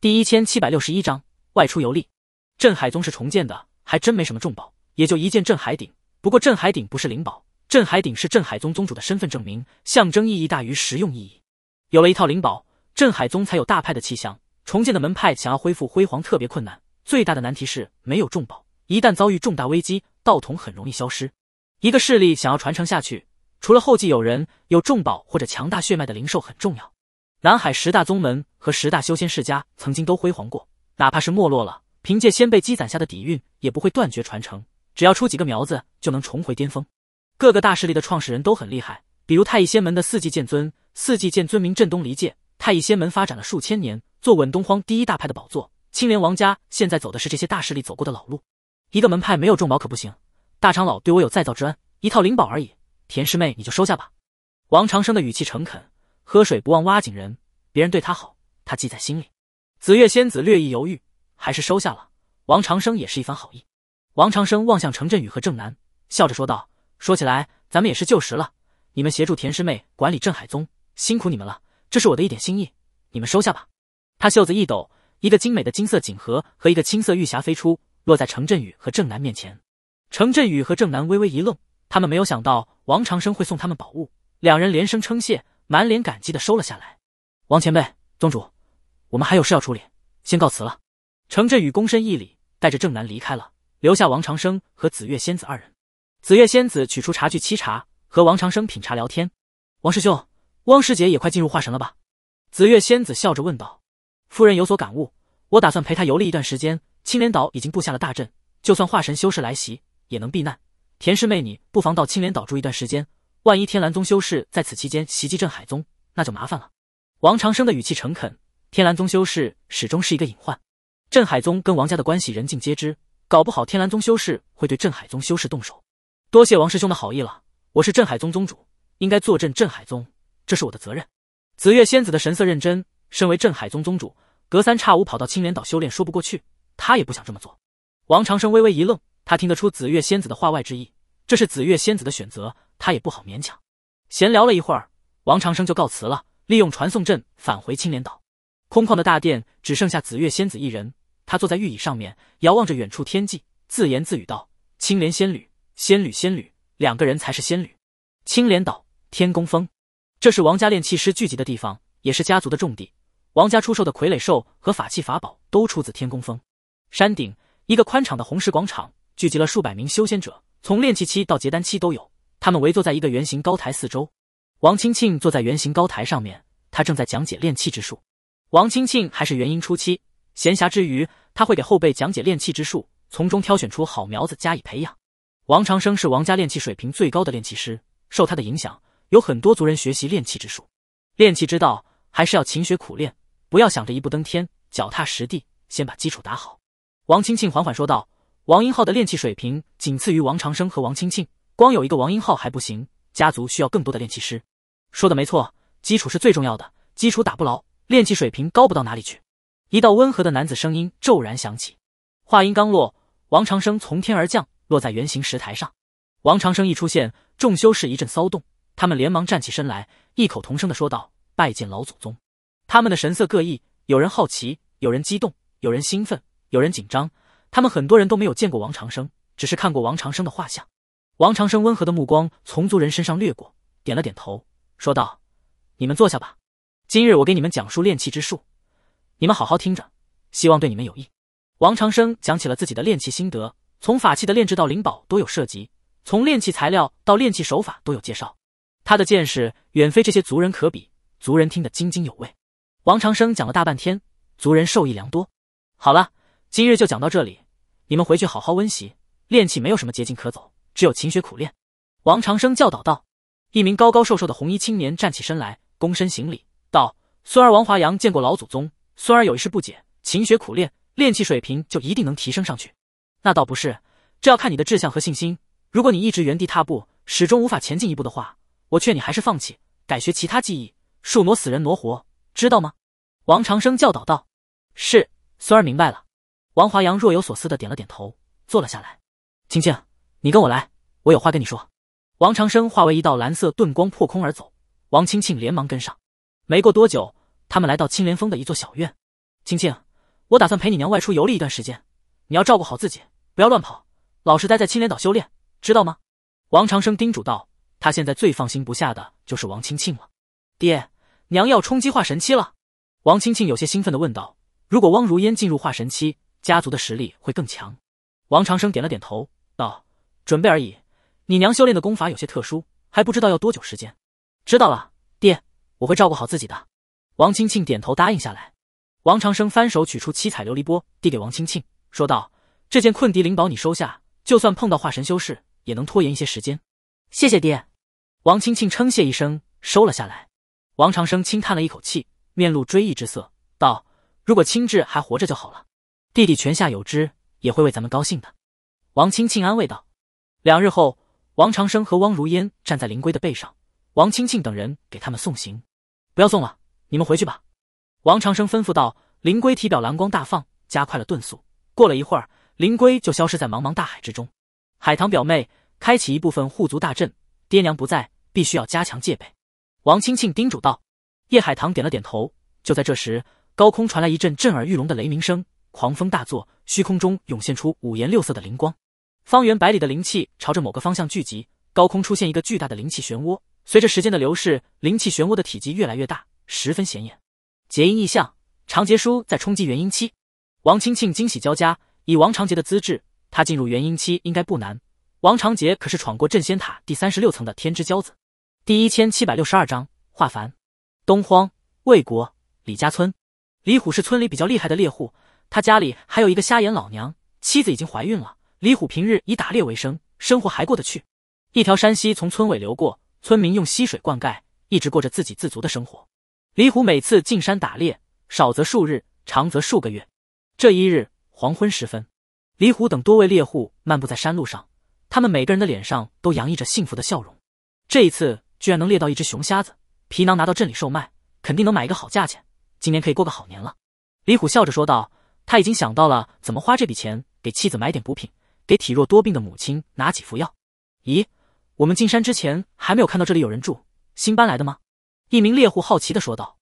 第一千七百六十一章外出游历。镇海宗是重建的，还真没什么重宝，也就一件镇海鼎。不过镇海鼎不是灵宝，镇海鼎是镇海宗宗主的身份证明，象征意义大于实用意义。有了一套灵宝，镇海宗才有大派的气象。重建的门派想要恢复辉煌特别困难，最大的难题是没有重宝。一旦遭遇重大危机，道统很容易消失。一个势力想要传承下去，除了后继有人，有重宝或者强大血脉的灵兽很重要。南海十大宗门。和十大修仙世家曾经都辉煌过，哪怕是没落了，凭借先辈积攒下的底蕴，也不会断绝传承。只要出几个苗子，就能重回巅峰。各个大势力的创始人都很厉害，比如太乙仙门的四季剑尊，四季剑尊名震东离界。太乙仙门发展了数千年，坐稳东荒第一大派的宝座。青莲王家现在走的是这些大势力走过的老路。一个门派没有重宝可不行。大长老对我有再造之恩，一套灵宝而已，田师妹你就收下吧。王长生的语气诚恳，喝水不忘挖井人，别人对他好。他记在心里，紫月仙子略一犹豫，还是收下了。王长生也是一番好意。王长生望向程振宇和郑楠，笑着说道：“说起来，咱们也是旧识了。你们协助田师妹管理镇海宗，辛苦你们了。这是我的一点心意，你们收下吧。”他袖子一抖，一个精美的金色锦盒和一个青色玉匣飞出，落在程振宇和郑楠面前。程振宇和郑楠微微一愣，他们没有想到王长生会送他们宝物，两人连声称谢，满脸感激的收了下来。王前辈，宗主。我们还有事要处理，先告辞了。程振宇躬身一礼，带着郑南离开了，留下王长生和紫月仙子二人。紫月仙子取出茶具沏茶，和王长生品茶聊天。王师兄，汪师姐也快进入化神了吧？紫月仙子笑着问道。夫人有所感悟，我打算陪她游历一段时间。青莲岛已经布下了大阵，就算化神修士来袭，也能避难。田师妹，你不妨到青莲岛住一段时间，万一天蓝宗修士在此期间袭击镇海宗，那就麻烦了。王长生的语气诚恳。天蓝宗修士始终是一个隐患，镇海宗跟王家的关系人尽皆知，搞不好天蓝宗修士会对镇海宗修士动手。多谢王师兄的好意了，我是镇海宗宗主，应该坐镇镇海宗，这是我的责任。紫月仙子的神色认真，身为镇海宗宗主，隔三差五跑到青莲岛修炼说不过去，他也不想这么做。王长生微微一愣，他听得出紫月仙子的话外之意，这是紫月仙子的选择，他也不好勉强。闲聊了一会儿，王长生就告辞了，利用传送阵返回青莲岛。空旷的大殿只剩下紫月仙子一人，她坐在玉椅上面，遥望着远处天际，自言自语道：“青莲仙侣，仙侣仙侣，两个人才是仙侣。”青莲岛，天宫峰，这是王家炼气师聚集的地方，也是家族的重地。王家出售的傀儡兽和法器法宝都出自天宫峰山顶。一个宽敞的红石广场聚集了数百名修仙者，从炼气期到结丹期都有。他们围坐在一个圆形高台四周。王青青坐在圆形高台上面，她正在讲解炼气之术。王青青还是元婴初期，闲暇之余，他会给后辈讲解炼气之术，从中挑选出好苗子加以培养。王长生是王家炼气水平最高的炼气师，受他的影响，有很多族人学习炼气之术。炼气之道还是要勤学苦练，不要想着一步登天，脚踏实地，先把基础打好。王青青缓缓说道。王英浩的炼气水平仅次于王长生和王青青，光有一个王英浩还不行，家族需要更多的炼气师。说的没错，基础是最重要的，基础打不牢。炼气水平高不到哪里去。一道温和的男子声音骤然响起，话音刚落，王长生从天而降，落在圆形石台上。王长生一出现，众修士一阵骚动，他们连忙站起身来，异口同声的说道：“拜见老祖宗！”他们的神色各异，有人好奇，有人激动，有人兴奋，有人紧张。他们很多人都没有见过王长生，只是看过王长生的画像。王长生温和的目光从族人身上掠过，点了点头，说道：“你们坐下吧。”今日我给你们讲述炼器之术，你们好好听着，希望对你们有益。王长生讲起了自己的炼器心得，从法器的炼制到灵宝都有涉及，从炼器材料到炼器手法都有介绍。他的见识远非这些族人可比，族人听得津津有味。王长生讲了大半天，族人受益良多。好了，今日就讲到这里，你们回去好好温习炼器，没有什么捷径可走，只有勤学苦练。王长生教导道。一名高高瘦瘦的红衣青年站起身来，躬身行礼。道：“孙儿王华阳见过老祖宗。孙儿有一事不解，勤学苦练，练气水平就一定能提升上去？那倒不是，这要看你的志向和信心。如果你一直原地踏步，始终无法前进一步的话，我劝你还是放弃，改学其他技艺。树挪死人挪活，知道吗？”王长生教导道：“是，孙儿明白了。”王华阳若有所思的点了点头，坐了下来。青青，你跟我来，我有话跟你说。”王长生化为一道蓝色盾光破空而走，王青青连忙跟上。没过多久，他们来到青莲峰的一座小院。青青，我打算陪你娘外出游历一段时间，你要照顾好自己，不要乱跑，老实待在青莲岛修炼，知道吗？王长生叮嘱道。他现在最放心不下的就是王青青了。爹娘要冲击化神期了，王青青有些兴奋的问道：“如果汪如烟进入化神期，家族的实力会更强？”王长生点了点头，道：“准备而已。你娘修炼的功法有些特殊，还不知道要多久时间。”知道了，爹。我会照顾好自己的。王清庆点头答应下来。王长生翻手取出七彩琉璃钵，递给王清庆，说道：“这件困敌灵宝你收下，就算碰到化神修士，也能拖延一些时间。”谢谢爹。王清庆称谢一声，收了下来。王长生轻叹了一口气，面露追忆之色，道：“如果青志还活着就好了，弟弟泉下有知，也会为咱们高兴的。”王清庆安慰道。两日后，王长生和汪如烟站在灵龟的背上，王清庆等人给他们送行。不要送了，你们回去吧。”王长生吩咐道。灵龟体表蓝光大放，加快了遁速。过了一会儿，灵龟就消失在茫茫大海之中。海棠表妹，开启一部分护族大阵。爹娘不在，必须要加强戒备。”王青青叮嘱道。叶海棠点了点头。就在这时，高空传来一阵震耳欲聋的雷鸣声，狂风大作，虚空中涌现出五颜六色的灵光，方圆百里的灵气朝着某个方向聚集，高空出现一个巨大的灵气漩涡。随着时间的流逝，灵气漩涡的体积越来越大，十分显眼。结阴异象，长杰叔在冲击元婴期。王青青惊喜交加，以王长杰的资质，他进入元婴期应该不难。王长杰可是闯过镇仙塔第三十六层的天之骄子。第一千七百六十二章化凡。东荒魏国李家村，李虎是村里比较厉害的猎户，他家里还有一个瞎眼老娘，妻子已经怀孕了。李虎平日以打猎为生，生活还过得去。一条山溪从村尾流过。村民用溪水灌溉，一直过着自给自足的生活。李虎每次进山打猎，少则数日，长则数个月。这一日黄昏时分，李虎等多位猎户漫步在山路上，他们每个人的脸上都洋溢着幸福的笑容。这一次居然能猎到一只熊瞎子，皮囊拿到镇里售卖，肯定能买一个好价钱。今年可以过个好年了。李虎笑着说道，他已经想到了怎么花这笔钱，给妻子买点补品，给体弱多病的母亲拿几服药。咦？我们进山之前还没有看到这里有人住，新搬来的吗？一名猎户好奇的说道。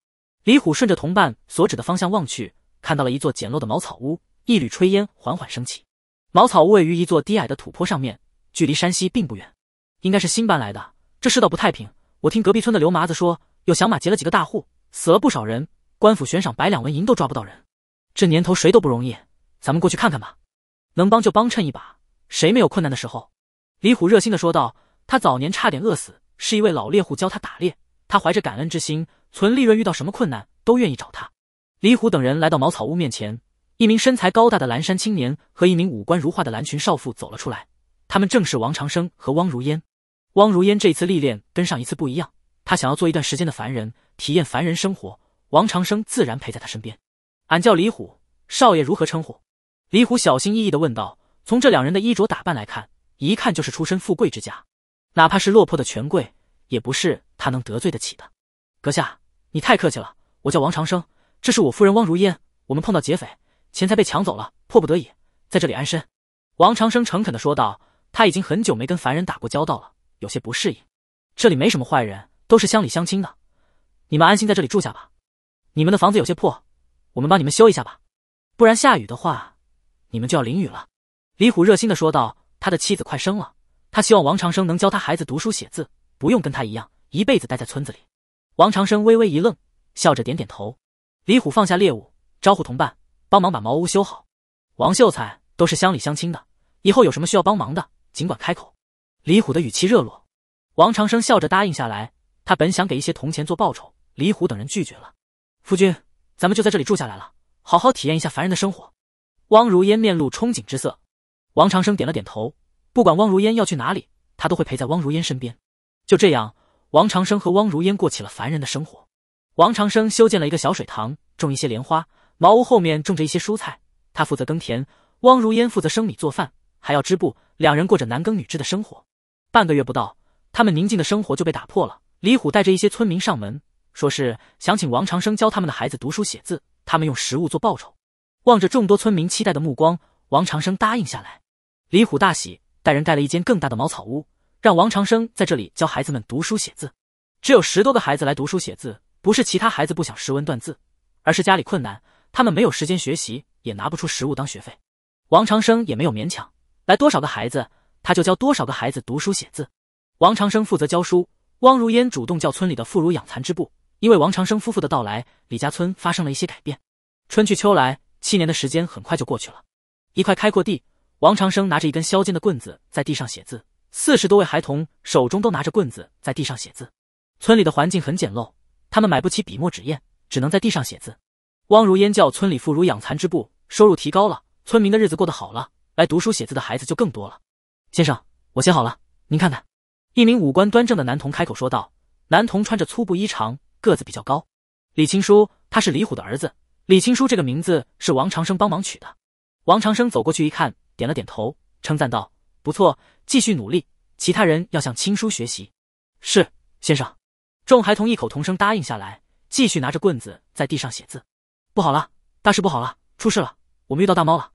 李虎顺着同伴所指的方向望去，看到了一座简陋的茅草屋，一缕炊烟缓缓升起。茅草屋位于一座低矮的土坡上面，距离山西并不远，应该是新搬来的。这世道不太平，我听隔壁村的刘麻子说，有响马劫了几个大户，死了不少人，官府悬赏百两纹银都抓不到人。这年头谁都不容易，咱们过去看看吧，能帮就帮衬一把，谁没有困难的时候？李虎热心的说道。他早年差点饿死，是一位老猎户教他打猎。他怀着感恩之心，存利润，遇到什么困难都愿意找他。李虎等人来到茅草屋面前，一名身材高大的蓝衫青年和一名五官如画的蓝裙少妇走了出来。他们正是王长生和汪如烟。汪如烟这次历练跟上一次不一样，他想要做一段时间的凡人，体验凡人生活。王长生自然陪在他身边。俺叫李虎，少爷如何称呼？李虎小心翼翼地问道。从这两人的衣着打扮来看，一看就是出身富贵之家。哪怕是落魄的权贵，也不是他能得罪得起的。阁下，你太客气了。我叫王长生，这是我夫人汪如烟。我们碰到劫匪，钱财被抢走了，迫不得已在这里安身。王长生诚恳的说道。他已经很久没跟凡人打过交道了，有些不适应。这里没什么坏人，都是乡里乡亲的。你们安心在这里住下吧。你们的房子有些破，我们帮你们修一下吧。不然下雨的话，你们就要淋雨了。李虎热心的说道。他的妻子快生了。他希望王长生能教他孩子读书写字，不用跟他一样一辈子待在村子里。王长生微微一愣，笑着点点头。李虎放下猎物，招呼同伴帮忙把茅屋修好。王秀才都是乡里乡亲的，以后有什么需要帮忙的，尽管开口。李虎的语气热络。王长生笑着答应下来。他本想给一些铜钱做报酬，李虎等人拒绝了。夫君，咱们就在这里住下来了，好好体验一下凡人的生活。汪如烟面露憧憬之色。王长生点了点头。不管汪如烟要去哪里，他都会陪在汪如烟身边。就这样，王长生和汪如烟过起了凡人的生活。王长生修建了一个小水塘，种一些莲花；茅屋后面种着一些蔬菜，他负责耕田，汪如烟负责生米做饭，还要织布。两人过着男耕女织的生活。半个月不到，他们宁静的生活就被打破了。李虎带着一些村民上门，说是想请王长生教他们的孩子读书写字，他们用食物做报酬。望着众多村民期待的目光，王长生答应下来。李虎大喜。带人盖了一间更大的茅草屋，让王长生在这里教孩子们读书写字。只有十多个孩子来读书写字，不是其他孩子不想识文断字，而是家里困难，他们没有时间学习，也拿不出食物当学费。王长生也没有勉强，来多少个孩子，他就教多少个孩子读书写字。王长生负责教书，汪如烟主动叫村里的妇孺养蚕织布。因为王长生夫妇的到来，李家村发生了一些改变。春去秋来，七年的时间很快就过去了。一块开阔地。王长生拿着一根削尖的棍子在地上写字，四十多位孩童手中都拿着棍子在地上写字。村里的环境很简陋，他们买不起笔墨纸砚，只能在地上写字。汪如烟叫村里妇孺养蚕织布，收入提高了，村民的日子过得好了，来读书写字的孩子就更多了。先生，我写好了，您看看。一名五官端正的男童开口说道。男童穿着粗布衣裳，个子比较高。李青书，他是李虎的儿子。李青书这个名字是王长生帮忙取的。王长生走过去一看。点了点头，称赞道：“不错，继续努力。其他人要向青叔学习。”“是，先生。”众孩童异口同声答应下来，继续拿着棍子在地上写字。“不好了，大事不好了，出事了！我们遇到大猫了！”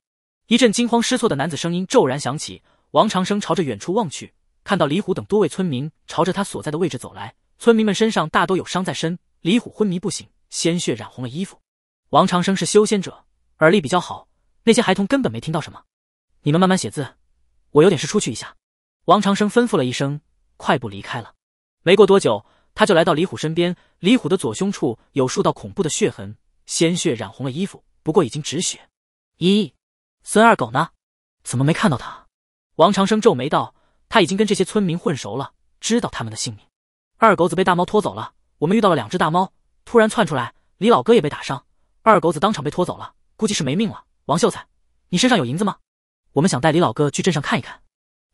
一阵惊慌失措的男子声音骤然响起。王长生朝着远处望去，看到李虎等多位村民朝着他所在的位置走来。村民们身上大多有伤在身，李虎昏迷不醒，鲜血染红了衣服。王长生是修仙者，耳力比较好，那些孩童根本没听到什么。你们慢慢写字，我有点事出去一下。王长生吩咐了一声，快步离开了。没过多久，他就来到李虎身边。李虎的左胸处有数道恐怖的血痕，鲜血染红了衣服，不过已经止血。咦，孙二狗呢？怎么没看到他？王长生皱眉道：“他已经跟这些村民混熟了，知道他们的姓名。二狗子被大猫拖走了。我们遇到了两只大猫，突然窜出来，李老哥也被打伤，二狗子当场被拖走了，估计是没命了。王秀才，你身上有银子吗？”我们想带李老哥去镇上看一看。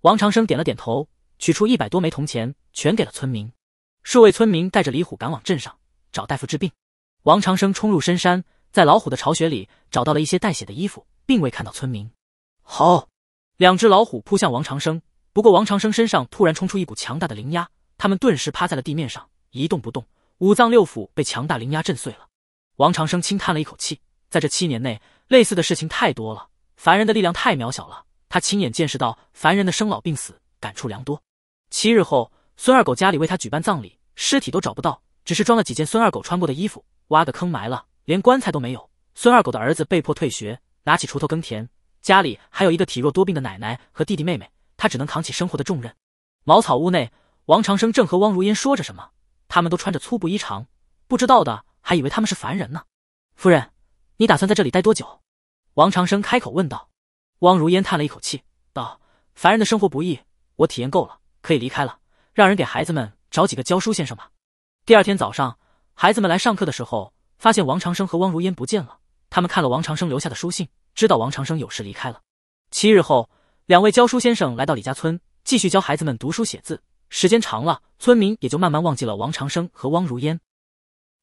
王长生点了点头，取出一百多枚铜钱，全给了村民。数位村民带着李虎赶往镇上，找大夫治病。王长生冲入深山，在老虎的巢穴里找到了一些带血的衣服，并未看到村民。好，两只老虎扑向王长生，不过王长生身上突然冲出一股强大的灵压，他们顿时趴在了地面上，一动不动，五脏六腑被强大灵压震碎了。王长生轻叹了一口气，在这七年内，类似的事情太多了。凡人的力量太渺小了，他亲眼见识到凡人的生老病死，感触良多。七日后，孙二狗家里为他举办葬礼，尸体都找不到，只是装了几件孙二狗穿过的衣服，挖个坑埋了，连棺材都没有。孙二狗的儿子被迫退学，拿起锄头耕田，家里还有一个体弱多病的奶奶和弟弟妹妹，他只能扛起生活的重任。茅草屋内，王长生正和汪如烟说着什么，他们都穿着粗布衣裳，不知道的还以为他们是凡人呢。夫人，你打算在这里待多久？王长生开口问道，汪如烟叹了一口气道：“凡人的生活不易，我体验够了，可以离开了。让人给孩子们找几个教书先生吧。”第二天早上，孩子们来上课的时候，发现王长生和汪如烟不见了。他们看了王长生留下的书信，知道王长生有事离开了。七日后，两位教书先生来到李家村，继续教孩子们读书写字。时间长了，村民也就慢慢忘记了王长生和汪如烟。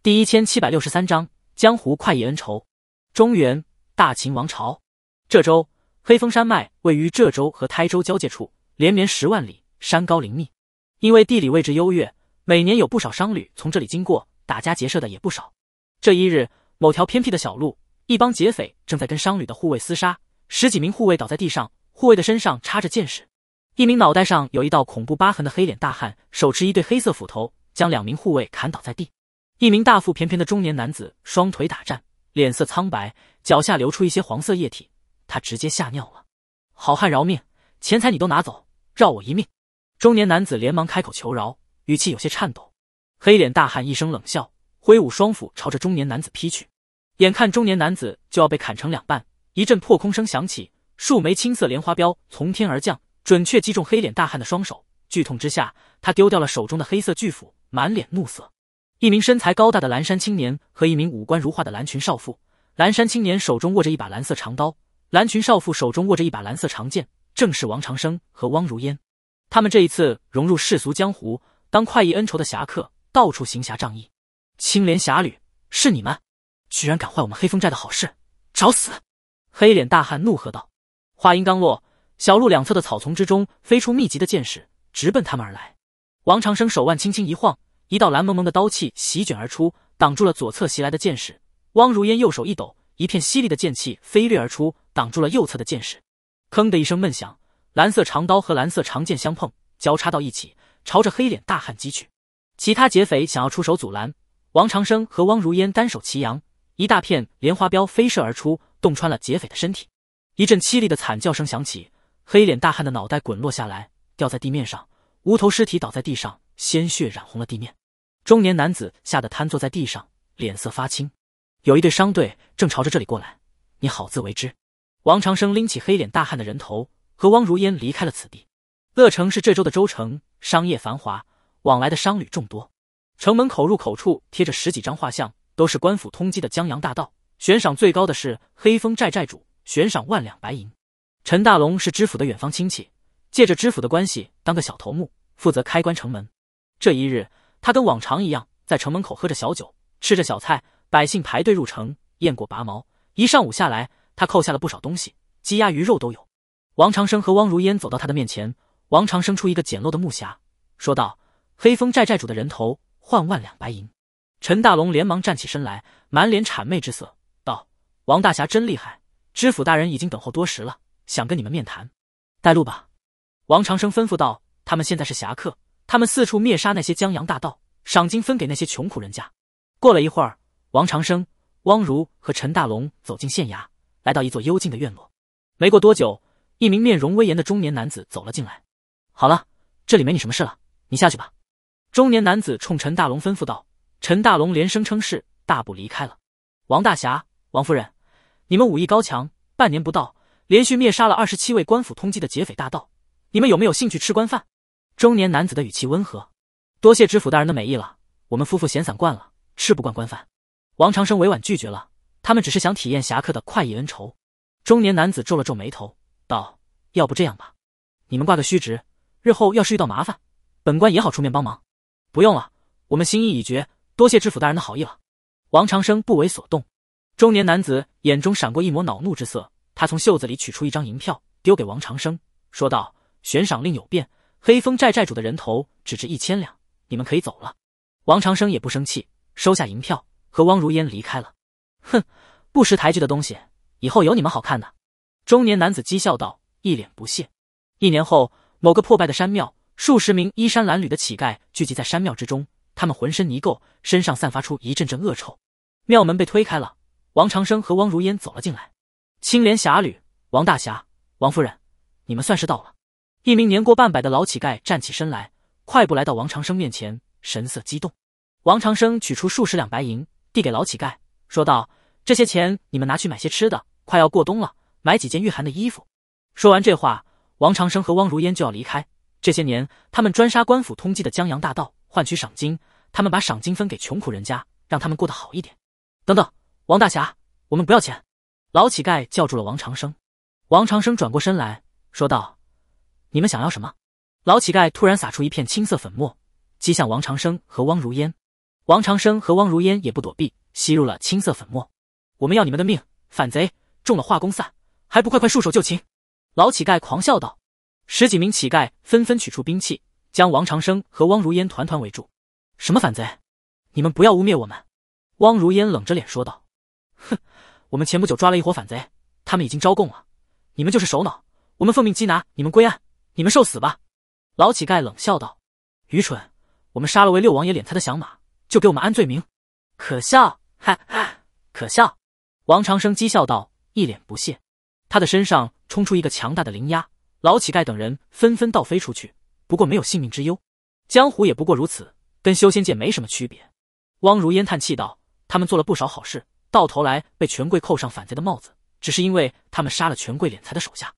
第一千七百六十三章：江湖快意恩仇，中原。大秦王朝，这州黑风山脉位于浙州和台州交界处，连绵十万里，山高林密。因为地理位置优越，每年有不少商旅从这里经过，打家劫舍的也不少。这一日，某条偏僻的小路，一帮劫匪正在跟商旅的护卫厮杀，十几名护卫倒在地上，护卫的身上插着剑矢。一名脑袋上有一道恐怖疤痕的黑脸大汉，手持一对黑色斧头，将两名护卫砍倒在地。一名大腹便便的中年男子，双腿打颤，脸色苍白。脚下流出一些黄色液体，他直接吓尿了。好汉饶命，钱财你都拿走，饶我一命！中年男子连忙开口求饶，语气有些颤抖。黑脸大汉一声冷笑，挥舞双斧朝着中年男子劈去。眼看中年男子就要被砍成两半，一阵破空声响起，数枚青色莲花镖从天而降，准确击中黑脸大汉的双手。剧痛之下，他丢掉了手中的黑色巨斧，满脸怒色。一名身材高大的蓝衫青年和一名五官如画的蓝裙少妇。蓝山青年手中握着一把蓝色长刀，蓝裙少妇手中握着一把蓝色长剑，正是王长生和汪如烟。他们这一次融入世俗江湖，当快意恩仇的侠客，到处行侠仗义。青莲侠侣是你们，居然敢坏我们黑风寨的好事，找死！黑脸大汉怒喝道。话音刚落，小路两侧的草丛之中飞出密集的箭矢，直奔他们而来。王长生手腕轻轻一晃，一道蓝蒙蒙的刀气席卷而出，挡住了左侧袭来的箭矢。汪如烟右手一抖，一片犀利的剑气飞掠而出，挡住了右侧的剑势。砰的一声闷响，蓝色长刀和蓝色长剑相碰，交叉到一起，朝着黑脸大汉击去。其他劫匪想要出手阻拦，王长生和汪如烟单手齐扬，一大片莲花镖飞射而出，洞穿了劫匪的身体。一阵凄厉的惨叫声响起，黑脸大汉的脑袋滚落下来，掉在地面上，无头尸体倒在地上，鲜血染红了地面。中年男子吓得瘫坐在地上，脸色发青。有一队商队正朝着这里过来，你好自为之。王长生拎起黑脸大汉的人头，和汪如烟离开了此地。乐城是这州的州城，商业繁华，往来的商旅众多。城门口入口处贴着十几张画像，都是官府通缉的江洋大盗，悬赏最高的是黑风寨寨主，悬赏万两白银。陈大龙是知府的远方亲戚，借着知府的关系当个小头目，负责开关城门。这一日，他跟往常一样，在城门口喝着小酒，吃着小菜。百姓排队入城，雁过拔毛。一上午下来，他扣下了不少东西，鸡鸭鱼肉都有。王长生和汪如烟走到他的面前，王长生出一个简陋的木匣，说道：“黑风寨寨主的人头换万两白银。”陈大龙连忙站起身来，满脸谄媚之色，道：“王大侠真厉害，知府大人已经等候多时了，想跟你们面谈，带路吧。”王长生吩咐道：“他们现在是侠客，他们四处灭杀那些江洋大盗，赏金分给那些穷苦人家。”过了一会儿。王长生、汪如和陈大龙走进县衙，来到一座幽静的院落。没过多久，一名面容威严的中年男子走了进来。“好了，这里没你什么事了，你下去吧。”中年男子冲陈大龙吩咐道。陈大龙连声称是，大步离开了。王大侠、王夫人，你们武艺高强，半年不到，连续灭杀了二十七位官府通缉的劫匪大盗，你们有没有兴趣吃官饭？”中年男子的语气温和，“多谢知府大人的美意了，我们夫妇闲散惯了，吃不惯官饭。”王长生委婉拒绝了，他们只是想体验侠客的快意恩仇。中年男子皱了皱眉头，道：“要不这样吧，你们挂个虚职，日后要是遇到麻烦，本官也好出面帮忙。”“不用了，我们心意已决，多谢知府大人的好意了。”王长生不为所动。中年男子眼中闪过一抹恼怒之色，他从袖子里取出一张银票，丢给王长生，说道：“悬赏令有变，黑风寨寨主的人头只值一千两，你们可以走了。”王长生也不生气，收下银票。和汪如烟离开了。哼，不识抬举的东西，以后有你们好看的！”中年男子讥笑道，一脸不屑。一年后，某个破败的山庙，数十名衣衫褴褛的乞丐聚集在山庙之中，他们浑身泥垢，身上散发出一阵阵恶臭。庙门被推开了，王长生和汪如烟走了进来。“青莲侠侣，王大侠，王夫人，你们算是到了！”一名年过半百的老乞丐站起身来，快步来到王长生面前，神色激动。王长生取出数十两白银。递给老乞丐，说道：“这些钱你们拿去买些吃的，快要过冬了，买几件御寒的衣服。”说完这话，王长生和汪如烟就要离开。这些年，他们专杀官府通缉的江洋大盗，换取赏金。他们把赏金分给穷苦人家，让他们过得好一点。等等，王大侠，我们不要钱。”老乞丐叫住了王长生。王长生转过身来说道：“你们想要什么？”老乞丐突然撒出一片青色粉末，击向王长生和汪如烟。王长生和汪如烟也不躲避，吸入了青色粉末。我们要你们的命！反贼中了化工散，还不快快束手就擒！老乞丐狂笑道。十几名乞丐纷纷取出兵器，将王长生和汪如烟团团围住。什么反贼？你们不要污蔑我们！汪如烟冷着脸说道。哼，我们前不久抓了一伙反贼，他们已经招供了。你们就是首脑，我们奉命缉拿你们归案，你们受死吧！老乞丐冷笑道。愚蠢！我们杀了为六王爷敛财的小马。就给我们安罪名，可笑，哈哈，可笑！王长生讥笑道，一脸不屑。他的身上冲出一个强大的灵压，老乞丐等人纷纷倒飞出去，不过没有性命之忧。江湖也不过如此，跟修仙界没什么区别。汪如烟叹气道：“他们做了不少好事，到头来被权贵扣上反贼的帽子，只是因为他们杀了权贵敛财的手下。”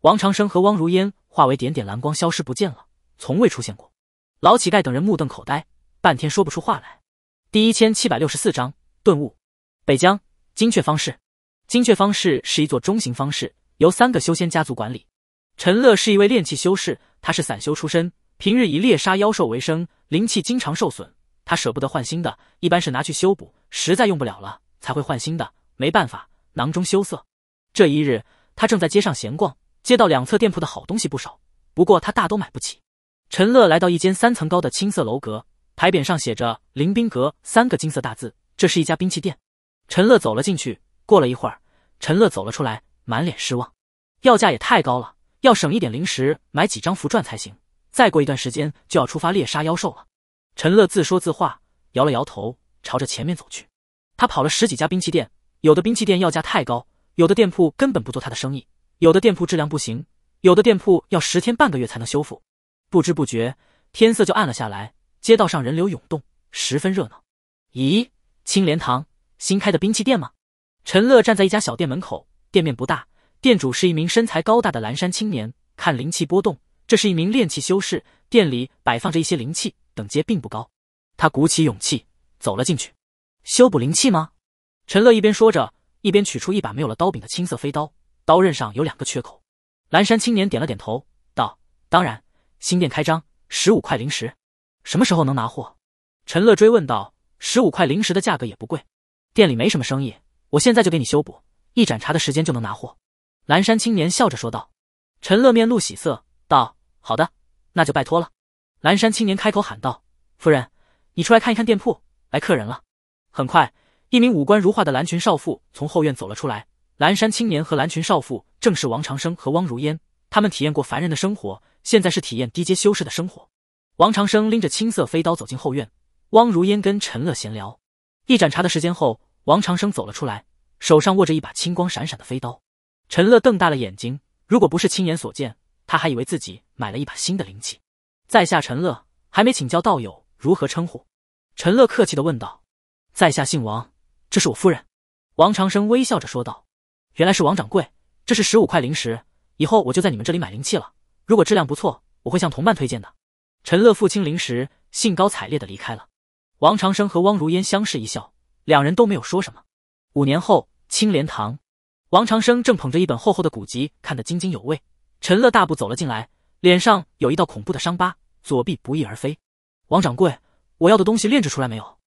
王长生和汪如烟化为点点蓝光，消失不见了，从未出现过。老乞丐等人目瞪口呆，半天说不出话来。第一千七百六十四章顿悟。北疆，精确方式，精确方式是一座中型方式，由三个修仙家族管理。陈乐是一位炼器修士，他是散修出身，平日以猎杀妖兽为生，灵气经常受损，他舍不得换新的，一般是拿去修补，实在用不了了才会换新的，没办法，囊中羞涩。这一日，他正在街上闲逛，街道两侧店铺的好东西不少，不过他大都买不起。陈乐来到一间三层高的青色楼阁。牌匾上写着“林兵阁”三个金色大字，这是一家兵器店。陈乐走了进去，过了一会儿，陈乐走了出来，满脸失望。要价也太高了，要省一点零食买几张符篆才行。再过一段时间就要出发猎杀妖兽了。陈乐自说自话，摇了摇头，朝着前面走去。他跑了十几家兵器店，有的兵器店要价太高，有的店铺根本不做他的生意，有的店铺质量不行，有的店铺要十天半个月才能修复。不知不觉，天色就暗了下来。街道上人流涌动，十分热闹。咦，青莲堂新开的兵器店吗？陈乐站在一家小店门口，店面不大，店主是一名身材高大的蓝山青年。看灵气波动，这是一名炼器修士。店里摆放着一些灵气，等级并不高。他鼓起勇气走了进去，修补灵气吗？陈乐一边说着，一边取出一把没有了刀柄的青色飞刀，刀刃上有两个缺口。蓝山青年点了点头，道：“当然，新店开张，十五块灵石。”什么时候能拿货？陈乐追问道。十五块灵石的价格也不贵，店里没什么生意，我现在就给你修补，一盏茶的时间就能拿货。蓝山青年笑着说道。陈乐面露喜色，道：“好的，那就拜托了。”蓝山青年开口喊道：“夫人，你出来看一看店铺，来客人了。”很快，一名五官如画的蓝裙少妇从后院走了出来。蓝山青年和蓝裙少妇正是王长生和汪如烟，他们体验过凡人的生活，现在是体验低阶修士的生活。王长生拎着青色飞刀走进后院，汪如烟跟陈乐闲聊。一盏茶的时间后，王长生走了出来，手上握着一把青光闪闪的飞刀。陈乐瞪大了眼睛，如果不是亲眼所见，他还以为自己买了一把新的灵器。在下陈乐，还没请教道友如何称呼。陈乐客气的问道。在下姓王，这是我夫人。王长生微笑着说道。原来是王掌柜，这是十五块灵石，以后我就在你们这里买灵器了。如果质量不错，我会向同伴推荐的。陈乐父亲灵时兴高采烈的离开了，王长生和汪如烟相视一笑，两人都没有说什么。五年后，青莲堂，王长生正捧着一本厚厚的古籍看得津津有味，陈乐大步走了进来，脸上有一道恐怖的伤疤，左臂不翼而飞。王掌柜，我要的东西炼制出来没有？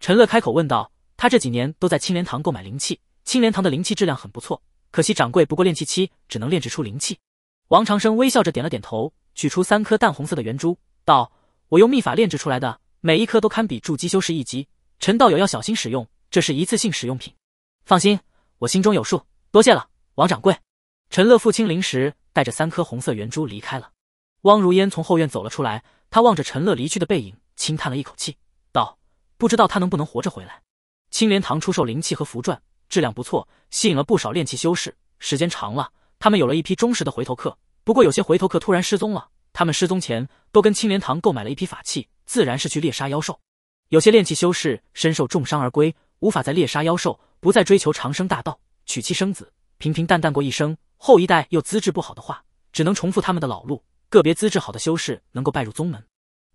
陈乐开口问道。他这几年都在青莲堂购买灵气，青莲堂的灵气质量很不错，可惜掌柜不过炼气期，只能炼制出灵气。王长生微笑着点了点头，取出三颗淡红色的圆珠。道：“我用秘法炼制出来的，每一颗都堪比筑基修士一级。陈道友要小心使用，这是一次性使用品。放心，我心中有数。多谢了，王掌柜。”陈乐父亲临时带着三颗红色圆珠离开了。汪如烟从后院走了出来，他望着陈乐离去的背影，轻叹了一口气，道：“不知道他能不能活着回来。”青莲堂出售灵气和符篆，质量不错，吸引了不少炼器修士。时间长了，他们有了一批忠实的回头客。不过，有些回头客突然失踪了。他们失踪前都跟青莲堂购买了一批法器，自然是去猎杀妖兽。有些炼气修士身受重伤而归，无法再猎杀妖兽，不再追求长生大道，娶妻生子，平平淡淡过一生。后一代又资质不好的话，只能重复他们的老路。个别资质好的修士能够拜入宗门，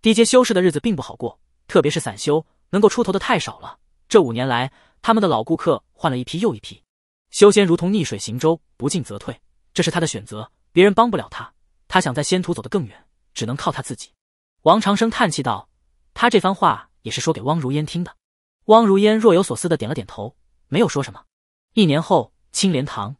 低阶修士的日子并不好过，特别是散修，能够出头的太少了。这五年来，他们的老顾客换了一批又一批。修仙如同逆水行舟，不进则退，这是他的选择，别人帮不了他。他想在仙途走得更远，只能靠他自己。王长生叹气道：“他这番话也是说给汪如烟听的。”汪如烟若有所思的点了点头，没有说什么。一年后，青莲堂，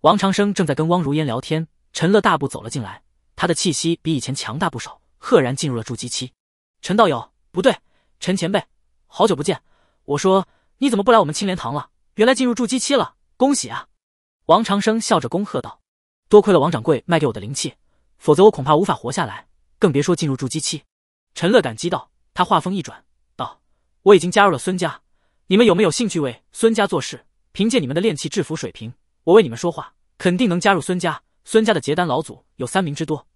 王长生正在跟汪如烟聊天，陈乐大步走了进来，他的气息比以前强大不少，赫然进入了筑基期。陈道友，不对，陈前辈，好久不见，我说你怎么不来我们青莲堂了？原来进入筑基期了，恭喜啊！王长生笑着恭贺道：“多亏了王掌柜卖给我的灵气。”否则我恐怕无法活下来，更别说进入筑基期。陈乐感激道。他话锋一转道：“我已经加入了孙家，你们有没有兴趣为孙家做事？凭借你们的炼器制服水平，我为你们说话，肯定能加入孙家。孙家的结丹老祖有三名之多，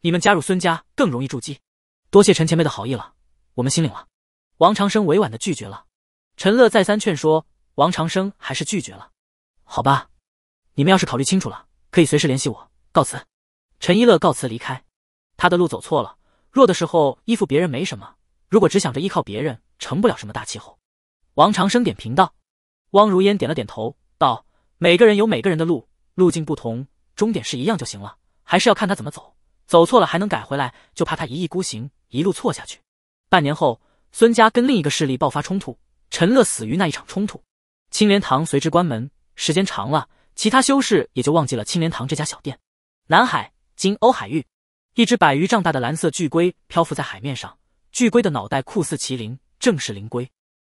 你们加入孙家更容易筑基。多谢陈前辈的好意了，我们心领了。”王长生委婉的拒绝了。陈乐再三劝说，王长生还是拒绝了。好吧，你们要是考虑清楚了，可以随时联系我。告辞。陈一乐告辞离开，他的路走错了。弱的时候依附别人没什么，如果只想着依靠别人，成不了什么大气候。王长生点评道。汪如烟点了点头，道：“每个人有每个人的路，路径不同，终点是一样就行了。还是要看他怎么走，走错了还能改回来，就怕他一意孤行，一路错下去。”半年后，孙家跟另一个势力爆发冲突，陈乐死于那一场冲突，青莲堂随之关门。时间长了，其他修士也就忘记了青莲堂这家小店。南海。今欧海域，一只百余丈大的蓝色巨龟漂浮在海面上。巨龟的脑袋酷似麒麟，正是灵龟。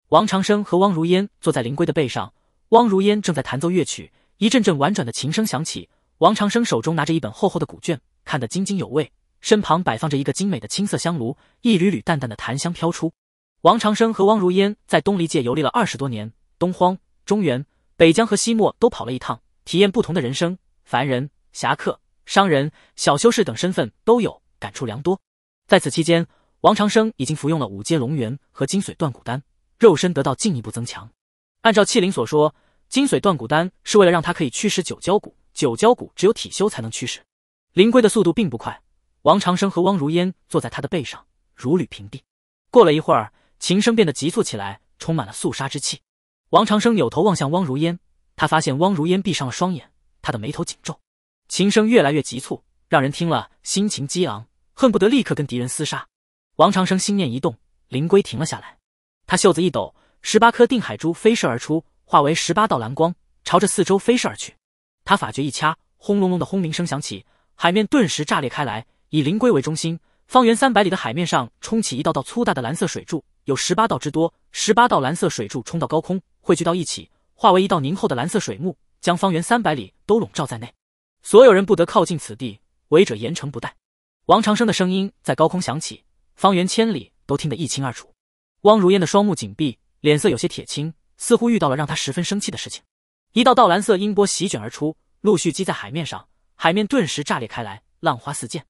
王长生和汪如烟坐在灵龟的背上，汪如烟正在弹奏乐曲，一阵阵婉转的琴声响起。王长生手中拿着一本厚厚的古卷，看得津津有味。身旁摆放着一个精美的青色香炉，一缕缕淡淡的檀香飘出。王长生和汪如烟在东离界游历了二十多年，东荒、中原、北疆和西漠都跑了一趟，体验不同的人生，凡人、侠客。商人、小修士等身份都有感触良多。在此期间，王长生已经服用了五阶龙元和精髓断骨丹，肉身得到进一步增强。按照气灵所说，精髓断骨丹是为了让他可以驱使九蛟骨，九蛟骨只有体修才能驱使。灵龟的速度并不快，王长生和汪如烟坐在他的背上，如履平地。过了一会儿，琴声变得急促起来，充满了肃杀之气。王长生扭头望向汪如烟，他发现汪如烟闭上了双眼，他的眉头紧皱。琴声越来越急促，让人听了心情激昂，恨不得立刻跟敌人厮杀。王长生心念一动，灵龟停了下来。他袖子一抖，十八颗定海珠飞射而出，化为十八道蓝光，朝着四周飞射而去。他法诀一掐，轰隆隆的轰鸣声响起，海面顿时炸裂开来。以灵龟为中心，方圆三百里的海面上冲起一道道粗大的蓝色水柱，有十八道之多。十八道蓝色水柱冲到高空，汇聚到一起，化为一道凝厚的蓝色水幕，将方圆三百里都笼罩在内。所有人不得靠近此地，违者严惩不贷。王长生的声音在高空响起，方圆千里都听得一清二楚。汪如烟的双目紧闭，脸色有些铁青，似乎遇到了让他十分生气的事情。一道道蓝色音波席卷而出，陆续击在海面上，海面顿时炸裂开来，浪花四溅。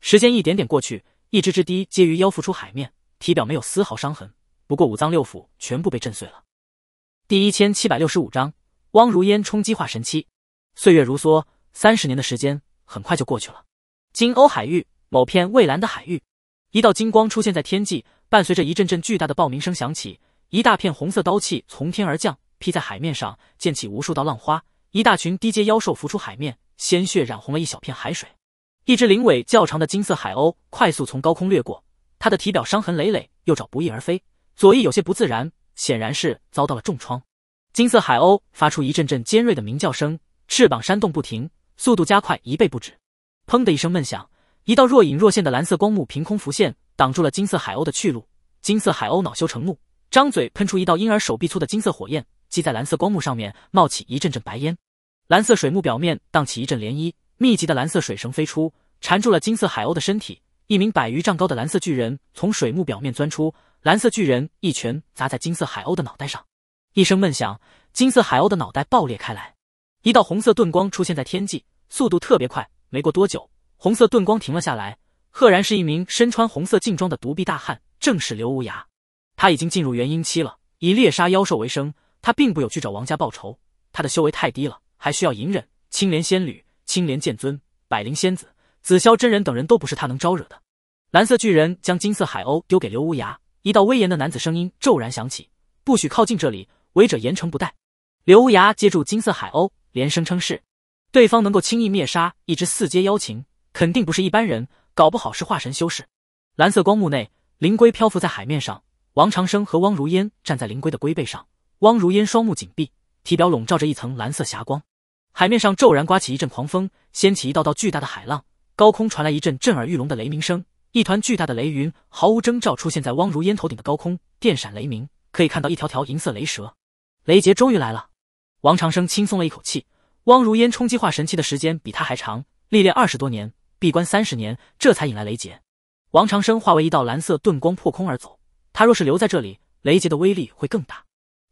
时间一点点过去，一只只滴皆鱼妖浮出海面，体表没有丝毫伤痕，不过五脏六腑全部被震碎了。第一千七百六十五章：汪如烟冲击化神期。岁月如梭。三十年的时间很快就过去了。金欧海域某片蔚蓝的海域，一道金光出现在天际，伴随着一阵阵巨大的爆鸣声响起，一大片红色刀气从天而降，劈在海面上，溅起无数道浪花。一大群低阶妖兽浮出海面，鲜血染红了一小片海水。一只灵尾较长的金色海鸥快速从高空掠过，它的体表伤痕累累，右爪不翼而飞，左翼有些不自然，显然是遭到了重创。金色海鸥发出一阵阵尖锐的鸣叫声，翅膀扇动不停。速度加快一倍不止，砰的一声闷响，一道若隐若现的蓝色光幕凭空浮现，挡住了金色海鸥的去路。金色海鸥恼羞成怒，张嘴喷出一道婴儿手臂粗的金色火焰，击在蓝色光幕上面，冒起一阵阵白烟。蓝色水幕表面荡起一阵涟漪，密集的蓝色水绳飞出，缠住了金色海鸥的身体。一名百余丈高的蓝色巨人从水幕表面钻出，蓝色巨人一拳砸在金色海鸥的脑袋上，一声闷响，金色海鸥的脑袋爆裂开来。一道红色遁光出现在天际，速度特别快。没过多久，红色遁光停了下来，赫然是一名身穿红色劲装的独臂大汉，正是刘无涯。他已经进入元婴期了，以猎杀妖兽为生。他并不有去找王家报仇，他的修为太低了，还需要隐忍。青莲仙女、青莲剑尊、百灵仙子、紫霄真人等人都不是他能招惹的。蓝色巨人将金色海鸥丢给刘无涯，一道威严的男子声音骤然响起：“不许靠近这里，违者严惩不贷。”刘无涯接住金色海鸥。连声称是，对方能够轻易灭杀一只四阶妖禽，肯定不是一般人，搞不好是化神修士。蓝色光幕内，灵龟漂浮在海面上，王长生和汪如烟站在灵龟的龟背上。汪如烟双目紧闭，体表笼罩着一层蓝色霞光。海面上骤然刮起一阵狂风，掀起一道道巨大的海浪。高空传来一阵震耳欲聋的雷鸣声，一团巨大的雷云毫无征兆出现在汪如烟头顶的高空，电闪雷鸣，可以看到一条条银色雷蛇。雷劫终于来了。王长生轻松了一口气。汪如烟冲击化神器的时间比他还长，历练二十多年，闭关三十年，这才引来雷劫。王长生化为一道蓝色遁光破空而走。他若是留在这里，雷劫的威力会更大。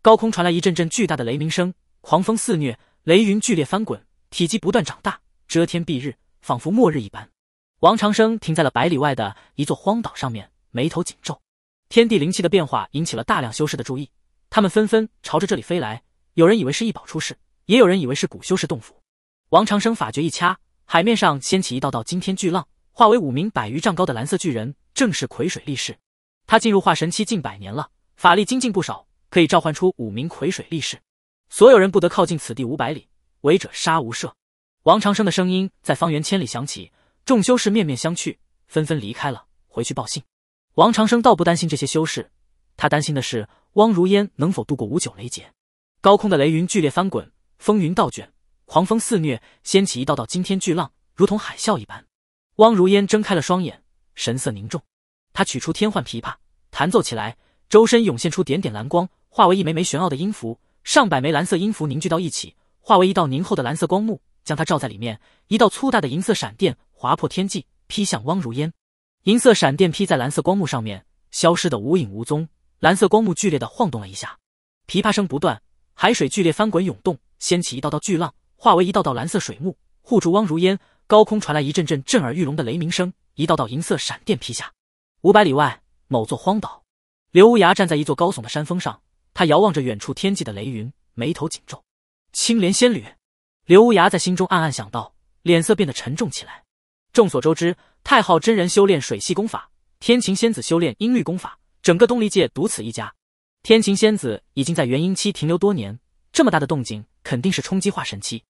高空传来一阵阵巨大的雷鸣声，狂风肆虐，雷云剧烈翻滚，体积不断长大，遮天蔽日，仿佛末日一般。王长生停在了百里外的一座荒岛上面，眉头紧皱。天地灵气的变化引起了大量修士的注意，他们纷纷朝着这里飞来。有人以为是异宝出世，也有人以为是古修士洞府。王长生法诀一掐，海面上掀起一道道惊天巨浪，化为五名百余丈高的蓝色巨人，正是葵水力士。他进入化神期近百年了，法力精进不少，可以召唤出五名葵水力士。所有人不得靠近此地五百里，违者杀无赦。王长生的声音在方圆千里响起，众修士面面相觑，纷纷离开了，回去报信。王长生倒不担心这些修士，他担心的是汪如烟能否度过五九雷劫。高空的雷云剧烈翻滚，风云倒卷，狂风肆虐，掀起一道道惊天巨浪，如同海啸一般。汪如烟睁开了双眼，神色凝重。他取出天幻琵琶，弹奏起来，周身涌现出点点蓝光，化为一枚枚玄奥的音符。上百枚蓝色音符凝聚到一起，化为一道凝厚的蓝色光幕，将他罩在里面。一道粗大的银色闪电划破天际，劈向汪如烟。银色闪电劈在蓝色光幕上面，消失的无影无踪。蓝色光幕剧烈的晃动了一下，琵琶声不断。海水剧烈翻滚涌动，掀起一道道巨浪，化为一道道蓝色水幕护住汪如烟。高空传来一阵阵震耳欲聋的雷鸣声，一道道银色闪电劈下。五百里外，某座荒岛，刘无涯站在一座高耸的山峰上，他遥望着远处天际的雷云，眉头紧皱。青莲仙侣，刘无涯在心中暗暗想到，脸色变得沉重起来。众所周知，太昊真人修炼水系功法，天晴仙子修炼音律功法，整个东离界独此一家。天晴仙子已经在元婴期停留多年，这么大的动静肯定是冲击化神期。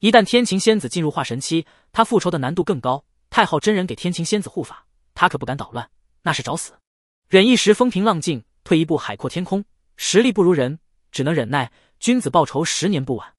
一旦天晴仙子进入化神期，她复仇的难度更高。太昊真人给天晴仙子护法，她可不敢捣乱，那是找死。忍一时风平浪静，退一步海阔天空。实力不如人，只能忍耐。君子报仇，十年不晚。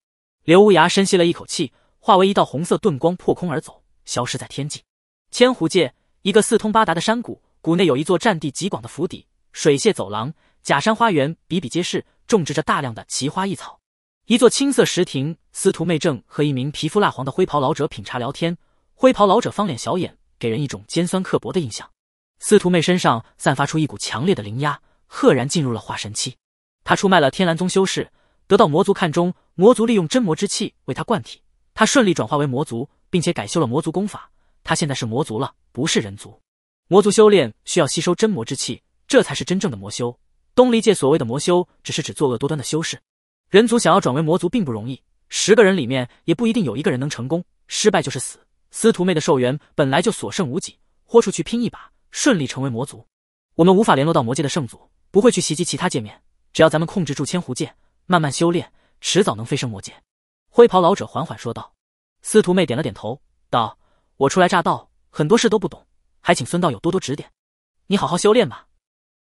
刘无涯深吸了一口气，化为一道红色遁光破空而走，消失在天际。千湖界，一个四通八达的山谷，谷内有一座占地极广的府邸，水榭走廊。假山花园比比皆是，种植着大量的奇花异草。一座青色石亭，司徒妹正和一名皮肤蜡黄的灰袍老者品茶聊天。灰袍老者方脸小眼，给人一种尖酸刻薄的印象。司徒妹身上散发出一股强烈的灵压，赫然进入了化神期。她出卖了天蓝宗修士，得到魔族看中。魔族利用真魔之气为她灌体，她顺利转化为魔族，并且改修了魔族功法。她现在是魔族了，不是人族。魔族修炼需要吸收真魔之气，这才是真正的魔修。东离界所谓的魔修，只是指作恶多端的修士。人族想要转为魔族并不容易，十个人里面也不一定有一个人能成功，失败就是死。司徒妹的寿元本来就所剩无几，豁出去拼一把，顺利成为魔族。我们无法联络到魔界的圣祖，不会去袭击其他界面。只要咱们控制住千湖界，慢慢修炼，迟早能飞升魔界。灰袍老者缓缓说道。司徒妹点了点头，道：“我初来乍到，很多事都不懂，还请孙道友多多指点。你好好修炼吧。”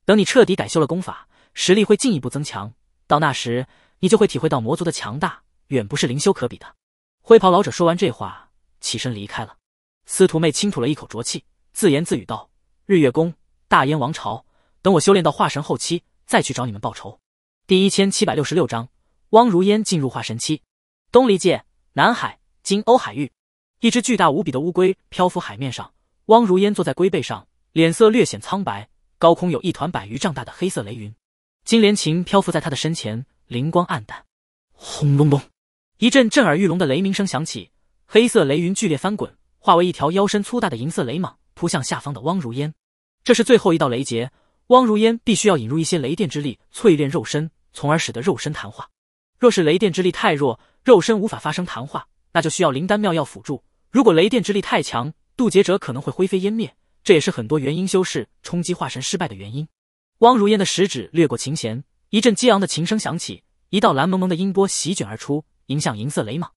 等你彻底改修了功法，实力会进一步增强。到那时，你就会体会到魔族的强大远不是灵修可比的。灰袍老者说完这话，起身离开了。司徒妹轻吐了一口浊气，自言自语道：“日月宫、大燕王朝，等我修炼到化神后期，再去找你们报仇。”第一千七百六十六章汪如烟进入化神期。东离界南海今欧海域，一只巨大无比的乌龟漂浮海面上。汪如烟坐在龟背上，脸色略显苍白。高空有一团百余丈大的黑色雷云，金莲琴漂浮在他的身前，灵光暗淡。轰隆隆，一阵震耳欲聋的雷鸣声响起，黑色雷云剧烈翻滚，化为一条腰身粗大的银色雷蟒，扑向下方的汪如烟。这是最后一道雷劫，汪如烟必须要引入一些雷电之力，淬炼肉身，从而使得肉身弹化。若是雷电之力太弱，肉身无法发生弹化，那就需要灵丹妙药辅助；如果雷电之力太强，渡劫者可能会灰飞烟灭。这也是很多元婴修士冲击化神失败的原因。汪如烟的食指掠过琴弦，一阵激昂的琴声响起，一道蓝蒙蒙的音波席卷而出，迎向银色雷蟒。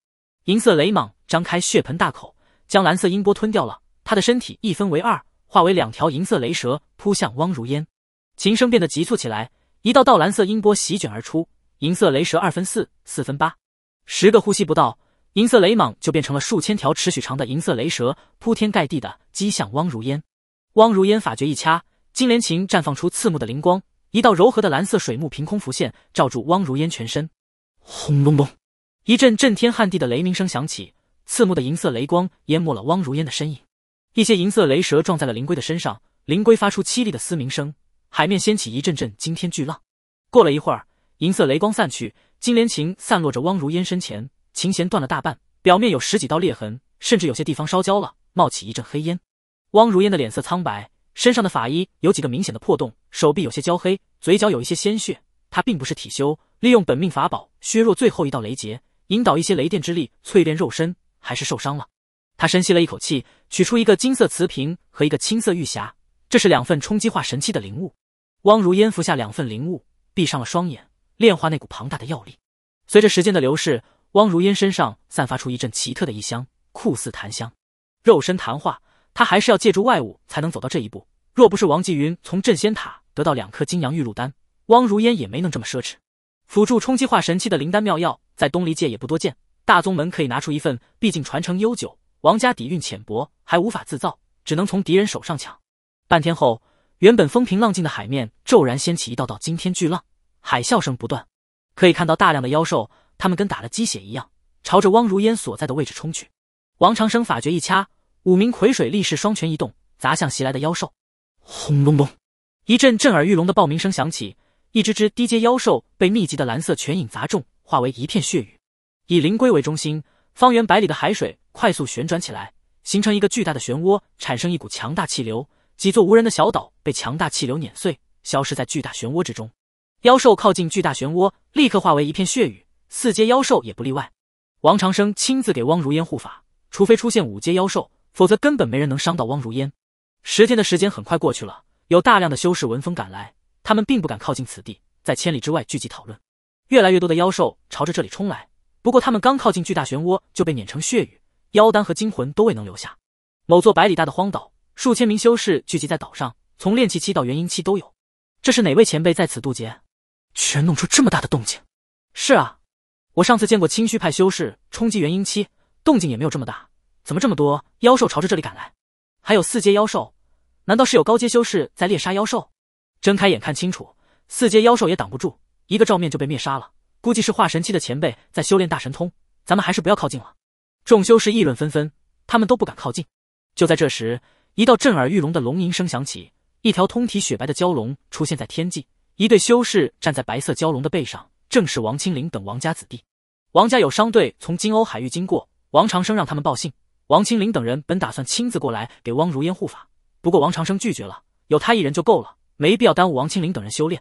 银色雷蟒张开血盆大口，将蓝色音波吞掉了。他的身体一分为二，化为两条银色雷蛇，扑向汪如烟。琴声变得急促起来，一道道蓝色音波席卷而出，银色雷蛇二分四，四分八，十个呼吸不到，银色雷蟒就变成了数千条尺许长的银色雷蛇，铺天盖地的击向汪如烟。汪如烟法诀一掐，金莲琴绽放出刺目的灵光，一道柔和的蓝色水幕凭空浮现，罩住汪如烟全身。轰隆隆，一阵震天撼地的雷鸣声响起，刺目的银色雷光淹没了汪如烟的身影。一些银色雷蛇撞在了灵龟的身上，灵龟发出凄厉的嘶鸣声，海面掀起一阵阵惊天巨浪。过了一会儿，银色雷光散去，金莲琴散落着汪如烟身前，琴弦断了大半，表面有十几道裂痕，甚至有些地方烧焦了，冒起一阵黑烟。汪如烟的脸色苍白，身上的法衣有几个明显的破洞，手臂有些焦黑，嘴角有一些鲜血。她并不是体修，利用本命法宝削弱最后一道雷劫，引导一些雷电之力淬炼肉身，还是受伤了。她深吸了一口气，取出一个金色瓷瓶和一个青色玉匣，这是两份冲击化神器的灵物。汪如烟服下两份灵物，闭上了双眼，炼化那股庞大的药力。随着时间的流逝，汪如烟身上散发出一阵奇特的异香，酷似檀香，肉身谈话。他还是要借助外物才能走到这一步。若不是王继云从镇仙塔得到两颗金阳玉露丹，汪如烟也没能这么奢侈。辅助冲击化神器的灵丹妙药，在东离界也不多见。大宗门可以拿出一份，毕竟传承悠久。王家底蕴浅薄，还无法自造，只能从敌人手上抢。半天后，原本风平浪静的海面骤然掀起一道道惊天巨浪，海啸声不断。可以看到大量的妖兽，它们跟打了鸡血一样，朝着汪如烟所在的位置冲去。王长生法诀一掐。五名魁水力士双拳一动，砸向袭来的妖兽。轰隆隆，一阵震耳欲聋的爆鸣声响起，一只只低阶妖兽被密集的蓝色拳影砸中，化为一片血雨。以灵龟为中心，方圆百里的海水快速旋转起来，形成一个巨大的漩涡，产生一股强大气流。几座无人的小岛被强大气流碾碎，消失在巨大漩涡之中。妖兽靠近巨大漩涡，立刻化为一片血雨，四阶妖兽也不例外。王长生亲自给汪如烟护法，除非出现五阶妖兽。否则根本没人能伤到汪如烟。十天的时间很快过去了，有大量的修士闻风赶来，他们并不敢靠近此地，在千里之外聚集讨论。越来越多的妖兽朝着这里冲来，不过他们刚靠近巨大漩涡就被碾成血雨，妖丹和精魂都未能留下。某座百里大的荒岛，数千名修士聚集在岛上，从炼气期到元婴期都有。这是哪位前辈在此渡劫？居然弄出这么大的动静！是啊，我上次见过清虚派修士冲击元婴期，动静也没有这么大。怎么这么多妖兽朝着这里赶来？还有四阶妖兽，难道是有高阶修士在猎杀妖兽？睁开眼，看清楚，四阶妖兽也挡不住，一个照面就被灭杀了。估计是化神期的前辈在修炼大神通，咱们还是不要靠近了。众修士议论纷纷，他们都不敢靠近。就在这时，一道震耳欲聋的龙吟声响起，一条通体雪白的蛟龙出现在天际，一对修士站在白色蛟龙的背上，正是王清灵等王家子弟。王家有商队从金欧海域经过，王长生让他们报信。王清灵等人本打算亲自过来给汪如烟护法，不过王长生拒绝了，有他一人就够了，没必要耽误王清灵等人修炼。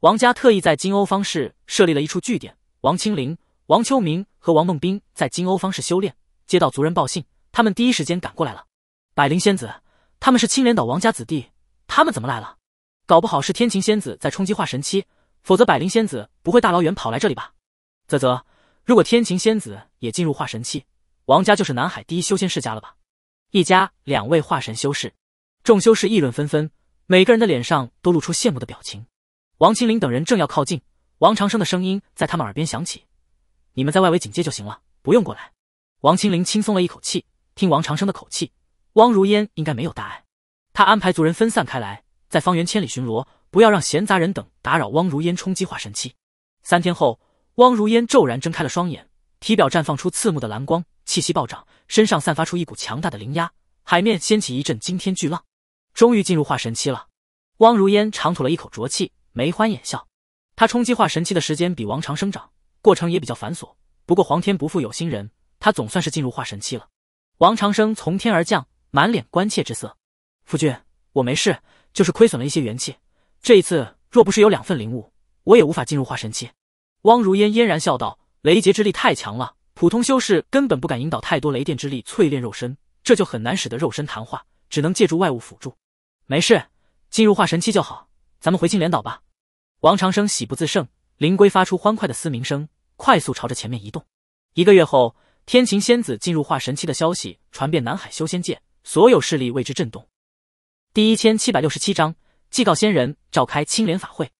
王家特意在金欧方市设立了一处据点，王清灵、王秋明和王梦冰在金欧方市修炼。接到族人报信，他们第一时间赶过来了。百灵仙子，他们是青莲岛王家子弟，他们怎么来了？搞不好是天晴仙子在冲击化神期，否则百灵仙子不会大老远跑来这里吧？啧啧，如果天晴仙子也进入化神期。王家就是南海第一修仙世家了吧？一家两位化神修士，众修士议论纷纷，每个人的脸上都露出羡慕的表情。王清林等人正要靠近，王长生的声音在他们耳边响起：“你们在外围警戒就行了，不用过来。”王清林轻松了一口气，听王长生的口气，汪如烟应该没有大碍。他安排族人分散开来，在方圆千里巡逻，不要让闲杂人等打扰汪如烟冲击化神期。三天后，汪如烟骤然睁开了双眼，体表绽放出刺目的蓝光。气息暴涨，身上散发出一股强大的灵压，海面掀起一阵惊天巨浪。终于进入化神期了！汪如烟长吐了一口浊气，眉欢眼笑。他冲击化神期的时间比王长生长，过程也比较繁琐。不过皇天不负有心人，他总算是进入化神期了。王长生从天而降，满脸关切之色。夫君，我没事，就是亏损了一些元气。这一次若不是有两份灵物，我也无法进入化神期。汪如烟嫣然笑道：“雷劫之力太强了。”普通修士根本不敢引导太多雷电之力淬炼肉身，这就很难使得肉身谈话，只能借助外物辅助。没事，进入化神期就好。咱们回青莲岛吧。王长生喜不自胜，灵龟发出欢快的嘶鸣声，快速朝着前面移动。一个月后，天琴仙子进入化神期的消息传遍南海修仙界，所有势力为之震动。第一千七百六十七章祭告仙人，召开青莲法会。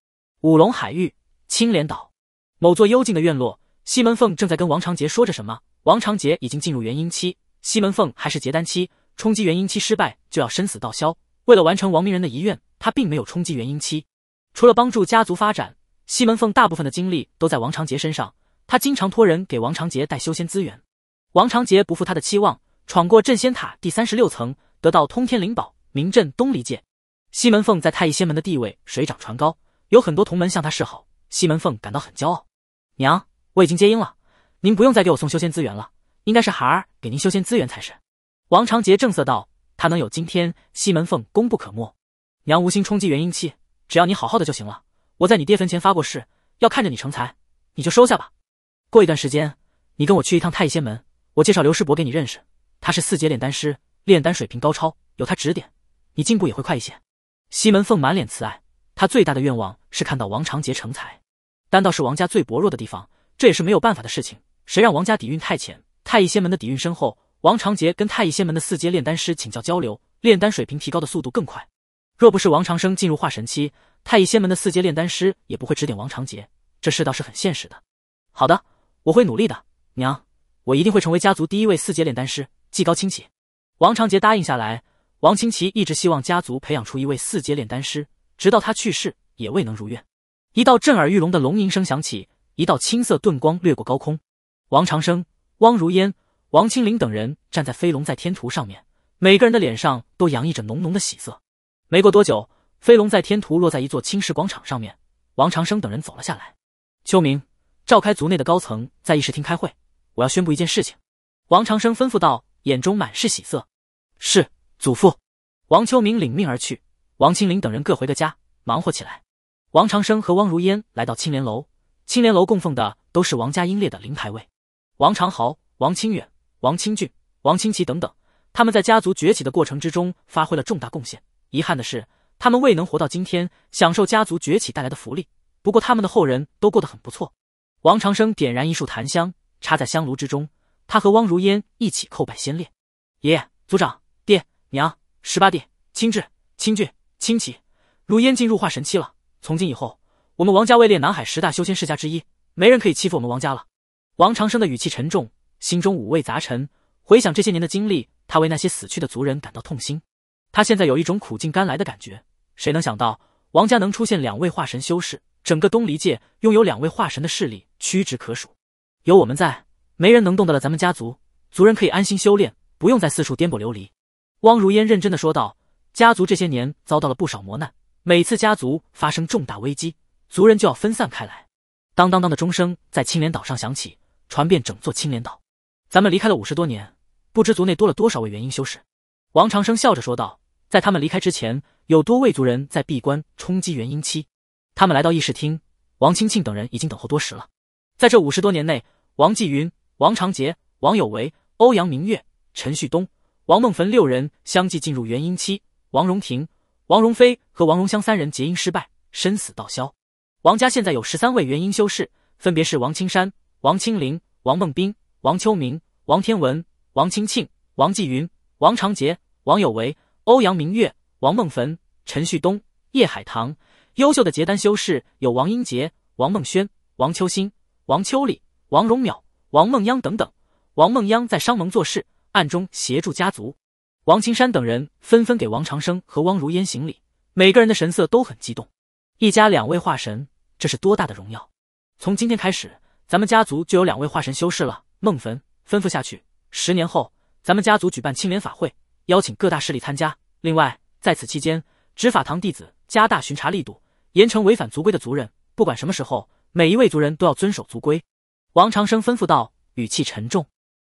五龙海域，青莲岛某座幽静的院落。西门凤正在跟王长杰说着什么。王长杰已经进入元婴期，西门凤还是结丹期，冲击元婴期失败就要生死道消。为了完成王明仁的遗愿，他并没有冲击元婴期。除了帮助家族发展，西门凤大部分的精力都在王长杰身上。他经常托人给王长杰带修仙资源。王长杰不负他的期望，闯过镇仙塔第三十六层，得到通天灵宝名震东离界。西门凤在太乙仙门的地位水涨船高，有很多同门向他示好，西门凤感到很骄傲。娘。我已经接应了，您不用再给我送修仙资源了，应该是孩儿给您修仙资源才是。王长杰正色道：“他能有今天，西门凤功不可没。娘无心冲击元婴期，只要你好好的就行了。我在你爹坟前发过誓，要看着你成才，你就收下吧。过一段时间，你跟我去一趟太乙仙门，我介绍刘师伯给你认识，他是四阶炼丹师，炼丹水平高超，有他指点，你进步也会快一些。”西门凤满脸慈爱，他最大的愿望是看到王长杰成才。丹道是王家最薄弱的地方。这也是没有办法的事情，谁让王家底蕴太浅，太乙仙门的底蕴深厚。王长杰跟太乙仙门的四阶炼丹师请教交流，炼丹水平提高的速度更快。若不是王长生进入化神期，太乙仙门的四阶炼丹师也不会指点王长杰。这世道是很现实的。好的，我会努力的，娘，我一定会成为家族第一位四阶炼丹师。技高清奇，王长杰答应下来。王清奇一直希望家族培养出一位四阶炼丹师，直到他去世也未能如愿。一道震耳欲聋的龙吟声响起。一道青色遁光掠过高空，王长生、汪如烟、王清灵等人站在飞龙在天图上面，每个人的脸上都洋溢着浓浓的喜色。没过多久，飞龙在天图落在一座青石广场上面，王长生等人走了下来。秋明，召开族内的高层在议事厅开会，我要宣布一件事情。王长生吩咐道，眼中满是喜色。是祖父。王秋明领命而去。王清灵等人各回各家，忙活起来。王长生和汪如烟来到青莲楼。青莲楼供奉的都是王家英烈的灵牌位，王长豪、王清远、王清俊、王清奇等等，他们在家族崛起的过程之中发挥了重大贡献。遗憾的是，他们未能活到今天，享受家族崛起带来的福利。不过，他们的后人都过得很不错。王长生点燃一束檀香，插在香炉之中，他和汪如烟一起叩拜先烈，爷爷、族长、爹、娘、十八弟、清志、清俊、清奇，如烟进入化神期了，从今以后。我们王家位列南海十大修仙世家之一，没人可以欺负我们王家了。王长生的语气沉重，心中五味杂陈。回想这些年的经历，他为那些死去的族人感到痛心。他现在有一种苦尽甘来的感觉。谁能想到王家能出现两位化神修士？整个东离界拥有两位化神的势力屈指可数。有我们在，没人能动得了咱们家族。族人可以安心修炼，不用再四处颠簸流离。汪如烟认真的说道：“家族这些年遭到了不少磨难，每次家族发生重大危机。”族人就要分散开来，当当当的钟声在青莲岛上响起，传遍整座青莲岛。咱们离开了五十多年，不知族内多了多少位元婴修士。王长生笑着说道：“在他们离开之前，有多位族人在闭关冲击元婴期。”他们来到议事厅，王清庆等人已经等候多时了。在这五十多年内，王继云、王长杰、王有为、欧阳明月、陈旭东、王梦坟六人相继进入元婴期。王荣廷、王荣飞和王荣香三人结阴失败，生死道消。王家现在有十三位元婴修士，分别是王青山、王青林、王梦斌、王秋明、王天文、王清庆、王继云、王长杰、王有为、欧阳明月、王梦凡、陈旭东、叶海棠。优秀的结丹修士有王英杰、王梦轩、王秋新、王秋礼、王荣淼、王梦央等等。王梦央在商盟做事，暗中协助家族。王青山等人纷纷给王长生和汪如烟行礼，每个人的神色都很激动。一家两位化神。这是多大的荣耀！从今天开始，咱们家族就有两位化神修士了。孟坟，吩咐下去，十年后咱们家族举办青莲法会，邀请各大势力参加。另外，在此期间，执法堂弟子加大巡查力度，严惩违反族规的族人。不管什么时候，每一位族人都要遵守族规。王长生吩咐道，语气沉重：“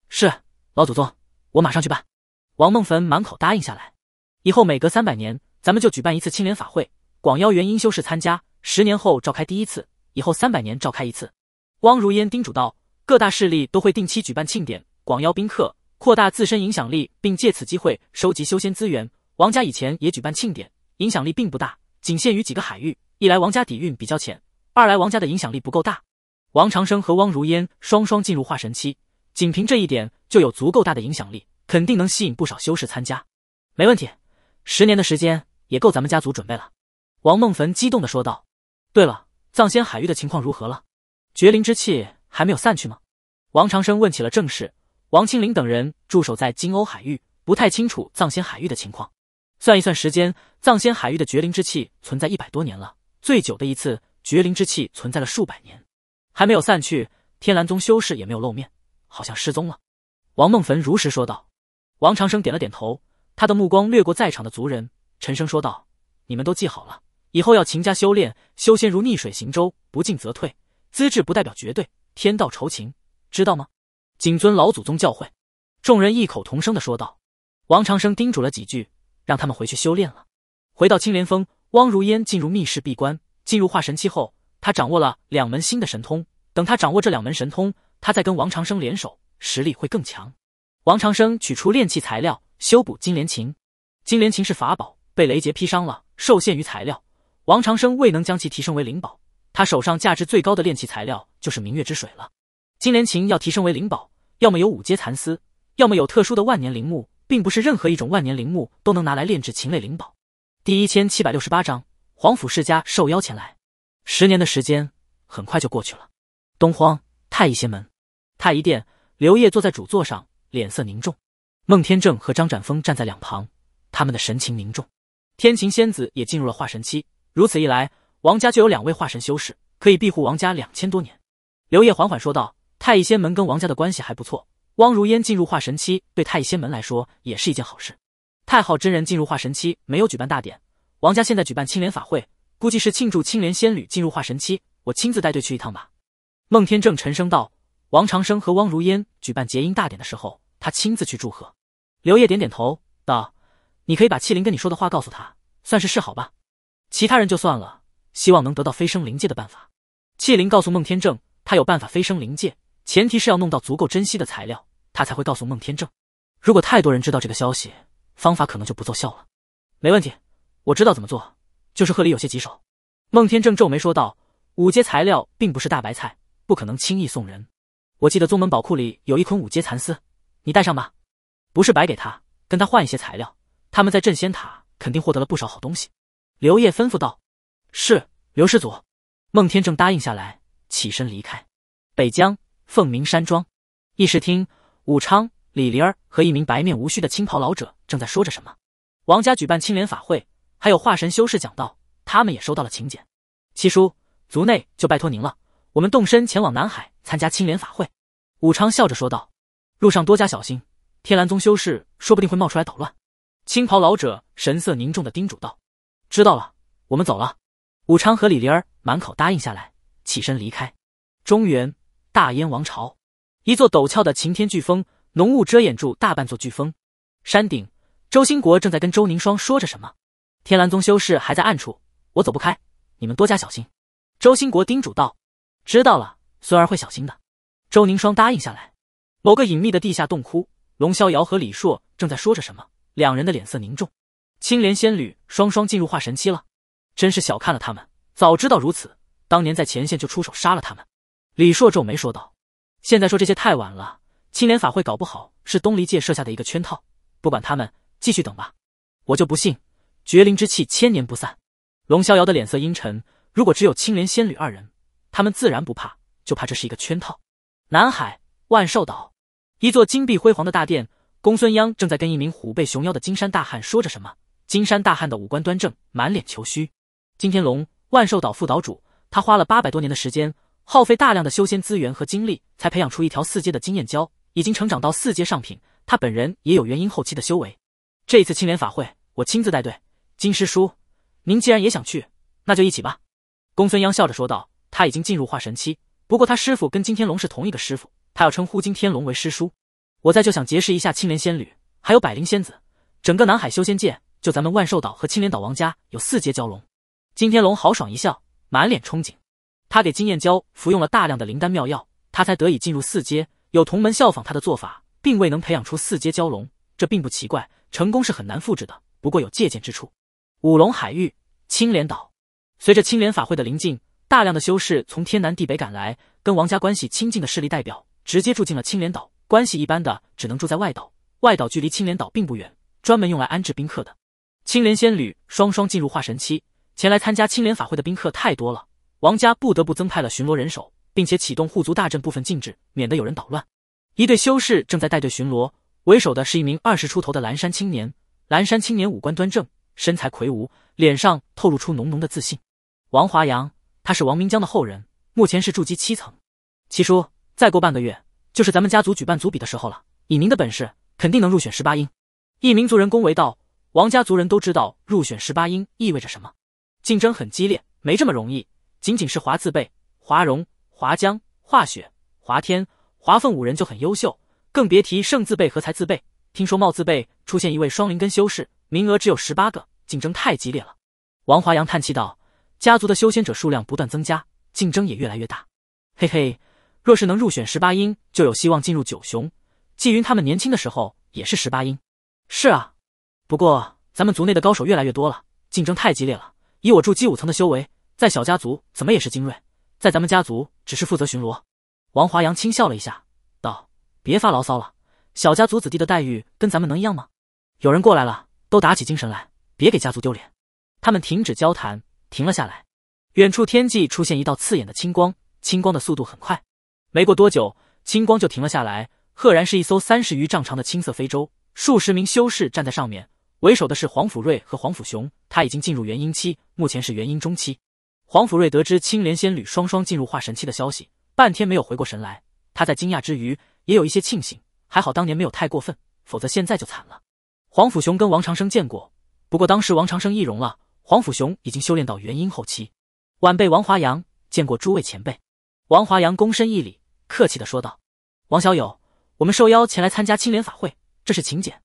是，老祖宗，我马上去办。”王孟坟满口答应下来。以后每隔三百年，咱们就举办一次青莲法会，广邀元婴修士参加。十年后召开第一次，以后三百年召开一次。汪如烟叮嘱道：“各大势力都会定期举办庆典，广邀宾客，扩大自身影响力，并借此机会收集修仙资源。王家以前也举办庆典，影响力并不大，仅限于几个海域。一来王家底蕴比较浅，二来王家的影响力不够大。王长生和汪如烟双双进入化神期，仅凭这一点就有足够大的影响力，肯定能吸引不少修士参加。没问题，十年的时间也够咱们家族准备了。”王梦凡激动地说道。对了，藏仙海域的情况如何了？绝灵之气还没有散去吗？王长生问起了正事。王清灵等人驻守在金欧海域，不太清楚藏仙海域的情况。算一算时间，藏仙海域的绝灵之气存在一百多年了，最久的一次绝灵之气存在了数百年，还没有散去。天蓝宗修士也没有露面，好像失踪了。王梦焚如实说道。王长生点了点头，他的目光掠过在场的族人，沉声说道：“你们都记好了。”以后要勤加修炼，修仙如逆水行舟，不进则退。资质不代表绝对，天道酬勤，知道吗？谨遵老祖宗教诲。众人异口同声地说道。王长生叮嘱了几句，让他们回去修炼了。回到青莲峰，汪如烟进入密室闭关。进入化神期后，他掌握了两门新的神通。等他掌握这两门神通，他再跟王长生联手，实力会更强。王长生取出炼器材料，修补金莲琴。金莲琴是法宝，被雷劫劈伤了，受限于材料。王长生未能将其提升为灵宝，他手上价值最高的炼器材料就是明月之水了。金莲琴要提升为灵宝，要么有五阶蚕丝，要么有特殊的万年灵木，并不是任何一种万年灵木都能拿来炼制琴类灵宝。第一千七百六十八章皇甫世家受邀前来。十年的时间很快就过去了。东荒太乙仙门太乙殿，刘烨坐在主座上，脸色凝重。孟天正和张展峰站在两旁，他们的神情凝重。天琴仙子也进入了化神期。如此一来，王家就有两位化神修士可以庇护王家两千多年。刘烨缓缓说道：“太乙仙门跟王家的关系还不错，汪如烟进入化神期，对太乙仙门来说也是一件好事。太昊真人进入化神期没有举办大典，王家现在举办青莲法会，估计是庆祝青莲仙女进入化神期。我亲自带队去一趟吧。”孟天正沉声道：“王长生和汪如烟举办结姻大典的时候，他亲自去祝贺。”刘烨点点头道：“你可以把气灵跟你说的话告诉他，算是示好吧。”其他人就算了，希望能得到飞升灵界的办法。气灵告诉孟天正，他有办法飞升灵界，前提是要弄到足够珍惜的材料，他才会告诉孟天正。如果太多人知道这个消息，方法可能就不奏效了。没问题，我知道怎么做，就是贺礼有些棘手。孟天正皱眉说道：“五阶材料并不是大白菜，不可能轻易送人。我记得宗门宝库里有一捆五阶蚕丝，你带上吧，不是白给他，跟他换一些材料。他们在镇仙塔肯定获得了不少好东西。”刘烨吩咐道：“是刘师祖。”孟天正答应下来，起身离开。北疆凤鸣山庄议事厅，武昌、李玲儿和一名白面无须的青袍老者正在说着什么。王家举办青莲法会，还有化神修士讲道，他们也收到了请柬。七叔，族内就拜托您了，我们动身前往南海参加青莲法会。武昌笑着说道：“路上多加小心，天蓝宗修士说不定会冒出来捣乱。”青袍老者神色凝重的叮嘱道。知道了，我们走了。武昌和李莲儿满口答应下来，起身离开。中原，大燕王朝，一座陡峭的晴天巨峰，浓雾遮掩住大半座巨峰。山顶，周兴国正在跟周凝霜说着什么。天蓝宗修士还在暗处，我走不开，你们多加小心。周兴国叮嘱道。知道了，孙儿会小心的。周凝霜答应下来。某个隐秘的地下洞窟，龙逍遥和李硕正在说着什么，两人的脸色凝重。青莲仙女双双进入化神期了，真是小看了他们。早知道如此，当年在前线就出手杀了他们。李硕皱眉说道：“现在说这些太晚了，青莲法会搞不好是东离界设下的一个圈套。不管他们，继续等吧。我就不信绝灵之气千年不散。”龙逍遥的脸色阴沉。如果只有青莲仙女二人，他们自然不怕，就怕这是一个圈套。南海万寿岛，一座金碧辉煌的大殿，公孙鞅正在跟一名虎背熊腰的金山大汉说着什么。金山大汉的五官端正，满脸虬须。金天龙，万寿岛副岛主，他花了八百多年的时间，耗费大量的修仙资源和精力，才培养出一条四阶的金验蛟，已经成长到四阶上品。他本人也有元婴后期的修为。这一次青莲法会，我亲自带队。金师叔，您既然也想去，那就一起吧。公孙鞅笑着说道。他已经进入化神期，不过他师傅跟金天龙是同一个师傅，他要称呼金天龙为师叔。我在就想结识一下青莲仙侣，还有百灵仙子，整个南海修仙界。就咱们万寿岛和青莲岛，王家有四阶蛟龙。金天龙豪爽一笑，满脸憧憬。他给金燕娇服用了大量的灵丹妙药，他才得以进入四阶。有同门效仿他的做法，并未能培养出四阶蛟龙，这并不奇怪。成功是很难复制的，不过有借鉴之处。五龙海域，青莲岛。随着青莲法会的临近，大量的修士从天南地北赶来。跟王家关系亲近的势力代表直接住进了青莲岛，关系一般的只能住在外岛。外岛距离青莲岛并不远，专门用来安置宾客的。青莲仙侣双双进入化神期，前来参加青莲法会的宾客太多了，王家不得不增派了巡逻人手，并且启动护族大阵部分禁制，免得有人捣乱。一对修士正在带队巡逻，为首的是一名二十出头的蓝山青年。蓝山青年五官端正，身材魁梧，脸上透露出浓浓的自信。王华阳，他是王明江的后人，目前是筑基七层。七叔，再过半个月就是咱们家族举办族比的时候了，以您的本事，肯定能入选十八英。一名族人恭维道。王家族人都知道入选十八英意味着什么，竞争很激烈，没这么容易。仅仅是华字辈、华荣、华江、华雪、华天、华凤五人就很优秀，更别提盛字辈和才字辈。听说茂字辈出现一位双灵根修士，名额只有十八个，竞争太激烈了。王华阳叹气道：“家族的修仙者数量不断增加，竞争也越来越大。嘿嘿，若是能入选十八英，就有希望进入九雄。纪云他们年轻的时候也是十八英。”是啊。不过，咱们族内的高手越来越多了，竞争太激烈了。以我筑基五层的修为，在小家族怎么也是精锐，在咱们家族只是负责巡逻。王华阳轻笑了一下，道：“别发牢骚了，小家族子弟的待遇跟咱们能一样吗？”有人过来了，都打起精神来，别给家族丢脸。他们停止交谈，停了下来。远处天际出现一道刺眼的青光，青光的速度很快，没过多久，青光就停了下来，赫然是一艘三十余丈长的青色飞舟，数十名修士站在上面。为首的是黄甫瑞和黄甫雄，他已经进入元婴期，目前是元婴中期。黄甫瑞得知青莲仙女双双进入化神期的消息，半天没有回过神来。他在惊讶之余，也有一些庆幸，还好当年没有太过分，否则现在就惨了。黄甫雄跟王长生见过，不过当时王长生易容了。黄甫雄已经修炼到元婴后期。晚辈王华阳见过诸位前辈。王华阳躬身一礼，客气的说道：“王小友，我们受邀前来参加青莲法会，这是请柬。”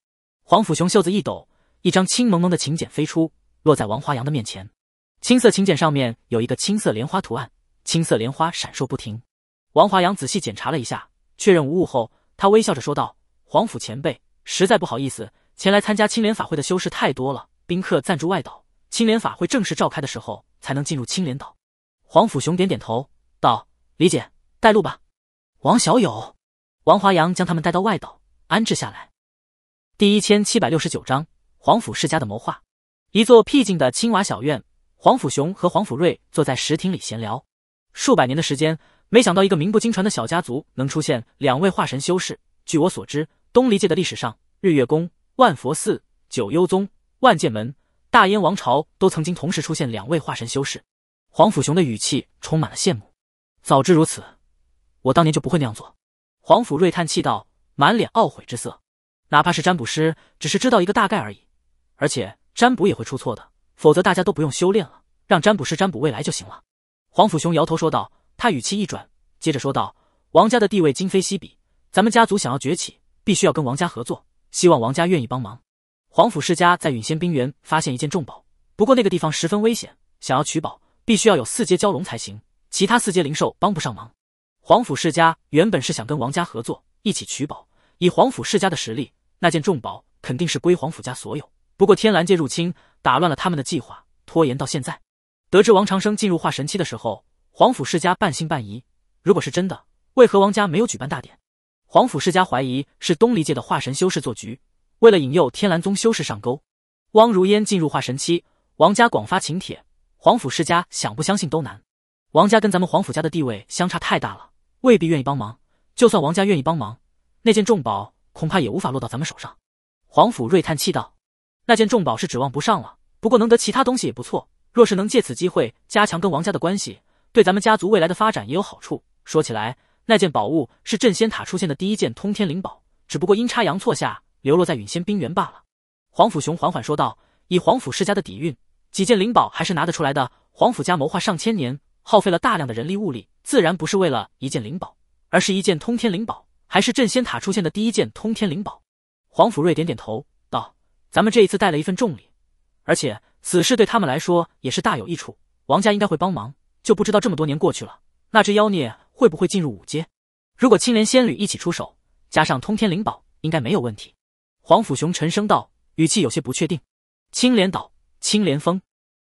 黄甫雄袖子一抖。一张青蒙蒙的请柬飞出，落在王华阳的面前。青色请柬上面有一个青色莲花图案，青色莲花闪烁不停。王华阳仔细检查了一下，确认无误后，他微笑着说道：“黄甫前辈，实在不好意思，前来参加青莲法会的修士太多了，宾客暂住外岛，青莲法会正式召开的时候才能进入青莲岛。”黄甫雄点点头，道：“李姐，带路吧。”王小友，王华阳将他们带到外岛安置下来。第一千七百六十九章。黄甫世家的谋划，一座僻静的青瓦小院，黄甫雄和黄甫瑞坐在石亭里闲聊。数百年的时间，没想到一个名不经传的小家族能出现两位化神修士。据我所知，东离界的历史上，日月宫、万佛寺、九幽宗、万剑门、大燕王朝都曾经同时出现两位化神修士。黄甫雄的语气充满了羡慕。早知如此，我当年就不会那样做。黄甫瑞叹气道，满脸懊悔之色。哪怕是占卜师，只是知道一个大概而已。而且占卜也会出错的，否则大家都不用修炼了，让占卜师占卜未来就行了。黄甫雄摇头说道，他语气一转，接着说道：“王家的地位今非昔比，咱们家族想要崛起，必须要跟王家合作。希望王家愿意帮忙。”黄甫世家在陨仙冰原发现一件重宝，不过那个地方十分危险，想要取宝，必须要有四阶蛟龙才行，其他四阶灵兽帮不上忙。黄甫世家原本是想跟王家合作，一起取宝，以黄甫世家的实力，那件重宝肯定是归黄甫家所有。不过天蓝界入侵打乱了他们的计划，拖延到现在。得知王长生进入化神期的时候，皇甫世家半信半疑。如果是真的，为何王家没有举办大典？皇甫世家怀疑是东离界的化神修士做局，为了引诱天蓝宗修士上钩。汪如烟进入化神期，王家广发请帖，皇甫世家想不相信都难。王家跟咱们皇甫家的地位相差太大了，未必愿意帮忙。就算王家愿意帮忙，那件重宝恐怕也无法落到咱们手上。皇甫瑞叹气道。那件重宝是指望不上了，不过能得其他东西也不错。若是能借此机会加强跟王家的关系，对咱们家族未来的发展也有好处。说起来，那件宝物是镇仙塔出现的第一件通天灵宝，只不过阴差阳错下流落在陨仙冰原罢了。黄甫雄缓缓说道：“以黄甫世家的底蕴，几件灵宝还是拿得出来的。黄甫家谋划上千年，耗费了大量的人力物力，自然不是为了一件灵宝，而是一件通天灵宝，还是镇仙塔出现的第一件通天灵宝。”黄甫瑞点点头。咱们这一次带了一份重礼，而且此事对他们来说也是大有益处。王家应该会帮忙，就不知道这么多年过去了，那只妖孽会不会进入五阶？如果青莲仙侣一起出手，加上通天灵宝，应该没有问题。黄甫雄沉声道，语气有些不确定。青莲岛，青莲峰，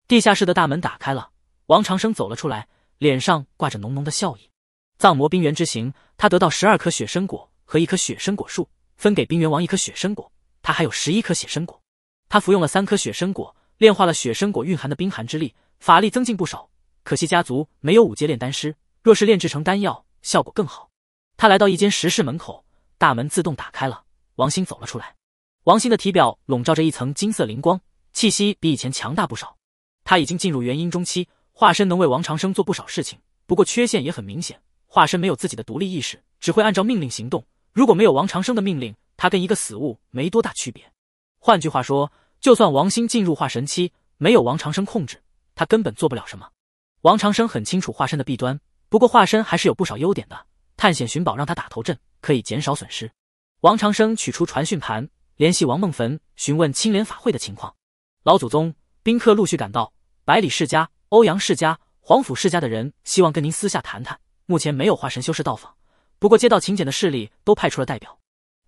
地下室的大门打开了，王长生走了出来，脸上挂着浓浓的笑意。藏魔冰原之行，他得到十二颗雪参果和一棵雪参果树，分给冰原王一颗雪参果。他还有十一颗雪参果，他服用了三颗雪参果，炼化了雪参果蕴含的冰寒之力，法力增进不少。可惜家族没有五阶炼丹师，若是炼制成丹药，效果更好。他来到一间石室门口，大门自动打开了，王鑫走了出来。王鑫的体表笼罩着一层金色灵光，气息比以前强大不少。他已经进入元婴中期，化身能为王长生做不少事情，不过缺陷也很明显，化身没有自己的独立意识，只会按照命令行动。如果没有王长生的命令。他跟一个死物没多大区别，换句话说，就算王兴进入化神期，没有王长生控制，他根本做不了什么。王长生很清楚化身的弊端，不过化身还是有不少优点的。探险寻宝让他打头阵，可以减少损失。王长生取出传讯盘，联系王梦坟，询问青莲法会的情况。老祖宗，宾客陆续赶到，百里世家、欧阳世家、皇甫世家的人希望跟您私下谈谈。目前没有化神修士到访，不过接到请柬的势力都派出了代表。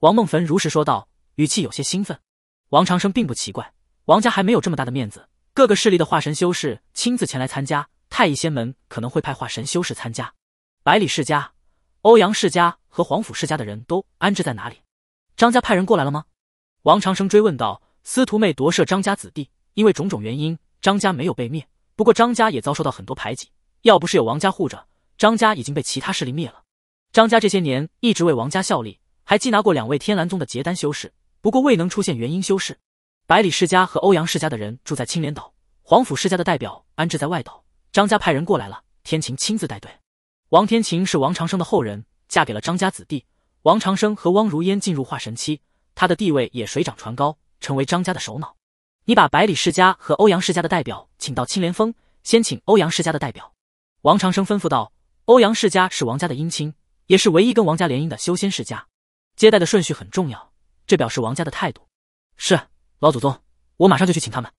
王梦焚如实说道，语气有些兴奋。王长生并不奇怪，王家还没有这么大的面子，各个势力的化神修士亲自前来参加，太乙仙门可能会派化神修士参加。百里世家、欧阳世家和皇甫世家的人都安置在哪里？张家派人过来了吗？王长生追问道。司徒妹夺舍张家子弟，因为种种原因，张家没有被灭，不过张家也遭受到很多排挤，要不是有王家护着，张家已经被其他势力灭了。张家这些年一直为王家效力。还缉拿过两位天蓝宗的结丹修士，不过未能出现元婴修士。百里世家和欧阳世家的人住在青莲岛，皇甫世家的代表安置在外岛。张家派人过来了，天晴亲自带队。王天晴是王长生的后人，嫁给了张家子弟。王长生和汪如烟进入化神期，他的地位也水涨船高，成为张家的首脑。你把百里世家和欧阳世家的代表请到青莲峰，先请欧阳世家的代表。王长生吩咐道：“欧阳世家是王家的姻亲，也是唯一跟王家联姻的修仙世家。”接待的顺序很重要，这表示王家的态度。是老祖宗，我马上就去请他们。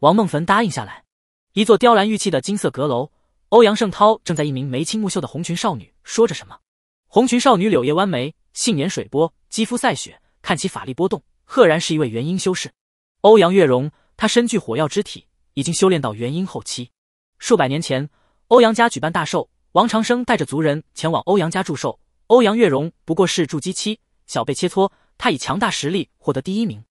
王梦凡答应下来。一座雕栏玉砌的金色阁楼，欧阳盛涛正在一名眉清目秀的红裙少女说着什么。红裙少女柳叶弯眉，杏眼水波，肌肤赛雪，看其法力波动，赫然是一位元婴修士。欧阳月容，她身具火药之体，已经修炼到元婴后期。数百年前，欧阳家举办大寿，王长生带着族人前往欧阳家祝寿。欧阳月容不过是筑基期。小辈切磋，他以强大实力获得第一名。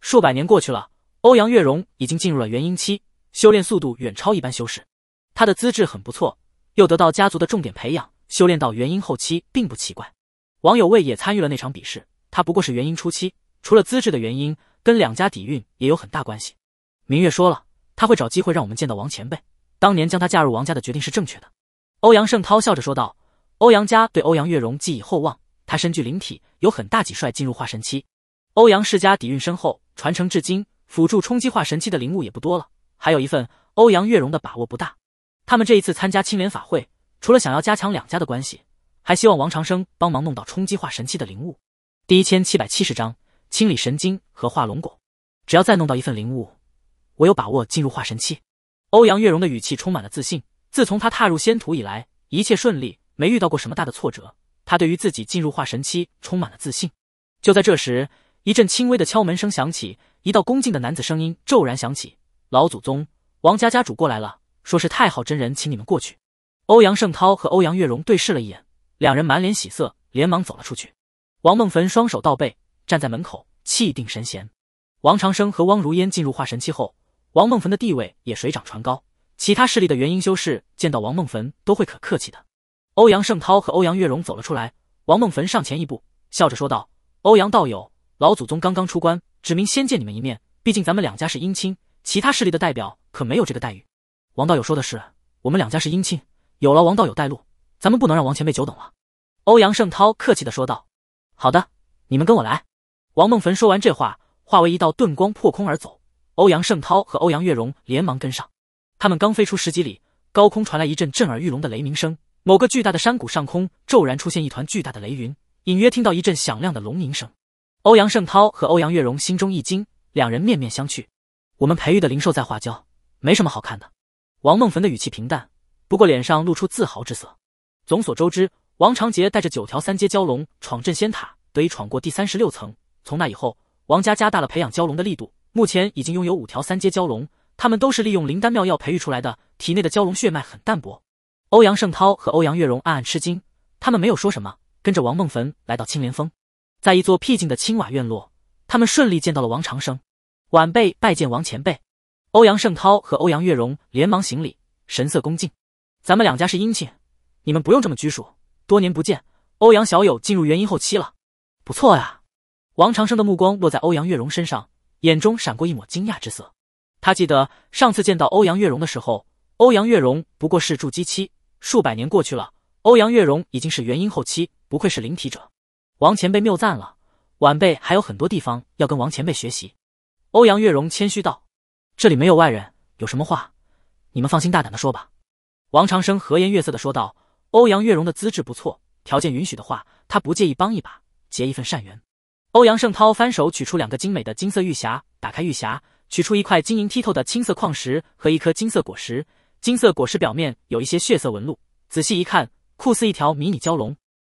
数百年过去了，欧阳月荣已经进入了元婴期，修炼速度远超一般修士。他的资质很不错，又得到家族的重点培养，修炼到元婴后期并不奇怪。王有为也参与了那场比试，他不过是元婴初期，除了资质的原因，跟两家底蕴也有很大关系。明月说了，他会找机会让我们见到王前辈。当年将她嫁入王家的决定是正确的。欧阳胜涛笑着说道：“欧阳家对欧阳月荣寄以厚望。”他身具灵体，有很大几率进入化神期。欧阳世家底蕴深厚，传承至今，辅助冲击化神期的灵物也不多了。还有一份，欧阳月容的把握不大。他们这一次参加青莲法会，除了想要加强两家的关系，还希望王长生帮忙弄到冲击化神期的灵物。第一千七百七十章清理神经和化龙果，只要再弄到一份灵物，我有把握进入化神期。欧阳月容的语气充满了自信。自从他踏入仙途以来，一切顺利，没遇到过什么大的挫折。他对于自己进入化神期充满了自信。就在这时，一阵轻微的敲门声响起，一道恭敬的男子声音骤然响起：“老祖宗，王家家主过来了，说是太昊真人请你们过去。”欧阳盛涛和欧阳月容对视了一眼，两人满脸喜色，连忙走了出去。王梦焚双手倒背，站在门口，气定神闲。王长生和汪如烟进入化神期后，王梦焚的地位也水涨船高，其他势力的元婴修士见到王梦焚都会可客气的。欧阳盛涛和欧阳月荣走了出来，王梦焚上前一步，笑着说道：“欧阳道友，老祖宗刚刚出关，指明先见你们一面。毕竟咱们两家是姻亲，其他势力的代表可没有这个待遇。”王道友说的是，我们两家是姻亲，有劳王道友带路，咱们不能让王前辈久等了。”欧阳盛涛客气的说道。“好的，你们跟我来。”王梦焚说完这话，化为一道遁光破空而走。欧阳盛涛和欧阳月荣连忙跟上。他们刚飞出十几里，高空传来一阵震耳欲聋的雷鸣声。某个巨大的山谷上空骤然出现一团巨大的雷云，隐约听到一阵响亮的龙吟声。欧阳圣涛和欧阳月容心中一惊，两人面面相觑。我们培育的灵兽在化蛟，没什么好看的。王梦焚的语气平淡，不过脸上露出自豪之色。众所周知，王长杰带着九条三阶蛟龙闯镇仙塔，得以闯过第三十六层。从那以后，王家加大了培养蛟龙的力度，目前已经拥有五条三阶蛟龙。他们都是利用灵丹妙药培育出来的，体内的蛟龙血脉很淡薄。欧阳盛涛和欧阳月容暗暗吃惊，他们没有说什么，跟着王梦焚来到青莲峰，在一座僻静的青瓦院落，他们顺利见到了王长生。晚辈拜见王前辈！欧阳盛涛和欧阳月容连忙行礼，神色恭敬。咱们两家是姻亲，你们不用这么拘束。多年不见，欧阳小友进入元婴后期了，不错呀！王长生的目光落在欧阳月容身上，眼中闪过一抹惊讶之色。他记得上次见到欧阳月容的时候，欧阳月容不过是筑基期。数百年过去了，欧阳月容已经是元婴后期，不愧是灵体者。王前辈谬赞了，晚辈还有很多地方要跟王前辈学习。欧阳月容谦虚道：“这里没有外人，有什么话，你们放心大胆的说吧。”王长生和颜悦色的说道：“欧阳月容的资质不错，条件允许的话，他不介意帮一把，结一份善缘。”欧阳盛涛翻手取出两个精美的金色玉匣，打开玉匣，取出一块晶莹剔透的青色矿石和一颗金色果实。金色果实表面有一些血色纹路，仔细一看，酷似一条迷你蛟龙。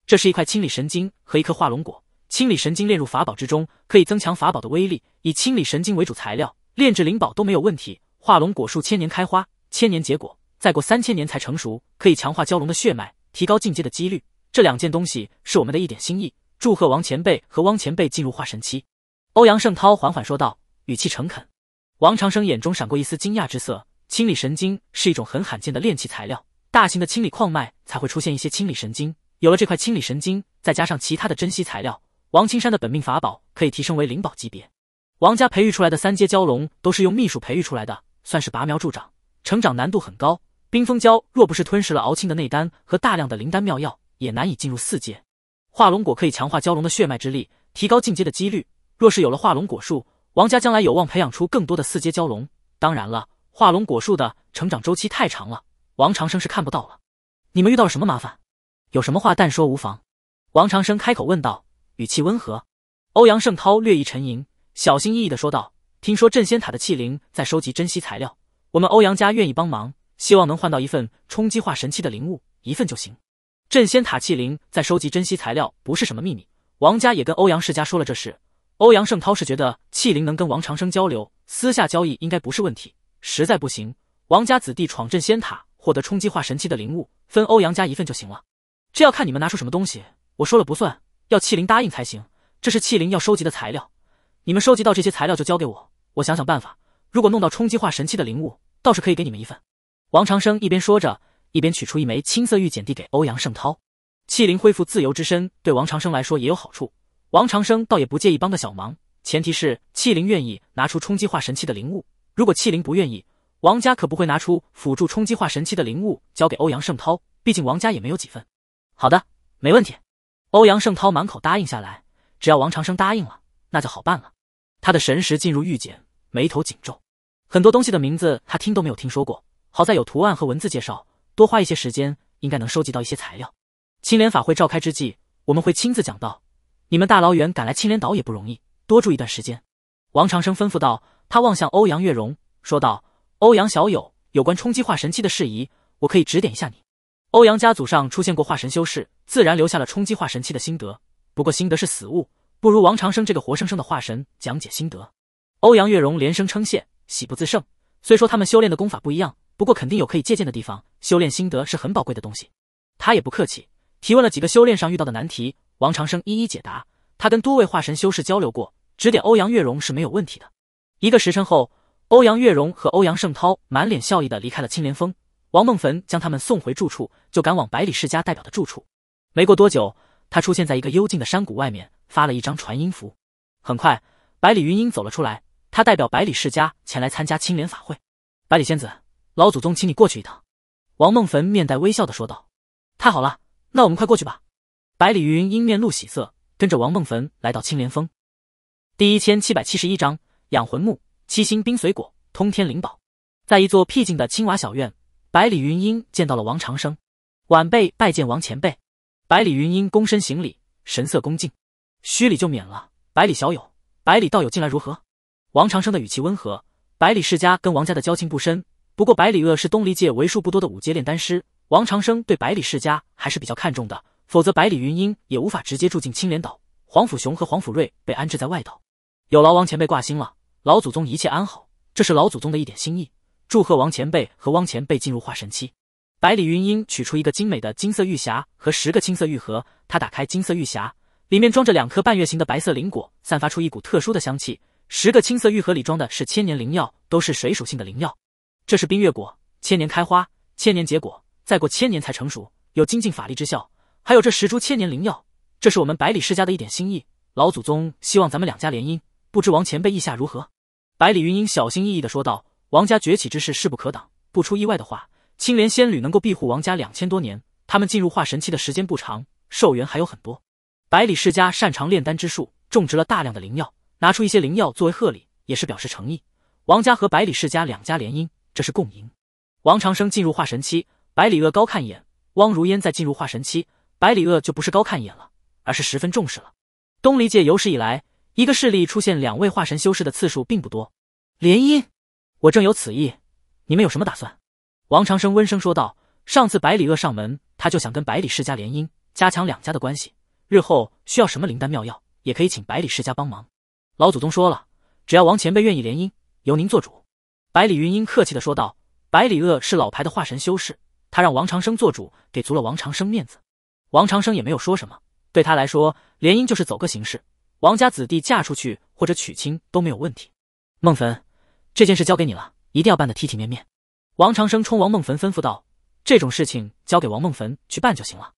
这是一块清理神经和一颗化龙果。清理神经炼入法宝之中，可以增强法宝的威力。以清理神经为主材料，炼制灵宝都没有问题。化龙果树千年开花，千年结果，再过三千年才成熟，可以强化蛟龙的血脉，提高进阶的几率。这两件东西是我们的一点心意，祝贺王前辈和汪前辈进入化神期。”欧阳圣涛缓缓说道，语气诚恳。王长生眼中闪过一丝惊讶之色。清理神经是一种很罕见的炼器材料，大型的清理矿脉才会出现一些清理神经。有了这块清理神经，再加上其他的珍稀材料，王青山的本命法宝可以提升为灵宝级别。王家培育出来的三阶蛟龙都是用秘术培育出来的，算是拔苗助长，成长难度很高。冰封蛟若不是吞噬了敖青的内丹和大量的灵丹妙药，也难以进入四阶。化龙果可以强化蛟龙的血脉之力，提高进阶的几率。若是有了化龙果树，王家将来有望培养出更多的四阶蛟龙。当然了。化龙果树的成长周期太长了，王长生是看不到了。你们遇到了什么麻烦？有什么话但说无妨。王长生开口问道，语气温和。欧阳圣涛略一沉吟，小心翼翼的说道：“听说镇仙塔的器灵在收集珍稀材料，我们欧阳家愿意帮忙，希望能换到一份冲击化神器的灵物，一份就行。”镇仙塔器灵在收集珍稀材料不是什么秘密，王家也跟欧阳世家说了这事。欧阳圣涛是觉得器灵能跟王长生交流，私下交易应该不是问题。实在不行，王家子弟闯镇仙塔获得冲击化神器的灵物，分欧阳家一份就行了。这要看你们拿出什么东西，我说了不算，要气灵答应才行。这是气灵要收集的材料，你们收集到这些材料就交给我，我想想办法。如果弄到冲击化神器的灵物，倒是可以给你们一份。王长生一边说着，一边取出一枚青色玉简递给欧阳圣涛。气灵恢复自由之身，对王长生来说也有好处。王长生倒也不介意帮个小忙，前提是气灵愿意拿出冲击化神器的灵物。如果器灵不愿意，王家可不会拿出辅助冲击化神器的灵物交给欧阳圣涛。毕竟王家也没有几分。好的，没问题。欧阳圣涛满口答应下来。只要王长生答应了，那就好办了。他的神识进入预检，眉头紧皱。很多东西的名字他听都没有听说过。好在有图案和文字介绍，多花一些时间，应该能收集到一些材料。青莲法会召开之际，我们会亲自讲道。你们大老远赶来青莲岛也不容易，多住一段时间。王长生吩咐道。他望向欧阳月容，说道：“欧阳小友，有关冲击化神期的事宜，我可以指点一下你。欧阳家族上出现过化神修士，自然留下了冲击化神期的心得。不过心得是死物，不如王长生这个活生生的化神讲解心得。”欧阳月容连声称谢，喜不自胜。虽说他们修炼的功法不一样，不过肯定有可以借鉴的地方。修炼心得是很宝贵的东西。他也不客气，提问了几个修炼上遇到的难题，王长生一一解答。他跟多位化神修士交流过，指点欧阳月容是没有问题的。一个时辰后，欧阳月容和欧阳盛涛满脸笑意的离开了青莲峰。王梦焚将他们送回住处，就赶往百里世家代表的住处。没过多久，他出现在一个幽静的山谷外面，发了一张传音符。很快，百里云英走了出来。他代表百里世家前来参加青莲法会。百里仙子，老祖宗，请你过去一趟。”王梦焚面带微笑的说道。“太好了，那我们快过去吧。”百里云英面露喜色，跟着王梦焚来到青莲峰。第一千七百七十一章。养魂木、七星冰髓果、通天灵宝，在一座僻静的青瓦小院，百里云缨见到了王长生。晚辈拜见王前辈。百里云缨躬身行礼，神色恭敬。虚礼就免了。百里小友，百里道友近来如何？王长生的语气温和。百里世家跟王家的交情不深，不过百里厄是东离界为数不多的五阶炼丹师，王长生对百里世家还是比较看重的。否则，百里云缨也无法直接住进青莲岛。黄甫雄和黄甫瑞被安置在外岛，有劳王前辈挂心了。老祖宗一切安好，这是老祖宗的一点心意，祝贺王前辈和汪前辈进入化神期。百里云英取出一个精美的金色玉匣和十个青色玉盒，她打开金色玉匣，里面装着两颗半月形的白色灵果，散发出一股特殊的香气。十个青色玉盒里装的是千年灵药，都是水属性的灵药。这是冰月果，千年开花，千年结果，再过千年才成熟，有精进法力之效。还有这十株千年灵药，这是我们百里世家的一点心意。老祖宗希望咱们两家联姻。不知王前辈意下如何？百里云英小心翼翼的说道：“王家崛起之势势不可挡，不出意外的话，青莲仙侣能够庇护王家两千多年。他们进入化神期的时间不长，寿元还有很多。百里世家擅长炼丹之术，种植了大量的灵药，拿出一些灵药作为贺礼，也是表示诚意。王家和百里世家两家联姻，这是共赢。王长生进入化神期，百里恶高看一眼；汪如烟再进入化神期，百里恶就不是高看一眼了，而是十分重视了。东离界有史以来。”一个势力出现两位化神修士的次数并不多。联姻，我正有此意。你们有什么打算？王长生温声说道。上次百里恶上门，他就想跟百里世家联姻，加强两家的关系。日后需要什么灵丹妙药，也可以请百里世家帮忙。老祖宗说了，只要王前辈愿意联姻，由您做主。百里云英客气的说道。百里恶是老牌的化神修士，他让王长生做主，给足了王长生面子。王长生也没有说什么，对他来说，联姻就是走个形式。王家子弟嫁出去或者娶亲都没有问题，孟坟，这件事交给你了，一定要办的体体面面。王长生冲王孟坟吩咐道：“这种事情交给王孟坟去办就行了。”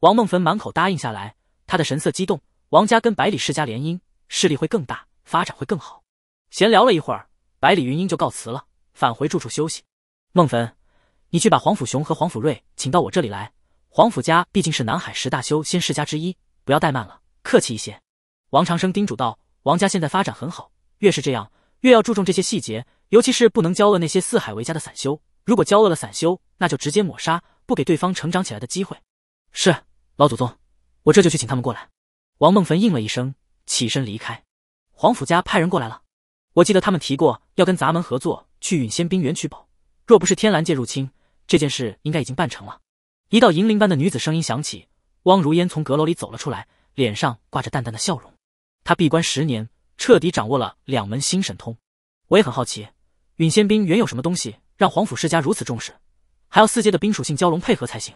王孟坟满口答应下来，他的神色激动。王家跟百里世家联姻，势力会更大，发展会更好。闲聊了一会儿，百里云英就告辞了，返回住处休息。孟坟，你去把黄甫雄和黄甫瑞请到我这里来。黄甫家毕竟是南海十大修仙世家之一，不要怠慢了，客气一些。王长生叮嘱道：“王家现在发展很好，越是这样，越要注重这些细节，尤其是不能交恶那些四海为家的散修。如果交恶了散修，那就直接抹杀，不给对方成长起来的机会。”是老祖宗，我这就去请他们过来。”王梦凡应了一声，起身离开。黄甫家派人过来了，我记得他们提过要跟咱们合作去陨仙冰原取宝。若不是天蓝界入侵，这件事应该已经办成了。”一道银铃般的女子声音响起，汪如烟从阁楼里走了出来，脸上挂着淡淡的笑容。他闭关十年，彻底掌握了两门新神通。我也很好奇，陨仙兵原有什么东西让皇甫世家如此重视，还要四阶的冰属性蛟龙配合才行。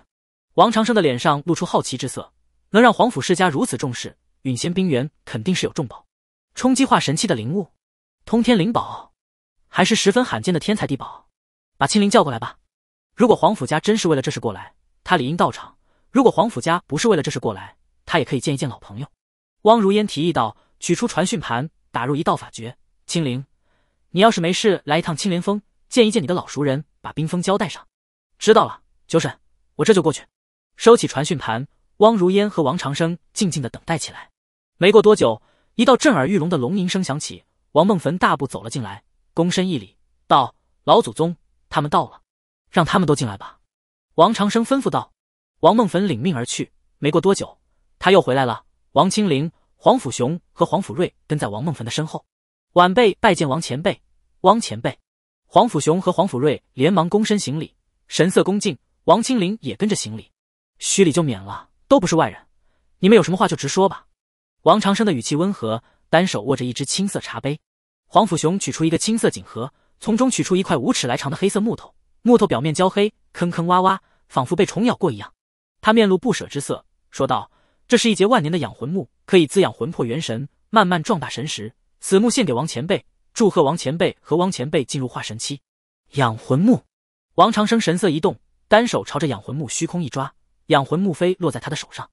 王长生的脸上露出好奇之色，能让皇甫世家如此重视陨仙冰原，肯定是有重宝，冲击化神器的灵物，通天灵宝，还是十分罕见的天才地宝。把青灵叫过来吧。如果皇甫家真是为了这事过来，他理应到场；如果皇甫家不是为了这事过来，他也可以见一见老朋友。汪如烟提议道。取出传讯盘，打入一道法诀：“青灵，你要是没事，来一趟青莲峰，见一见你的老熟人，把冰封交代上。”知道了，九婶，我这就过去。收起传讯盘，汪如烟和王长生静静的等待起来。没过多久，一道震耳欲聋的龙吟声响起，王梦坟大步走了进来，躬身一礼，道：“老祖宗，他们到了，让他们都进来吧。”王长生吩咐道。王梦坟领命而去。没过多久，他又回来了，王清灵。黄甫雄和黄甫瑞跟在王梦凡的身后，晚辈拜见王前辈。汪前辈，黄甫雄和黄甫瑞连忙躬身行礼，神色恭敬。王清林也跟着行礼，虚礼就免了，都不是外人，你们有什么话就直说吧。王长生的语气温和，单手握着一只青色茶杯。黄甫雄取出一个青色锦盒，从中取出一块五尺来长的黑色木头，木头表面焦黑，坑坑洼洼，仿佛被虫咬过一样。他面露不舍之色，说道。这是一节万年的养魂木，可以滋养魂魄元神，慢慢壮大神识。此木献给王前辈，祝贺王前辈和王前辈进入化神期。养魂木，王长生神色一动，单手朝着养魂木虚空一抓，养魂木飞落在他的手上。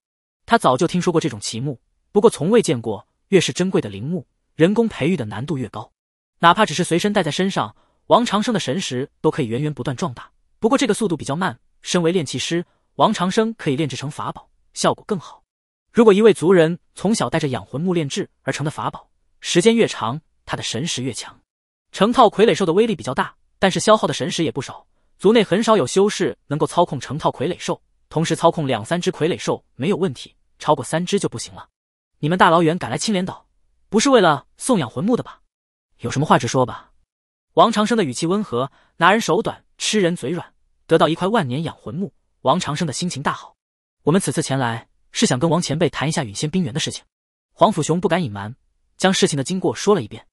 他早就听说过这种奇木，不过从未见过。越是珍贵的灵木，人工培育的难度越高。哪怕只是随身带在身上，王长生的神识都可以源源不断壮大。不过这个速度比较慢。身为炼器师，王长生可以炼制成法宝，效果更好。如果一位族人从小带着养魂木炼制而成的法宝，时间越长，他的神识越强。成套傀儡兽的威力比较大，但是消耗的神识也不少。族内很少有修士能够操控成套傀儡兽，同时操控两三只傀儡兽没有问题，超过三只就不行了。你们大老远赶来青莲岛，不是为了送养魂木的吧？有什么话直说吧。王长生的语气温和，拿人手短，吃人嘴软。得到一块万年养魂木，王长生的心情大好。我们此次前来。是想跟王前辈谈一下陨仙冰原的事情。黄甫雄不敢隐瞒，将事情的经过说了一遍。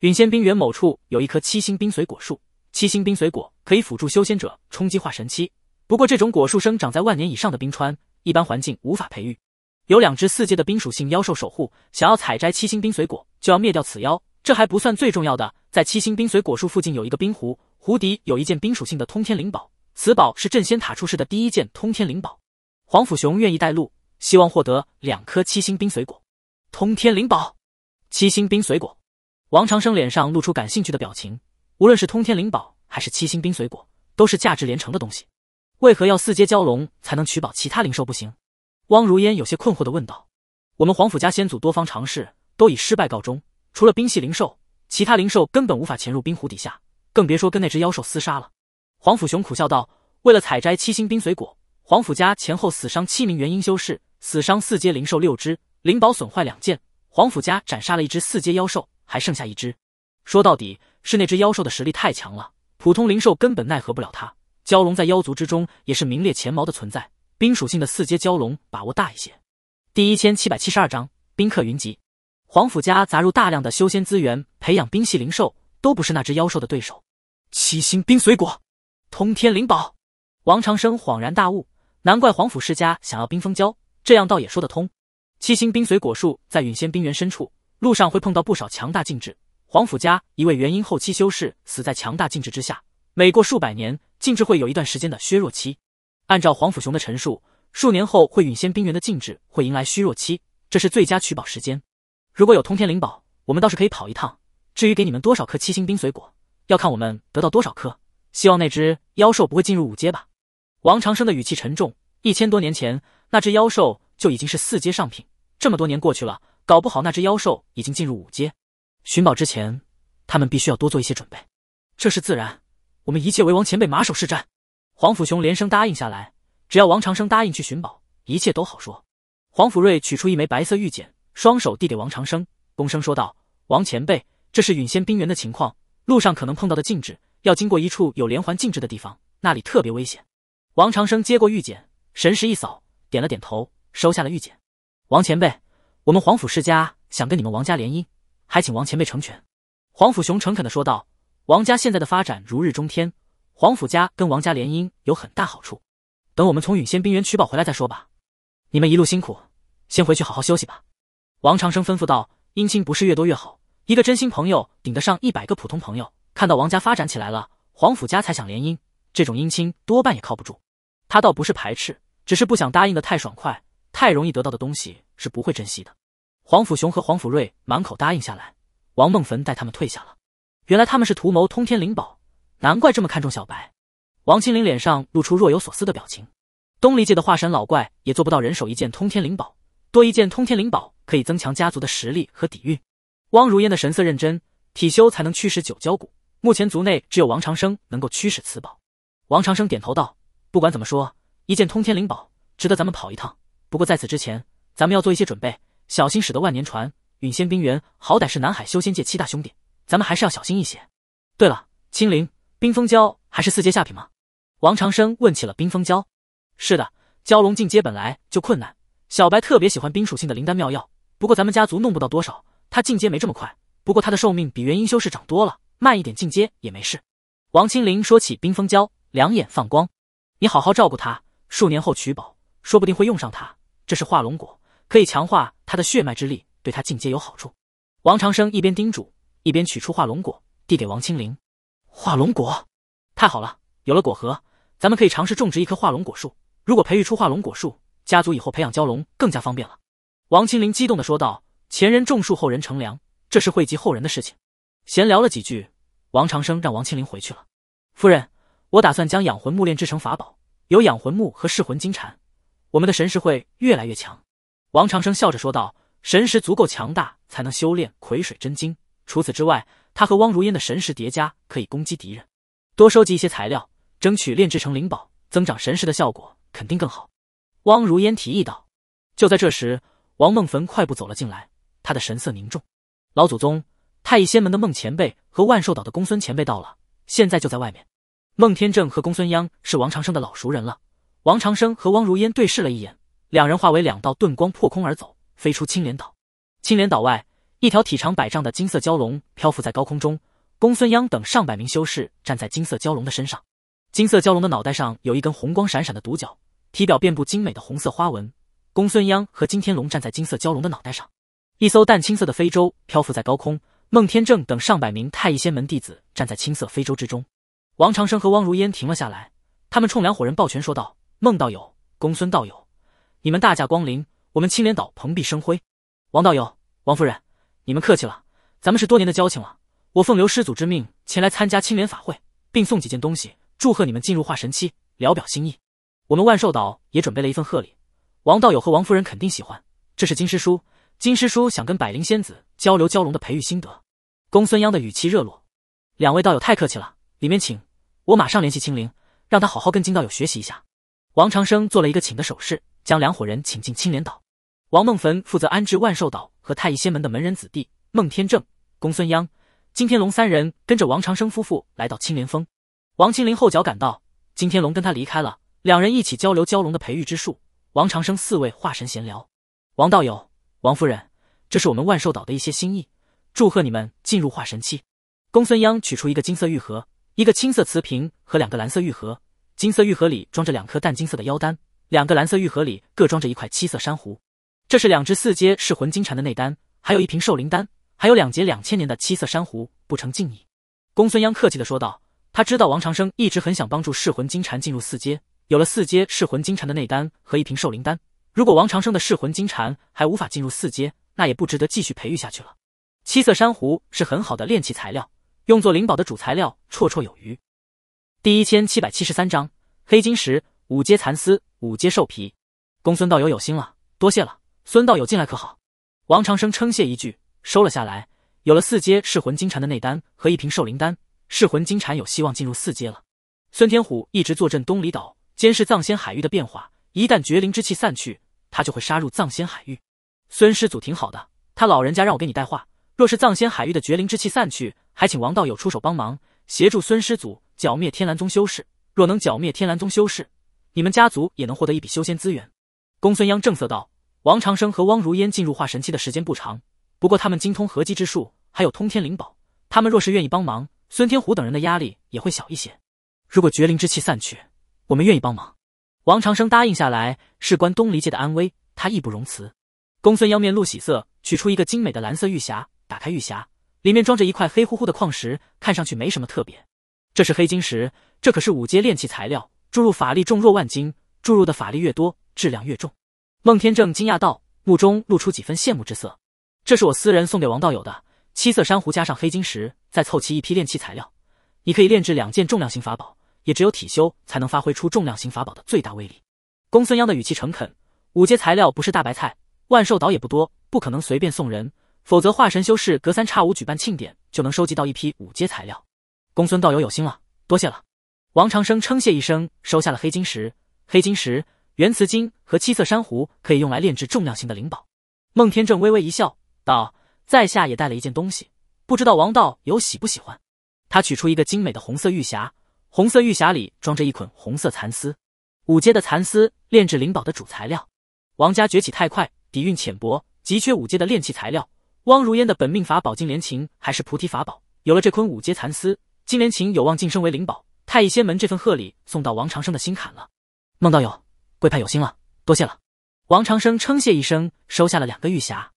陨仙冰原某处有一棵七星冰髓果树，七星冰髓果可以辅助修仙者冲击化神期。不过这种果树生长在万年以上的冰川，一般环境无法培育。有两只四阶的冰属性妖兽守护，想要采摘七星冰髓果，就要灭掉此妖。这还不算最重要的，在七星冰髓果树附近有一个冰湖，湖底有一件冰属性的通天灵宝，此宝是镇仙塔出世的第一件通天灵宝。黄甫雄愿意带路。希望获得两颗七星冰水果，通天灵宝，七星冰水果。王长生脸上露出感兴趣的表情。无论是通天灵宝还是七星冰水果，都是价值连城的东西。为何要四阶蛟龙才能取宝？其他灵兽不行？汪如烟有些困惑的问道。我们黄府家先祖多方尝试，都以失败告终。除了冰系灵兽，其他灵兽根本无法潜入冰湖底下，更别说跟那只妖兽厮杀了。黄甫雄苦笑道：“为了采摘七星冰水果，黄甫家前后死伤七名元婴修士。”死伤四阶灵兽六只，灵宝损坏两件。黄甫家斩杀了一只四阶妖兽，还剩下一只。说到底，是那只妖兽的实力太强了，普通灵兽根本奈何不了它。蛟龙在妖族之中也是名列前茅的存在，冰属性的四阶蛟龙把握大一些。第一千七百七十二章宾客云集，黄甫家砸入大量的修仙资源培养冰系灵兽，都不是那只妖兽的对手。七星冰髓果，通天灵宝。王长生恍然大悟，难怪黄甫世家想要冰封蛟。这样倒也说得通。七星冰髓果树在陨仙冰原深处，路上会碰到不少强大禁制。黄甫家一位元婴后期修士死在强大禁制之下，每过数百年，禁制会有一段时间的削弱期。按照黄甫雄的陈述，数年后会陨仙冰原的禁制会迎来虚弱期，这是最佳取宝时间。如果有通天灵宝，我们倒是可以跑一趟。至于给你们多少颗七星冰髓果，要看我们得到多少颗。希望那只妖兽不会进入五阶吧。王长生的语气沉重。一千多年前，那只妖兽就已经是四阶上品。这么多年过去了，搞不好那只妖兽已经进入五阶。寻宝之前，他们必须要多做一些准备。这是自然，我们一切为王前辈马首是瞻。黄甫雄连声答应下来。只要王长生答应去寻宝，一切都好说。黄甫瑞取出一枚白色玉简，双手递给王长生，躬声说道：“王前辈，这是陨仙冰原的情况，路上可能碰到的禁制，要经过一处有连环禁制的地方，那里特别危险。”王长生接过玉简。神识一扫，点了点头，收下了玉简。王前辈，我们皇府世家想跟你们王家联姻，还请王前辈成全。皇甫雄诚恳地说道：“王家现在的发展如日中天，皇甫家跟王家联姻有很大好处。等我们从陨仙冰原取宝回来再说吧。你们一路辛苦，先回去好好休息吧。”王长生吩咐道：“姻亲不是越多越好，一个真心朋友顶得上一百个普通朋友。看到王家发展起来了，皇甫家才想联姻，这种姻亲多半也靠不住。他倒不是排斥。”只是不想答应的太爽快，太容易得到的东西是不会珍惜的。黄甫雄和黄甫瑞满口答应下来，王孟坟带他们退下了。原来他们是图谋通天灵宝，难怪这么看重小白。王清林脸上露出若有所思的表情。东离界的化神老怪也做不到人手一件通天灵宝，多一件通天灵宝可以增强家族的实力和底蕴。汪如烟的神色认真，体修才能驱使九蛟骨，目前族内只有王长生能够驱使此宝。王长生点头道：“不管怎么说。”一件通天灵宝，值得咱们跑一趟。不过在此之前，咱们要做一些准备，小心驶得万年船。陨仙冰原好歹是南海修仙界七大兄弟，咱们还是要小心一些。对了，青灵冰封蛟还是四阶下品吗？王长生问起了冰封蛟。是的，蛟龙进阶本来就困难。小白特别喜欢冰属性的灵丹妙药，不过咱们家族弄不到多少，他进阶没这么快。不过他的寿命比元婴修士长多了，慢一点进阶也没事。王青灵说起冰封蛟，两眼放光。你好好照顾他。数年后取宝，说不定会用上它。这是化龙果，可以强化他的血脉之力，对他进阶有好处。王长生一边叮嘱，一边取出化龙果，递给王清灵。化龙果，太好了，有了果核，咱们可以尝试种植一棵化龙果树。如果培育出化龙果树，家族以后培养蛟龙更加方便了。王清灵激动地说道：“前人种树，后人乘凉，这是惠及后人的事情。”闲聊了几句，王长生让王清灵回去了。夫人，我打算将养魂木炼制成法宝。有养魂木和噬魂金蝉，我们的神识会越来越强。王长生笑着说道：“神识足够强大，才能修炼葵水真经。除此之外，他和汪如烟的神识叠加，可以攻击敌人。多收集一些材料，争取炼制成灵宝，增长神识的效果肯定更好。”汪如烟提议道。就在这时，王梦焚快步走了进来，他的神色凝重。老祖宗，太乙仙门的孟前辈和万寿岛的公孙前辈到了，现在就在外面。孟天正和公孙鞅是王长生的老熟人了。王长生和汪如烟对视了一眼，两人化为两道遁光破空而走，飞出青莲岛。青莲岛外，一条体长百丈的金色蛟龙漂浮在高空中，公孙鞅等上百名修士站在金色蛟龙的身上。金色蛟龙的脑袋上有一根红光闪闪的独角，体表遍布精美的红色花纹。公孙鞅和金天龙站在金色蛟龙的脑袋上。一艘淡青色的飞舟漂浮在高空，孟天正等上百名太乙仙门弟子站在青色飞舟之中。王长生和汪如烟停了下来，他们冲两伙人抱拳说道：“孟道友，公孙道友，你们大驾光临，我们青莲岛蓬荜生辉。王道友，王夫人，你们客气了，咱们是多年的交情了。我奉刘师祖之命前来参加青莲法会，并送几件东西祝贺你们进入化神期，聊表心意。我们万寿岛也准备了一份贺礼，王道友和王夫人肯定喜欢。这是金师叔，金师叔想跟百灵仙子交流蛟龙的培育心得。”公孙鞅的语气热络，两位道友太客气了。里面请，我马上联系青灵，让他好好跟金道友学习一下。王长生做了一个请的手势，将两伙人请进青莲岛。王梦坟负责安置万寿岛和太乙仙门的门人子弟。孟天正、公孙鞅、金天龙三人跟着王长生夫妇来到青莲峰。王青灵后脚赶到，金天龙跟他离开了。两人一起交流蛟龙的培育之术。王长生四位化神闲聊。王道友、王夫人，这是我们万寿岛的一些心意，祝贺你们进入化神期。公 孙鞅取出一个金色玉盒。一个青色瓷瓶和两个蓝色玉盒，金色玉盒里装着两颗淡金色的妖丹，两个蓝色玉盒里各装着一块七色珊瑚。这是两只四阶噬魂金蝉的内丹，还有一瓶兽灵丹，还有两节两千年的七色珊瑚，不成敬意。公孙鞅客气的说道，他知道王长生一直很想帮助噬魂金蝉进入四阶，有了四阶噬魂金蝉的内丹和一瓶兽灵丹，如果王长生的噬魂金蝉还无法进入四阶，那也不值得继续培育下去了。七色珊瑚是很好的炼器材料。用作灵宝的主材料绰绰有余。第一千七百七十三章黑金石、五阶蚕丝、五阶兽皮，公孙道友有心了，多谢了。孙道友进来可好？王长生称谢一句，收了下来。有了四阶噬魂金蝉的内丹和一瓶兽灵丹，噬魂金蝉有希望进入四阶了。孙天虎一直坐镇东离岛，监视藏仙海域的变化。一旦绝灵之气散去，他就会杀入藏仙海域。孙师祖挺好的，他老人家让我给你带话：若是藏仙海域的绝灵之气散去，还请王道友出手帮忙，协助孙师祖剿灭天蓝宗修士。若能剿灭天蓝宗修士，你们家族也能获得一笔修仙资源。公孙鞅正色道：“王长生和汪如烟进入化神期的时间不长，不过他们精通合击之术，还有通天灵宝。他们若是愿意帮忙，孙天虎等人的压力也会小一些。如果绝灵之气散去，我们愿意帮忙。”王长生答应下来，事关东离界的安危，他义不容辞。公孙鞅面露喜色，取出一个精美的蓝色玉匣，打开玉匣。里面装着一块黑乎乎的矿石，看上去没什么特别。这是黑金石，这可是五阶炼器材料，注入法力重若万斤，注入的法力越多，质量越重。孟天正惊讶道，目中露出几分羡慕之色。这是我私人送给王道友的七色珊瑚加上黑金石，再凑齐一批炼器材料，你可以炼制两件重量型法宝。也只有体修才能发挥出重量型法宝的最大威力。公孙鞅的语气诚恳，五阶材料不是大白菜，万寿岛也不多，不可能随便送人。否则，化神修士隔三差五举办庆典，就能收集到一批五阶材料。公孙道友有心了，多谢了。王长生称谢一声，收下了黑晶石、黑晶石、原磁晶和七色珊瑚，可以用来炼制重量型的灵宝。孟天正微微一笑，道：“在下也带了一件东西，不知道王道友喜不喜欢？”他取出一个精美的红色玉匣，红色玉匣里装着一捆红色蚕丝，五阶的蚕丝，炼制灵宝的主材料。王家崛起太快，底蕴浅薄，急缺五阶的炼器材料。汪如烟的本命法宝金莲琴还是菩提法宝，有了这昆五阶蚕丝，金莲琴有望晋升为灵宝。太乙仙门这份贺礼送到王长生的心坎了。孟道友，贵派有心了，多谢了。王长生称谢一声，收下了两个玉匣。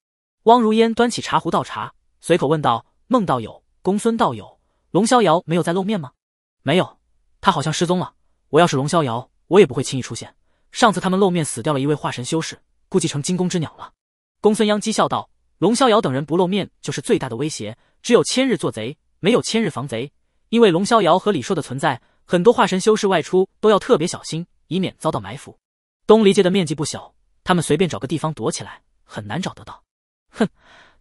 汪如烟端起茶壶倒茶，随口问道：“孟道友，公孙道友，龙逍遥没有再露面吗？”“没有，他好像失踪了。我要是龙逍遥，我也不会轻易出现。上次他们露面，死掉了一位化神修士，估计成惊弓之鸟了。”公孙央讥笑道。龙逍遥等人不露面就是最大的威胁。只有千日做贼，没有千日防贼。因为龙逍遥和李硕的存在，很多化神修士外出都要特别小心，以免遭到埋伏。东离界的面积不小，他们随便找个地方躲起来，很难找得到。哼，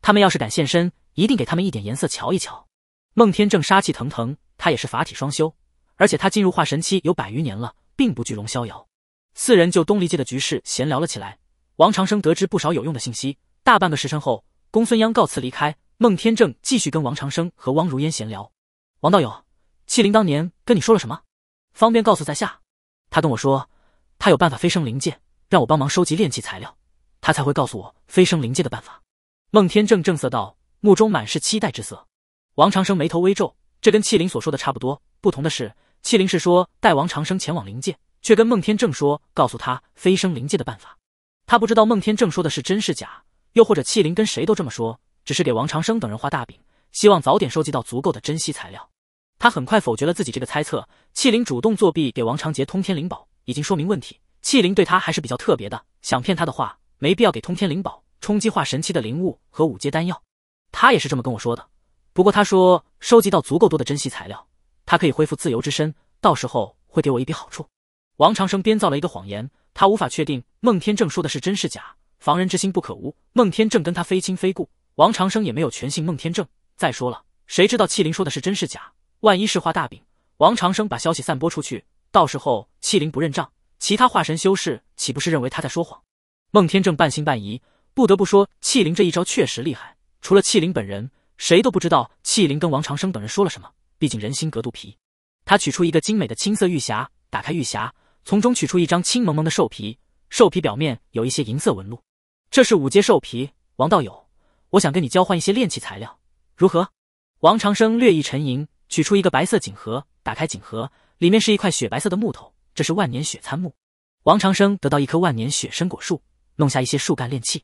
他们要是敢现身，一定给他们一点颜色瞧一瞧。孟天正杀气腾腾，他也是法体双修，而且他进入化神期有百余年了，并不惧龙逍遥。四人就东离界的局势闲聊了起来。王长生得知不少有用的信息。大半个时辰后，公孙鞅告辞离开。孟天正继续跟王长生和汪如烟闲聊。王道友，气灵当年跟你说了什么？方便告诉在下。他跟我说，他有办法飞升灵界，让我帮忙收集炼器材料，他才会告诉我飞升灵界的办法。孟天正正色道，目中满是期待之色。王长生眉头微皱，这跟气灵所说的差不多。不同的是，气灵是说带王长生前往灵界，却跟孟天正说告诉他飞升灵界的办法。他不知道孟天正说的是真是假。又或者器灵跟谁都这么说，只是给王长生等人画大饼，希望早点收集到足够的珍稀材料。他很快否决了自己这个猜测。器灵主动作弊给王长杰通天灵宝，已经说明问题。器灵对他还是比较特别的，想骗他的话，没必要给通天灵宝冲击化神器的灵物和五阶丹药。他也是这么跟我说的。不过他说收集到足够多的珍稀材料，他可以恢复自由之身，到时候会给我一笔好处。王长生编造了一个谎言，他无法确定孟天正说的是真是假。防人之心不可无。孟天正跟他非亲非故，王长生也没有全信孟天正。再说了，谁知道气灵说的是真是假？万一是画大饼，王长生把消息散播出去，到时候气灵不认账，其他化神修士岂不是认为他在说谎？孟天正半信半疑。不得不说，气灵这一招确实厉害。除了气灵本人，谁都不知道气灵跟王长生等人说了什么。毕竟人心隔肚皮。他取出一个精美的青色玉匣，打开玉匣，从中取出一张青蒙蒙的兽皮。兽皮表面有一些银色纹路。这是五阶兽皮，王道友，我想跟你交换一些炼器材料，如何？王长生略一沉吟，取出一个白色锦盒，打开锦盒，里面是一块雪白色的木头，这是万年雪参木。王长生得到一棵万年雪参果树，弄下一些树干炼器。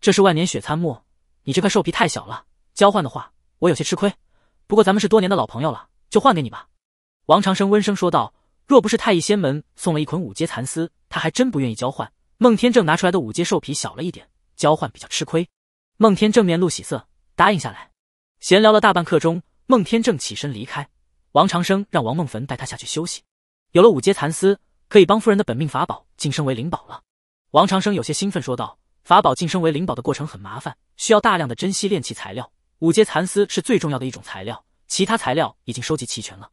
这是万年雪参木，你这块兽皮太小了，交换的话我有些吃亏。不过咱们是多年的老朋友了，就换给你吧。王长生温声说道。若不是太乙仙门送了一捆五阶蚕丝，他还真不愿意交换。孟天正拿出来的五阶兽皮小了一点。交换比较吃亏，孟天正面露喜色，答应下来。闲聊了大半刻钟，孟天正起身离开。王长生让王梦坟带他下去休息。有了五阶蚕丝，可以帮夫人的本命法宝晋升为灵宝了。王长生有些兴奋说道：“法宝晋升为灵宝的过程很麻烦，需要大量的珍稀炼器材料。五阶蚕丝是最重要的一种材料，其他材料已经收集齐全了。”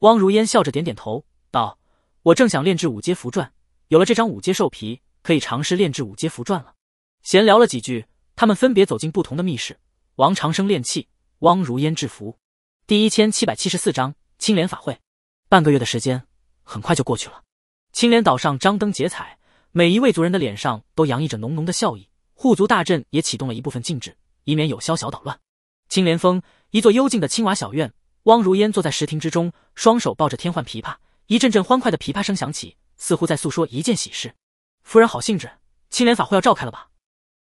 汪如烟笑着点点头，道：“我正想炼制五阶符篆，有了这张五阶兽皮，可以尝试炼制五阶符篆了。”闲聊了几句，他们分别走进不同的密室。王长生炼气，汪如烟制符。第一千七百七十四章青莲法会。半个月的时间很快就过去了。青莲岛上张灯结彩，每一位族人的脸上都洋溢着浓浓的笑意。护族大阵也启动了一部分禁制，以免有宵小捣乱。青莲峰一座幽静的青瓦小院，汪如烟坐在石亭之中，双手抱着天幻琵琶，一阵阵欢快的琵琶声响起，似乎在诉说一件喜事。夫人好兴致，青莲法会要召开了吧？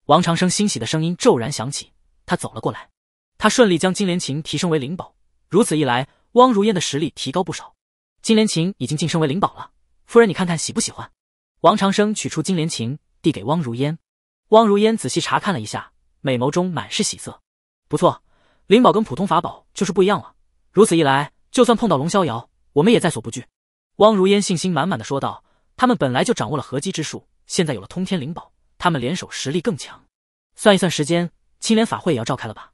王长生欣喜的声音骤然响起，他走了过来。他顺利将金莲琴提升为灵宝，如此一来，汪如烟的实力提高不少。金莲琴已经晋升为灵宝了，夫人你看看喜不喜欢？王长生取出金莲琴，递给汪如烟。汪如烟仔细查看了一下，美眸中满是喜色。不错，灵宝跟普通法宝就是不一样了。如此一来，就算碰到龙逍遥，我们也在所不惧。汪如烟信心满满的说道：“他们本来就掌握了合击之术，现在有了通天灵宝。”他们联手实力更强，算一算时间，青莲法会也要召开了吧？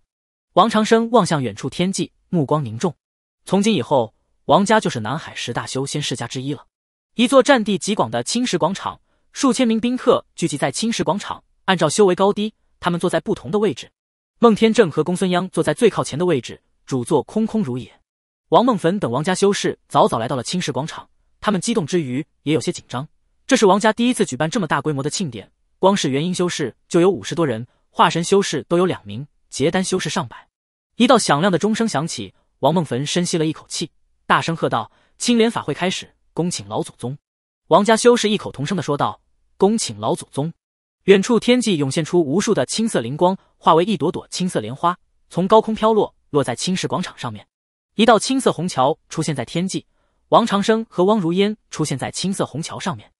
王长生望向远处天际，目光凝重。从今以后，王家就是南海十大修仙世家之一了。一座占地极广的青石广场，数千名宾客聚集在青石广场，按照修为高低，他们坐在不同的位置。孟天正和公孙鞅坐在最靠前的位置，主座空空如也。王孟坟等王家修士早早来到了青石广场，他们激动之余也有些紧张。这是王家第一次举办这么大规模的庆典。光是元婴修士就有五十多人，化神修士都有两名，结丹修士上百。一道响亮的钟声响起，王梦焚深吸了一口气，大声喝道：“青莲法会开始，恭请老祖宗！”王家修士异口同声的说道：“恭请老祖宗！”远处天际涌现出无数的青色灵光，化为一朵朵青色莲花，从高空飘落，落在青石广场上面。一道青色虹桥出现在天际，王长生和汪如烟出现在青色虹桥上面。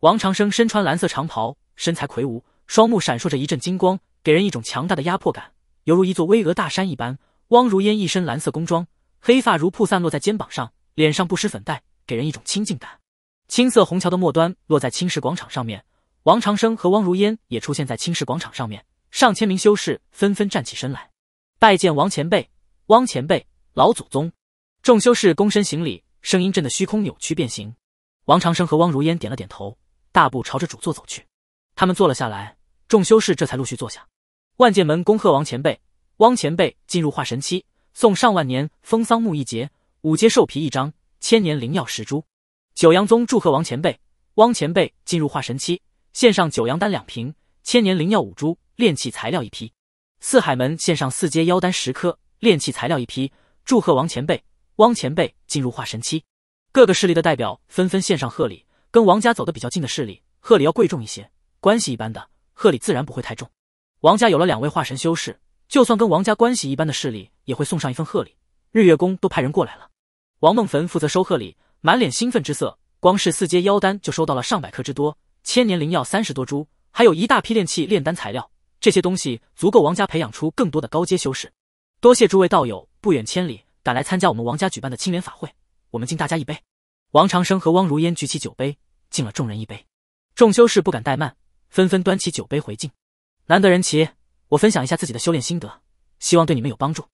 王长生身穿蓝色长袍。身材魁梧，双目闪烁着一阵金光，给人一种强大的压迫感，犹如一座巍峨大山一般。汪如烟一身蓝色工装，黑发如瀑散落在肩膀上，脸上不施粉黛，给人一种亲近感。青色虹桥的末端落在青石广场上面，王长生和汪如烟也出现在青石广场上面。上千名修士纷纷站起身来，拜见王前辈、汪前辈、老祖宗。众修士躬身行礼，声音震得虚空扭曲变形。王长生和汪如烟点了点头，大步朝着主座走去。他们坐了下来，众修士这才陆续坐下。万剑门恭贺王前辈，汪前辈进入化神期，送上万年风桑木一节，五阶兽皮一张，千年灵药十株。九阳宗祝贺王前辈，汪前辈进入化神期，献上九阳丹两瓶，千年灵药五株，炼器材料一批。四海门献上四阶妖丹十颗，炼器材料一批，祝贺王前辈，汪前辈进入化神期。各个势力的代表纷纷献上贺礼，跟王家走得比较近的势力，贺礼要贵重一些。关系一般的贺礼自然不会太重。王家有了两位化神修士，就算跟王家关系一般的势力也会送上一份贺礼。日月宫都派人过来了，王梦凡负责收贺礼，满脸兴奋之色。光是四阶妖丹就收到了上百颗之多，千年灵药三十多株，还有一大批炼器炼丹材料。这些东西足够王家培养出更多的高阶修士。多谢诸位道友不远千里赶来参加我们王家举办的青莲法会，我们敬大家一杯。王长生和汪如烟举起酒杯，敬了众人一杯。众修士不敢怠慢。纷纷端起酒杯回敬，难得人齐，我分享一下自己的修炼心得，希望对你们有帮助。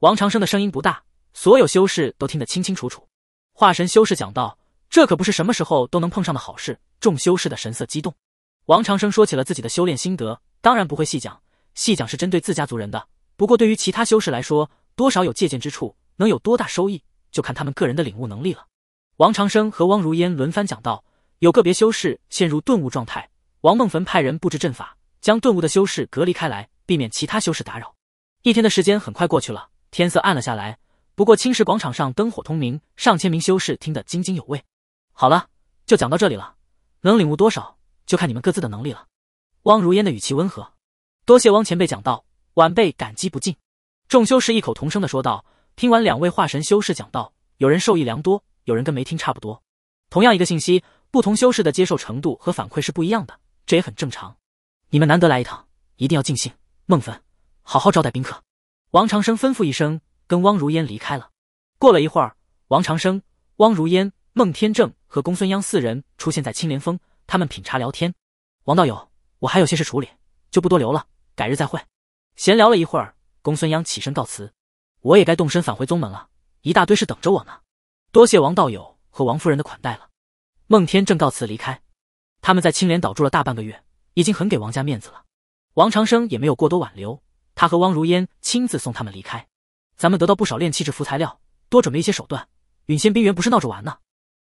王长生的声音不大，所有修士都听得清清楚楚。化神修士讲道，这可不是什么时候都能碰上的好事。众修士的神色激动。王长生说起了自己的修炼心得，当然不会细讲，细讲是针对自家族人的，不过对于其他修士来说，多少有借鉴之处，能有多大收益，就看他们个人的领悟能力了。王长生和汪如烟轮番讲道，有个别修士陷入顿悟状态。王梦焚派人布置阵法，将顿悟的修士隔离开来，避免其他修士打扰。一天的时间很快过去了，天色暗了下来。不过青石广场上灯火通明，上千名修士听得津津有味。好了，就讲到这里了，能领悟多少就看你们各自的能力了。汪如烟的语气温和，多谢汪前辈讲道，晚辈感激不尽。众修士异口同声的说道：“听完两位化神修士讲道，有人受益良多，有人跟没听差不多。同样一个信息，不同修士的接受程度和反馈是不一样的。”这也很正常，你们难得来一趟，一定要尽兴。孟凡，好好招待宾客。王长生吩咐一声，跟汪如烟离开了。过了一会儿，王长生、汪如烟、孟天正和公孙鞅四人出现在青莲峰，他们品茶聊天。王道友，我还有些事处理，就不多留了，改日再会。闲聊了一会儿，公孙鞅起身告辞，我也该动身返回宗门了，一大堆事等着我呢。多谢王道友和王夫人的款待了。孟天正告辞离开。他们在青莲岛住了大半个月，已经很给王家面子了。王长生也没有过多挽留，他和汪如烟亲自送他们离开。咱们得到不少炼气制符材料，多准备一些手段。陨仙兵原不是闹着玩呢。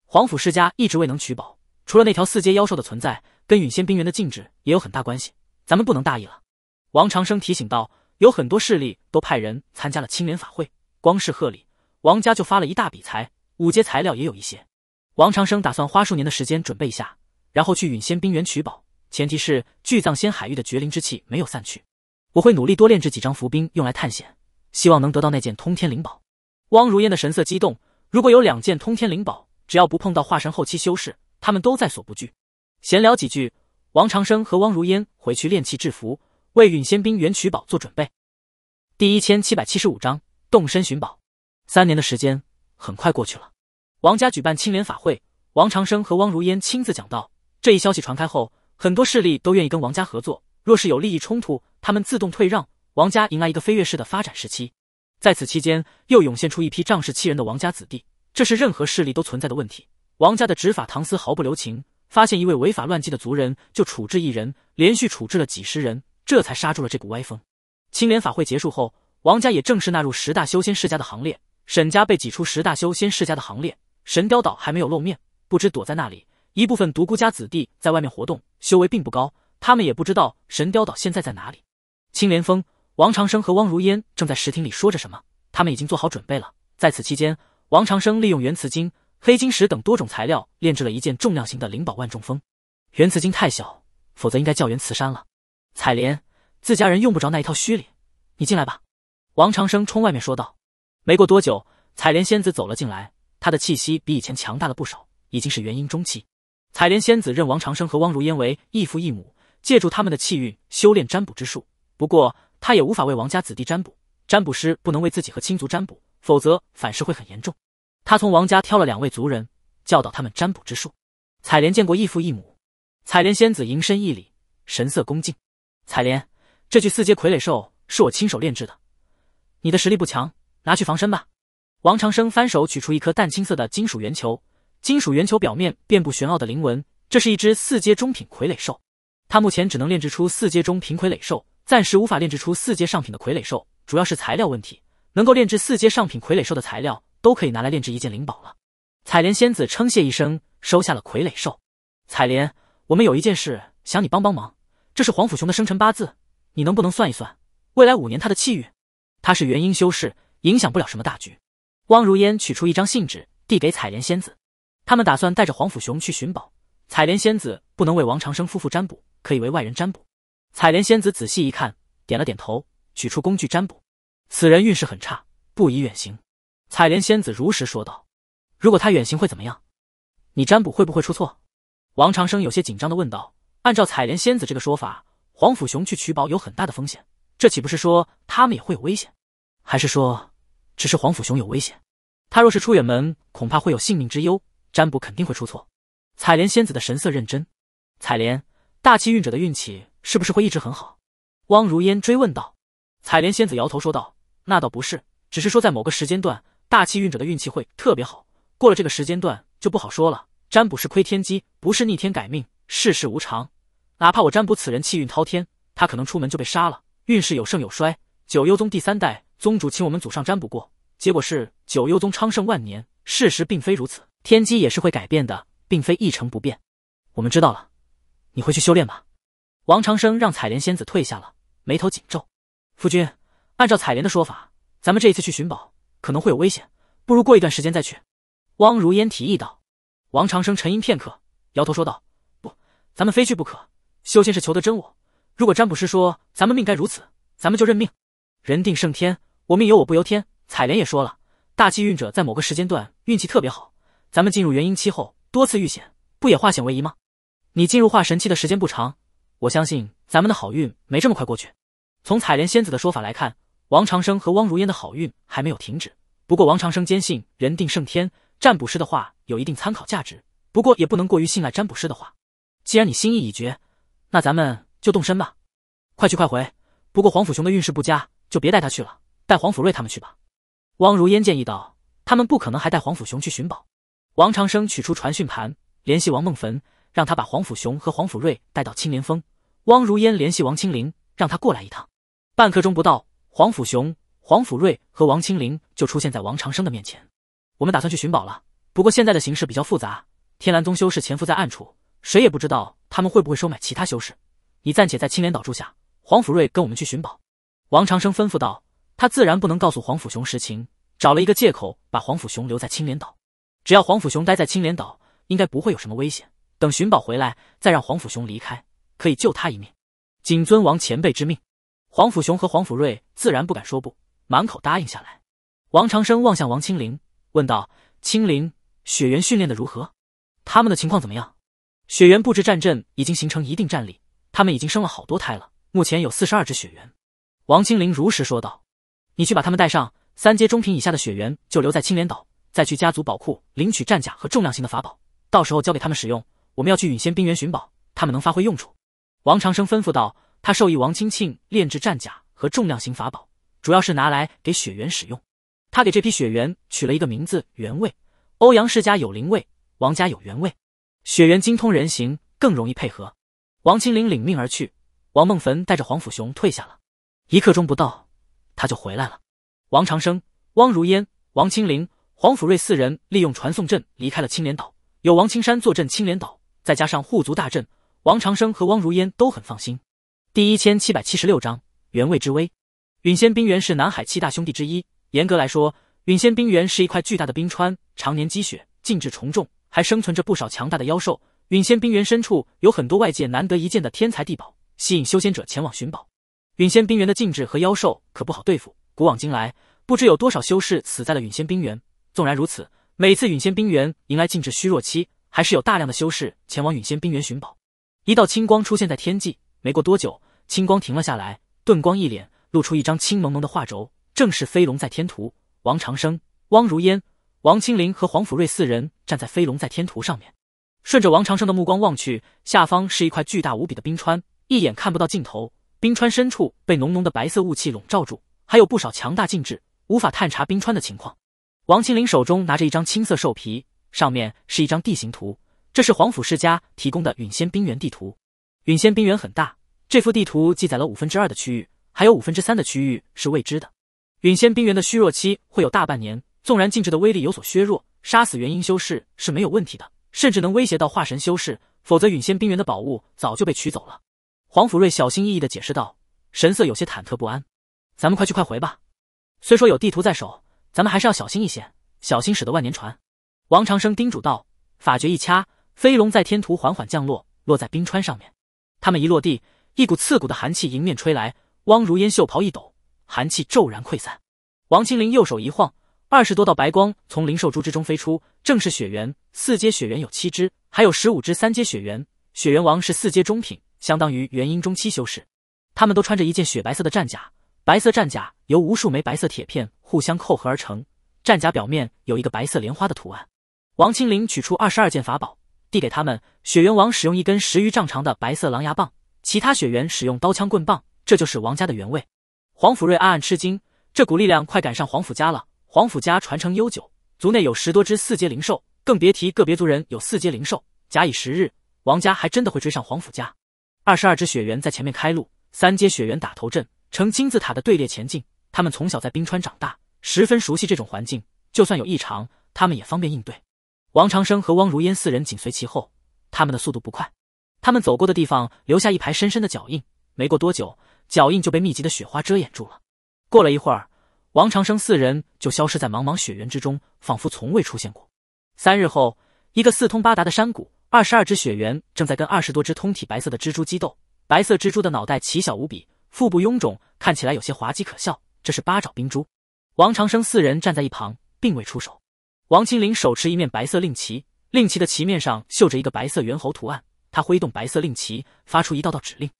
皇甫世家一直未能取宝，除了那条四阶妖兽的存在，跟陨仙兵原的禁制也有很大关系。咱们不能大意了。王长生提醒道：“有很多势力都派人参加了青莲法会，光是贺礼，王家就发了一大笔财，五阶材料也有一些。”王长生打算花数年的时间准备一下。然后去陨仙冰原取宝，前提是巨藏仙海域的绝灵之气没有散去。我会努力多炼制几张浮冰用来探险，希望能得到那件通天灵宝。汪如烟的神色激动，如果有两件通天灵宝，只要不碰到化神后期修士，他们都在所不惧。闲聊几句，王长生和汪如烟回去炼气制服，为陨仙冰原取宝做准备。第一千七百七十五章动身寻宝。三年的时间很快过去了，王家举办青莲法会，王长生和汪如烟亲自讲道。这一消息传开后，很多势力都愿意跟王家合作。若是有利益冲突，他们自动退让，王家迎来一个飞跃式的发展时期。在此期间，又涌现出一批仗势欺人的王家子弟，这是任何势力都存在的问题。王家的执法唐斯毫不留情，发现一位违法乱纪的族人就处置一人，连续处置了几十人，这才刹住了这股歪风。青莲法会结束后，王家也正式纳入十大修仙世家的行列。沈家被挤出十大修仙世家的行列，神雕岛还没有露面，不知躲在哪里。一部分独孤家子弟在外面活动，修为并不高，他们也不知道神雕岛现在在哪里。青莲峰，王长生和汪如烟正在石亭里说着什么，他们已经做好准备了。在此期间，王长生利用原磁金、黑晶石等多种材料炼制了一件重量型的灵宝万重峰。原磁金太小，否则应该叫原磁山了。采莲，自家人用不着那一套虚礼，你进来吧。王长生冲外面说道。没过多久，采莲仙子走了进来，她的气息比以前强大了不少，已经是元婴中期。采莲仙子认王长生和汪如烟为异父异母，借助他们的气运修炼占卜之术。不过，他也无法为王家子弟占卜，占卜师不能为自己和亲族占卜，否则反噬会很严重。他从王家挑了两位族人，教导他们占卜之术。采莲见过异父异母，采莲仙子迎身一礼，神色恭敬。采莲，这具四阶傀儡兽是我亲手炼制的，你的实力不强，拿去防身吧。王长生翻手取出一颗淡青色的金属圆球。金属圆球表面遍布玄奥的灵纹，这是一只四阶中品傀儡兽。它目前只能炼制出四阶中品傀儡兽，暂时无法炼制出四阶上品的傀儡兽，主要是材料问题。能够炼制四阶上品傀儡兽的材料，都可以拿来炼制一件灵宝了。采莲仙子称谢一声，收下了傀儡兽。采莲，我们有一件事想你帮帮忙。这是黄甫雄的生辰八字，你能不能算一算未来五年他的气运？他是元婴修士，影响不了什么大局。汪如烟取出一张信纸，递给采莲仙子。他们打算带着黄甫雄去寻宝。采莲仙子不能为王长生夫妇占卜，可以为外人占卜。采莲仙子仔细一看，点了点头，取出工具占卜。此人运势很差，不宜远行。采莲仙子如实说道：“如果他远行会怎么样？你占卜会不会出错？”王长生有些紧张的问道：“按照采莲仙子这个说法，黄甫雄去取宝有很大的风险，这岂不是说他们也会有危险？还是说，只是黄甫雄有危险？他若是出远门，恐怕会有性命之忧。”占卜肯定会出错。采莲仙子的神色认真。采莲，大气运者的运气是不是会一直很好？汪如烟追问道。采莲仙子摇头说道：“那倒不是，只是说在某个时间段，大气运者的运气会特别好。过了这个时间段就不好说了。占卜是窥天机，不是逆天改命。世事无常，哪怕我占卜此人气运滔天，他可能出门就被杀了。运势有盛有衰。九幽宗第三代宗主请我们祖上占卜过，结果是九幽宗昌盛万年，事实并非如此。”天机也是会改变的，并非一成不变。我们知道了，你回去修炼吧。王长生让采莲仙子退下了，眉头紧皱。夫君，按照采莲的说法，咱们这一次去寻宝可能会有危险，不如过一段时间再去。汪如烟提议道。王长生沉吟片刻，摇头说道：“不，咱们非去不可。修仙是求得真我，如果占卜师说咱们命该如此，咱们就认命。人定胜天，我命由我不由天。采莲也说了，大气运者在某个时间段运气特别好。”咱们进入元婴期后多次遇险，不也化险为夷吗？你进入化神期的时间不长，我相信咱们的好运没这么快过去。从采莲仙子的说法来看，王长生和汪如烟的好运还没有停止。不过王长生坚信人定胜天，占卜师的话有一定参考价值，不过也不能过于信赖占卜师的话。既然你心意已决，那咱们就动身吧，快去快回。不过黄甫雄的运势不佳，就别带他去了，带黄甫瑞他们去吧。汪如烟建议道：“他们不可能还带黄甫雄去寻宝。”王长生取出传讯盘，联系王梦焚，让他把黄甫雄和黄甫瑞带到青莲峰。汪如烟联系王清灵，让他过来一趟。半刻钟不到，黄甫雄、黄甫瑞和王清灵就出现在王长生的面前。我们打算去寻宝了，不过现在的形势比较复杂，天蓝宗修士潜伏在暗处，谁也不知道他们会不会收买其他修士。你暂且在青莲岛住下，黄甫瑞跟我们去寻宝。王长生吩咐道，他自然不能告诉黄甫雄实情，找了一个借口把黄甫雄留在青莲岛。只要黄甫雄待在青莲岛，应该不会有什么危险。等寻宝回来，再让黄甫雄离开，可以救他一命。谨遵王前辈之命，黄甫雄和黄甫瑞自然不敢说不，满口答应下来。王长生望向王清灵，问道：“清灵，雪原训练的如何？他们的情况怎么样？”雪原布置战阵已经形成一定战力，他们已经生了好多胎了，目前有四十二只雪原。王清灵如实说道：“你去把他们带上，三阶中品以下的雪原就留在青莲岛。”再去家族宝库领取战甲和重量型的法宝，到时候交给他们使用。我们要去陨仙冰原寻宝，他们能发挥用处。王长生吩咐道：“他授意王清庆炼制战甲和重量型法宝，主要是拿来给雪原使用。他给这批雪原取了一个名字——原位。欧阳世家有灵位，王家有原位。雪原精通人形，更容易配合。”王清灵领命而去，王梦坟带着黄甫雄退下了。一刻钟不到，他就回来了。王长生、汪如烟、王清灵。黄甫瑞四人利用传送阵离开了青莲岛，有王青山坐镇青莲岛，再加上护族大阵，王长生和汪如烟都很放心。第一千七百七十六章原位之威。陨仙冰原是南海七大兄弟之一，严格来说，陨仙冰原是一块巨大的冰川，常年积雪，禁制重重，还生存着不少强大的妖兽。陨仙冰原深处有很多外界难得一见的天才地宝，吸引修仙者前往寻宝。陨仙冰原的禁制和妖兽可不好对付，古往今来，不知有多少修士死在了陨仙冰原。纵然如此，每次陨仙冰原迎来静至虚弱期，还是有大量的修士前往陨仙冰原寻宝。一道青光出现在天际，没过多久，青光停了下来，遁光一脸，露出一张青蒙蒙的画轴，正是《飞龙在天图》。王长生、汪如烟、王清灵和黄甫瑞四人站在《飞龙在天图》上面，顺着王长生的目光望去，下方是一块巨大无比的冰川，一眼看不到尽头。冰川深处被浓浓的白色雾气笼罩住，还有不少强大静制，无法探查冰川的情况。王清灵手中拿着一张青色兽皮，上面是一张地形图。这是皇甫世家提供的陨仙冰原地图。陨仙冰原很大，这幅地图记载了五分之二的区域，还有五分之三的区域是未知的。陨仙冰原的虚弱期会有大半年，纵然禁制的威力有所削弱，杀死元婴修士是没有问题的，甚至能威胁到化神修士。否则，陨仙冰原的宝物早就被取走了。皇甫瑞小心翼翼地解释道，神色有些忐忑不安：“咱们快去快回吧，虽说有地图在手。”咱们还是要小心一些，小心驶得万年船。”王长生叮嘱道。法诀一掐，飞龙在天图缓缓降落，落在冰川上面。他们一落地，一股刺骨的寒气迎面吹来。汪如烟袖袍一抖，寒气骤然溃散。王清灵右手一晃，二十多道白光从灵兽珠之中飞出，正是雪猿。四阶雪猿有七只，还有十五只三阶雪猿。雪猿王是四阶中品，相当于元婴中期修士。他们都穿着一件雪白色的战甲，白色战甲由无数枚白色铁片。互相扣合而成，战甲表面有一个白色莲花的图案。王清灵取出二十二件法宝，递给他们。雪原王使用一根十余丈长的白色狼牙棒，其他雪原使用刀枪棍棒。这就是王家的原味。黄甫瑞暗暗吃惊，这股力量快赶上黄甫家了。黄甫家传承悠久，族内有十多只四阶灵兽，更别提个别族人有四阶灵兽。假以时日，王家还真的会追上黄甫家。二十二只雪原在前面开路，三阶雪原打头阵，呈金字塔的队列前进。他们从小在冰川长大，十分熟悉这种环境。就算有异常，他们也方便应对。王长生和汪如烟四人紧随其后，他们的速度不快，他们走过的地方留下一排深深的脚印。没过多久，脚印就被密集的雪花遮掩住了。过了一会儿，王长生四人就消失在茫茫雪原之中，仿佛从未出现过。三日后，一个四通八达的山谷，二十二只雪猿正在跟二十多只通体白色的蜘蛛激斗。白色蜘蛛的脑袋奇小无比，腹部臃肿，看起来有些滑稽可笑。这是八爪冰珠。王长生四人站在一旁，并未出手。王清灵手持一面白色令旗，令旗的旗面上绣着一个白色猿猴图案。他挥动白色令旗，发出一道道指令。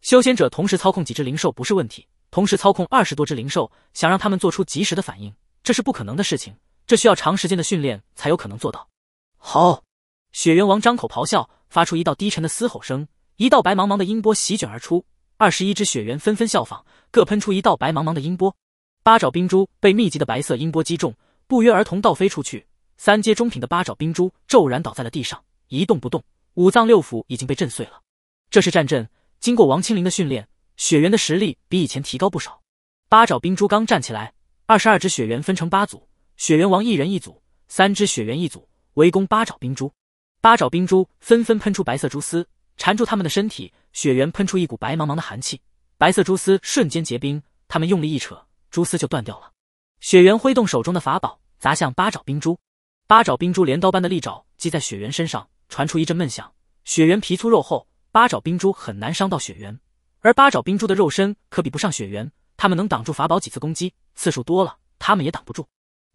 修仙者同时操控几只灵兽不是问题，同时操控二十多只灵兽，想让他们做出及时的反应，这是不可能的事情。这需要长时间的训练才有可能做到。好，雪猿王张口咆哮，发出一道低沉的嘶吼声，一道白茫茫的音波席卷而出。二十一只雪猿纷纷效仿。各喷出一道白茫茫的音波，八爪冰珠被密集的白色音波击中，不约而同倒飞出去。三阶中品的八爪冰珠骤然倒在了地上，一动不动，五脏六腑已经被震碎了。这是战阵，经过王清灵的训练，雪猿的实力比以前提高不少。八爪冰珠刚站起来，二十二只雪猿分成八组，雪猿王一人一组，三只雪猿一组围攻八爪冰珠。八爪冰珠纷纷喷出白色蛛丝，缠住他们的身体。雪猿喷出一股白茫茫的寒气。白色蛛丝瞬间结冰，他们用力一扯，蛛丝就断掉了。雪原挥动手中的法宝，砸向八爪冰蛛。八爪冰蛛镰刀般的利爪击在雪原身上，传出一阵闷响。雪原皮粗肉厚，八爪冰蛛很难伤到雪原。而八爪冰蛛的肉身可比不上雪原，他们能挡住法宝几次攻击，次数多了，他们也挡不住。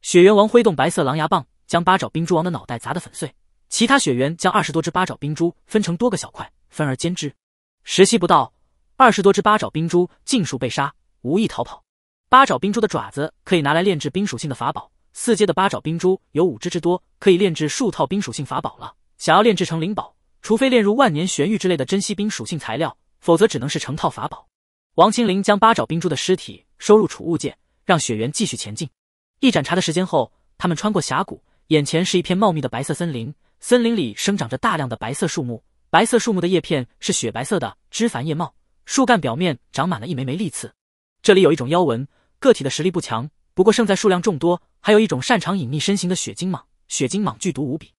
雪原王挥动白色狼牙棒，将八爪冰蛛王的脑袋砸得粉碎。其他雪原将二十多只八爪冰蛛分成多个小块，分而歼之。时息不到。二十多只八爪冰珠尽数被杀，无一逃跑。八爪冰珠的爪子可以拿来炼制冰属性的法宝。四阶的八爪冰珠有五只之多，可以炼制数套冰属性法宝了。想要炼制成灵宝，除非炼入万年玄玉之类的珍稀冰属性材料，否则只能是成套法宝。王清灵将八爪冰珠的尸体收入储物间，让雪原继续前进。一盏茶的时间后，他们穿过峡谷，眼前是一片茂密的白色森林。森林里生长着大量的白色树木，白色树木的叶片是雪白色的，枝繁叶茂。树干表面长满了一枚枚利刺，这里有一种妖纹，个体的实力不强，不过胜在数量众多。还有一种擅长隐匿身形的血晶蟒，血晶蟒剧毒无比。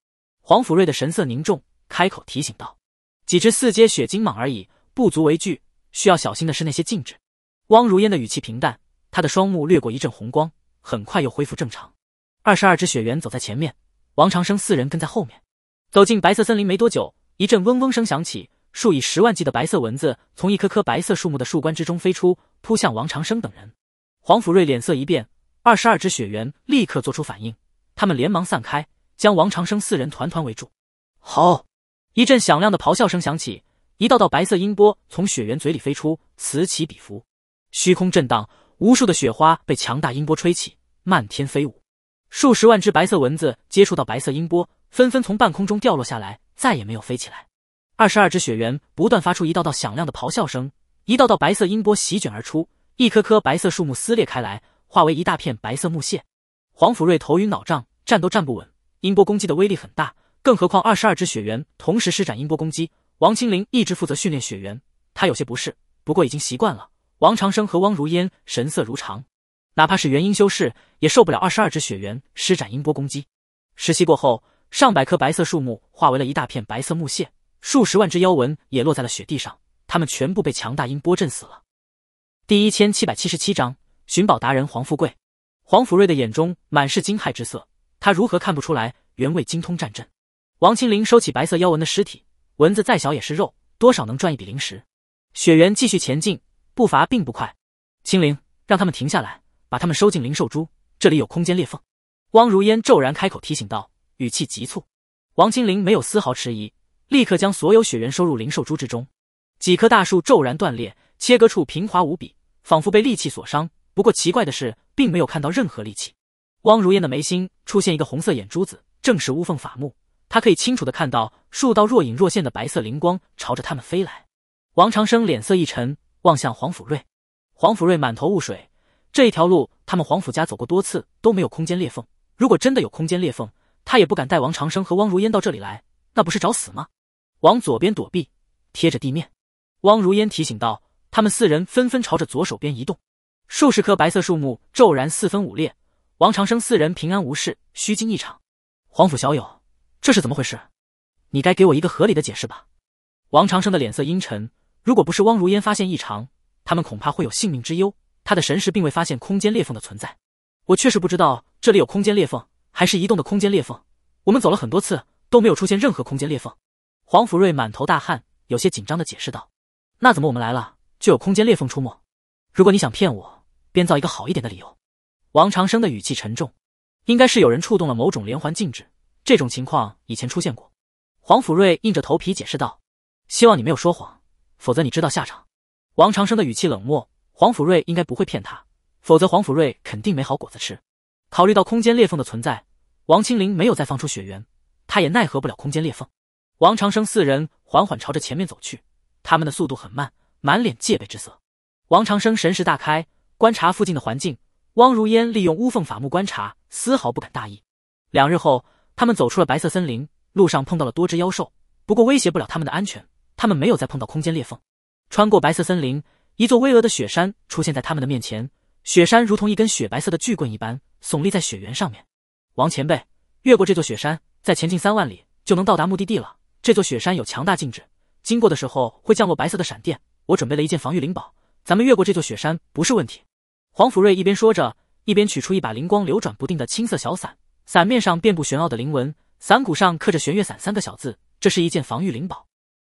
黄甫睿的神色凝重，开口提醒道：“几只四阶血晶蟒而已，不足为惧。需要小心的是那些禁制。”汪如烟的语气平淡，她的双目掠过一阵红光，很快又恢复正常。二十二只雪猿走在前面，王长生四人跟在后面。走进白色森林没多久，一阵嗡嗡声响起。数以十万计的白色蚊子从一棵棵白色树木的树冠之中飞出，扑向王长生等人。黄甫瑞脸色一变，二十二只雪猿立刻做出反应，他们连忙散开，将王长生四人团团围住。好，一阵响亮的咆哮声响起，一道道白色音波从雪猿嘴里飞出，此起彼伏，虚空震荡，无数的雪花被强大音波吹起，漫天飞舞。数十万只白色蚊子接触到白色音波，纷纷从半空中掉落下来，再也没有飞起来。二十二只雪猿不断发出一道道响亮的咆哮声，一道道白色音波席卷而出，一棵棵白色树木撕裂开来，化为一大片白色木屑。黄甫瑞头晕脑胀，站都站不稳。音波攻击的威力很大，更何况二十二只雪猿同时施展音波攻击。王清灵一直负责训练雪猿，他有些不适，不过已经习惯了。王长生和汪如烟神色如常，哪怕是元婴修士也受不了二十二只雪猿施展音波攻击。十习过后，上百棵白色树木化为了一大片白色木屑。数十万只妖蚊也落在了雪地上，他们全部被强大音波震死了。第一千七百七十七章寻宝达人黄富贵。黄福瑞的眼中满是惊骇之色，他如何看不出来？原位精通战阵。王清灵收起白色妖纹的尸体，蚊子再小也是肉，多少能赚一笔灵石。雪原继续前进，步伐并不快。清灵，让他们停下来，把他们收进灵兽珠。这里有空间裂缝。汪如烟骤然开口提醒道，语气急促。王清灵没有丝毫迟疑。立刻将所有血元收入灵兽珠之中，几棵大树骤然断裂，切割处平滑无比，仿佛被利器所伤。不过奇怪的是，并没有看到任何利器。汪如烟的眉心出现一个红色眼珠子，正是乌凤法目。她可以清楚的看到数道若隐若现的白色灵光朝着他们飞来。王长生脸色一沉，望向黄甫瑞。黄甫瑞满头雾水，这一条路他们黄甫家走过多次都没有空间裂缝，如果真的有空间裂缝，他也不敢带王长生和汪如烟到这里来，那不是找死吗？往左边躲避，贴着地面。汪如烟提醒道：“他们四人纷纷朝着左手边移动。数十棵白色树木骤然四分五裂，王长生四人平安无事，虚惊一场。皇甫小友，这是怎么回事？你该给我一个合理的解释吧。”王长生的脸色阴沉。如果不是汪如烟发现异常，他们恐怕会有性命之忧。他的神识并未发现空间裂缝的存在。我确实不知道这里有空间裂缝，还是移动的空间裂缝。我们走了很多次，都没有出现任何空间裂缝。黄福瑞满头大汗，有些紧张的解释道：“那怎么我们来了就有空间裂缝出没？如果你想骗我，编造一个好一点的理由。”王长生的语气沉重：“应该是有人触动了某种连环禁制，这种情况以前出现过。”黄福瑞硬着头皮解释道：“希望你没有说谎，否则你知道下场。”王长生的语气冷漠：“黄福瑞应该不会骗他，否则黄福瑞肯定没好果子吃。”考虑到空间裂缝的存在，王清灵没有再放出血源，他也奈何不了空间裂缝。王长生四人缓缓朝着前面走去，他们的速度很慢，满脸戒备之色。王长生神识大开，观察附近的环境。汪如烟利用乌凤法目观察，丝毫不敢大意。两日后，他们走出了白色森林，路上碰到了多只妖兽，不过威胁不了他们的安全。他们没有再碰到空间裂缝。穿过白色森林，一座巍峨的雪山出现在他们的面前。雪山如同一根雪白色的巨棍一般，耸立在雪原上面。王前辈，越过这座雪山，再前进三万里，就能到达目的地了。这座雪山有强大禁制，经过的时候会降落白色的闪电。我准备了一件防御灵宝，咱们越过这座雪山不是问题。黄甫瑞一边说着，一边取出一把灵光流转不定的青色小伞，伞面上遍布玄奥的灵纹，伞骨上刻着“玄月伞”三个小字。这是一件防御灵宝。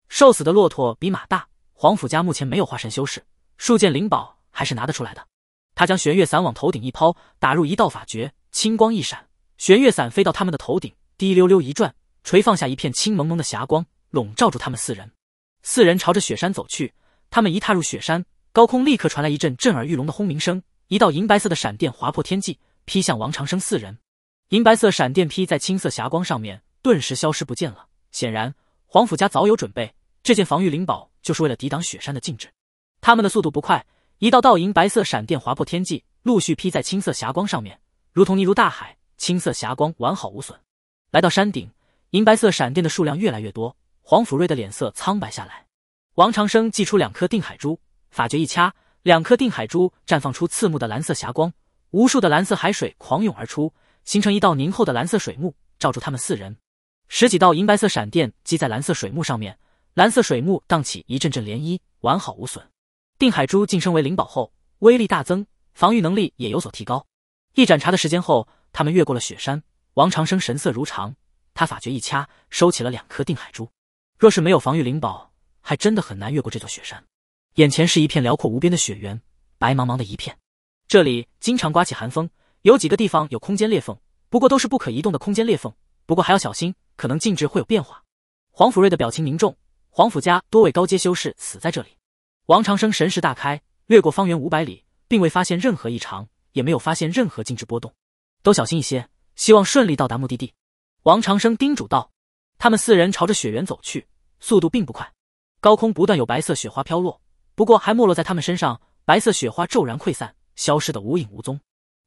瘦死的骆驼比马大，黄甫家目前没有化神修士，数件灵宝还是拿得出来的。他将玄月伞往头顶一抛，打入一道法诀，青光一闪，玄月伞飞到他们的头顶，滴溜溜一转。垂放下一片青蒙蒙的霞光，笼罩住他们四人。四人朝着雪山走去。他们一踏入雪山，高空立刻传来一阵震耳欲聋的轰鸣声。一道银白色的闪电划破天际，劈向王长生四人。银白色闪电劈在青色霞光上面，顿时消失不见了。显然，皇甫家早有准备，这件防御灵宝就是为了抵挡雪山的禁制。他们的速度不快，一道道银白色闪电划破天际，陆续劈在青色霞光上面，如同泥如大海，青色霞光完好无损。来到山顶。银白色闪电的数量越来越多，黄甫瑞的脸色苍白下来。王长生祭出两颗定海珠，法诀一掐，两颗定海珠绽放出刺目的蓝色霞光，无数的蓝色海水狂涌而出，形成一道凝厚的蓝色水幕，罩住他们四人。十几道银白色闪电击在蓝色水幕上面，蓝色水幕荡起一阵阵涟漪，完好无损。定海珠晋升为灵宝后，威力大增，防御能力也有所提高。一盏茶的时间后，他们越过了雪山，王长生神色如常。他法诀一掐，收起了两颗定海珠。若是没有防御灵宝，还真的很难越过这座雪山。眼前是一片辽阔无边的雪原，白茫茫的一片。这里经常刮起寒风，有几个地方有空间裂缝，不过都是不可移动的空间裂缝。不过还要小心，可能静止会有变化。黄甫瑞的表情凝重，黄甫家多位高阶修士死在这里。王长生神识大开，掠过方圆五百里，并未发现任何异常，也没有发现任何静止波动。都小心一些，希望顺利到达目的地。王长生叮嘱道：“他们四人朝着雪原走去，速度并不快。高空不断有白色雪花飘落，不过还没落在他们身上，白色雪花骤然溃散，消失得无影无踪。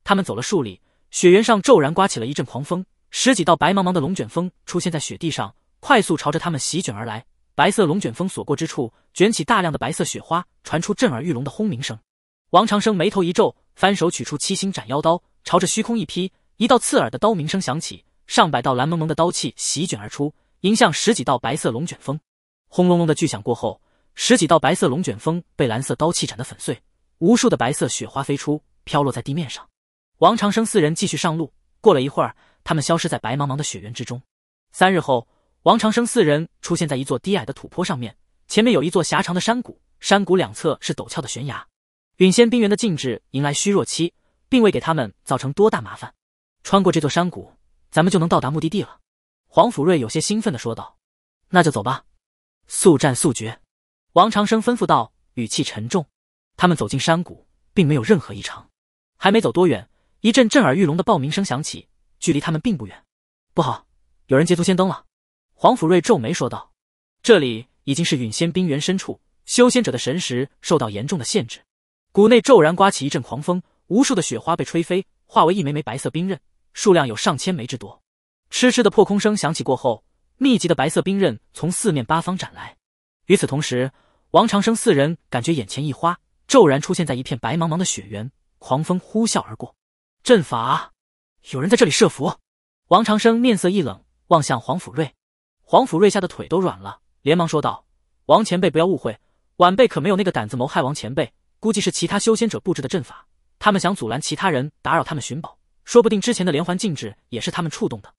他们走了数里，雪原上骤然刮起了一阵狂风，十几道白茫茫的龙卷风出现在雪地上，快速朝着他们席卷而来。白色龙卷风所过之处，卷起大量的白色雪花，传出震耳欲聋的轰鸣声。王长生眉头一皱，翻手取出七星斩妖刀，朝着虚空一劈，一道刺耳的刀鸣声响起。”上百道蓝蒙蒙的刀气席卷而出，迎向十几道白色龙卷风。轰隆隆的巨响过后，十几道白色龙卷风被蓝色刀气斩得粉碎，无数的白色雪花飞出，飘落在地面上。王长生四人继续上路。过了一会儿，他们消失在白茫茫的雪原之中。三日后，王长生四人出现在一座低矮的土坡上面，前面有一座狭长的山谷，山谷两侧是陡峭的悬崖。陨仙冰原的禁制迎来虚弱期，并未给他们造成多大麻烦。穿过这座山谷。咱们就能到达目的地了，黄甫瑞有些兴奋的说道。那就走吧，速战速决。王长生吩咐道，语气沉重。他们走进山谷，并没有任何异常。还没走多远，一阵震耳欲聋的爆鸣声响起，距离他们并不远。不好，有人捷足先登了。黄甫瑞皱眉说道。这里已经是陨仙冰原深处，修仙者的神识受到严重的限制。谷内骤然刮起一阵狂风，无数的雪花被吹飞，化为一枚枚白色冰刃。数量有上千枚之多，哧哧的破空声响起过后，密集的白色冰刃从四面八方斩来。与此同时，王长生四人感觉眼前一花，骤然出现在一片白茫茫的雪原，狂风呼啸而过。阵法，有人在这里设伏。王长生面色一冷，望向黄甫瑞。黄甫瑞吓得腿都软了，连忙说道：“王前辈不要误会，晚辈可没有那个胆子谋害王前辈。估计是其他修仙者布置的阵法，他们想阻拦其他人打扰他们寻宝。”说不定之前的连环禁制也是他们触动的。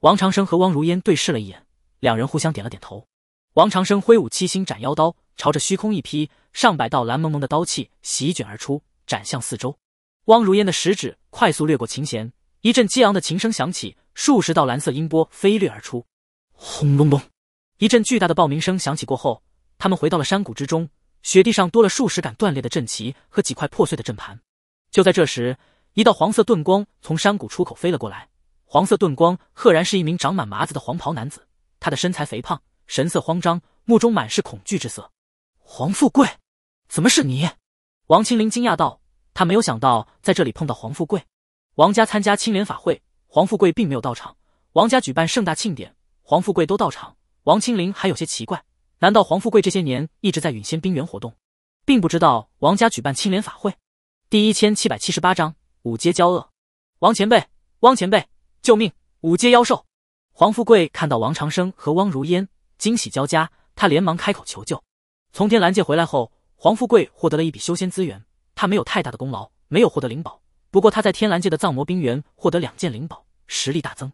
王长生和汪如烟对视了一眼，两人互相点了点头。王长生挥舞七星斩妖刀，朝着虚空一劈，上百道蓝蒙蒙的刀气席卷而出，斩向四周。汪如烟的食指快速掠过琴弦，一阵激昂的琴声响起，数十道蓝色音波飞掠而出。轰隆隆，一阵巨大的爆鸣声响起过后，他们回到了山谷之中，雪地上多了数十杆断裂的阵旗和几块破碎的阵盘。就在这时。一道黄色遁光从山谷出口飞了过来，黄色遁光赫然是一名长满麻子的黄袍男子。他的身材肥胖，神色慌张，目中满是恐惧之色。黄富贵，怎么是你？王清林惊讶道，他没有想到在这里碰到黄富贵。王家参加青莲法会，黄富贵并没有到场。王家举办盛大庆典，黄富贵都到场。王清林还有些奇怪，难道黄富贵这些年一直在陨仙冰原活动，并不知道王家举办青莲法会？第一千七百七十八章。五阶蛟鳄，王前辈，汪前辈，救命！五阶妖兽。黄富贵看到王长生和汪如烟，惊喜交加，他连忙开口求救。从天蓝界回来后，黄富贵获得了一笔修仙资源，他没有太大的功劳，没有获得灵宝，不过他在天蓝界的藏魔冰原获得两件灵宝，实力大增。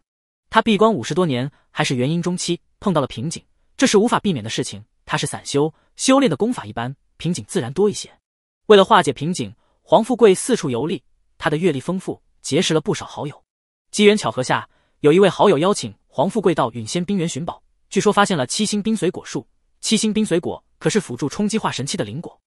他闭关五十多年，还是元婴中期，碰到了瓶颈，这是无法避免的事情。他是散修，修炼的功法一般，瓶颈自然多一些。为了化解瓶颈，黄富贵四处游历。他的阅历丰富，结识了不少好友。机缘巧合下，有一位好友邀请黄富贵到陨仙冰原寻宝，据说发现了七星冰髓果树。七星冰髓果可是辅助冲击化神器的灵果。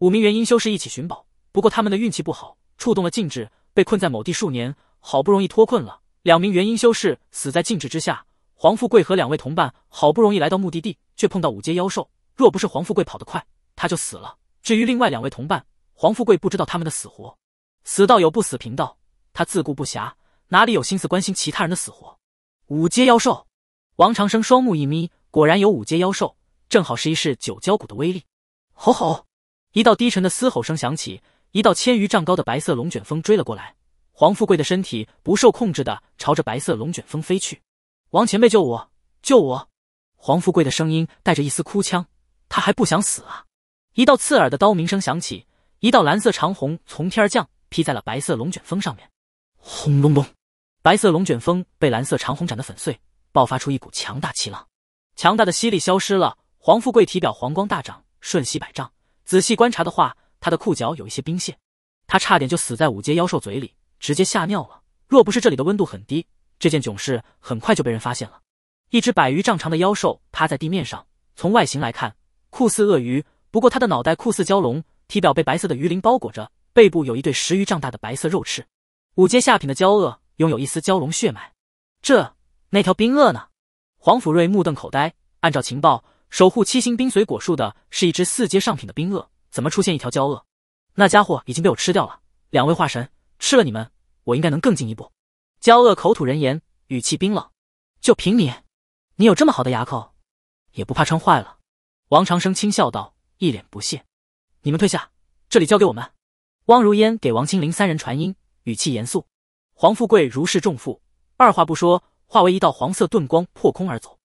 五名元婴修士一起寻宝，不过他们的运气不好，触动了禁制，被困在某地数年。好不容易脱困了，两名元婴修士死在禁制之下。黄富贵和两位同伴好不容易来到目的地，却碰到五阶妖兽。若不是黄富贵跑得快，他就死了。至于另外两位同伴，黄富贵不知道他们的死活。死道友不死贫道，他自顾不暇，哪里有心思关心其他人的死活？五阶妖兽，王长生双目一眯，果然有五阶妖兽，正好试一试九蛟谷的威力。吼吼！一道低沉的嘶吼声响起，一道千余丈高的白色龙卷风追了过来。黄富贵的身体不受控制的朝着白色龙卷风飞去。王前辈救我！救我！黄富贵的声音带着一丝哭腔，他还不想死啊！一道刺耳的刀鸣声响起，一道蓝色长虹从天而降。披在了白色龙卷风上面，轰隆隆，白色龙卷风被蓝色长虹斩得粉碎，爆发出一股强大气浪，强大的吸力消失了。黄富贵体表黄光大涨，瞬息百丈。仔细观察的话，他的裤脚有一些冰屑，他差点就死在五阶妖兽嘴里，直接吓尿了。若不是这里的温度很低，这件囧事很快就被人发现了。一只百余丈长的妖兽趴在地面上，从外形来看酷似鳄鱼，不过它的脑袋酷似蛟龙，体表被白色的鱼鳞包裹着。背部有一对十余丈大的白色肉翅，五阶下品的蛟鳄拥有一丝蛟龙血脉。这那条冰鳄呢？黄甫瑞目瞪口呆。按照情报，守护七星冰髓果树的是一只四阶上品的冰鳄，怎么出现一条蛟鳄？那家伙已经被我吃掉了。两位化神吃了你们，我应该能更进一步。蛟鳄口吐人言，语气冰冷。就凭你？你有这么好的牙口，也不怕撑坏了？王长生轻笑道，一脸不屑。你们退下，这里交给我们。汪如烟给王清灵三人传音，语气严肃。黄富贵如释重负，二话不说，化为一道黄色遁光破空而走。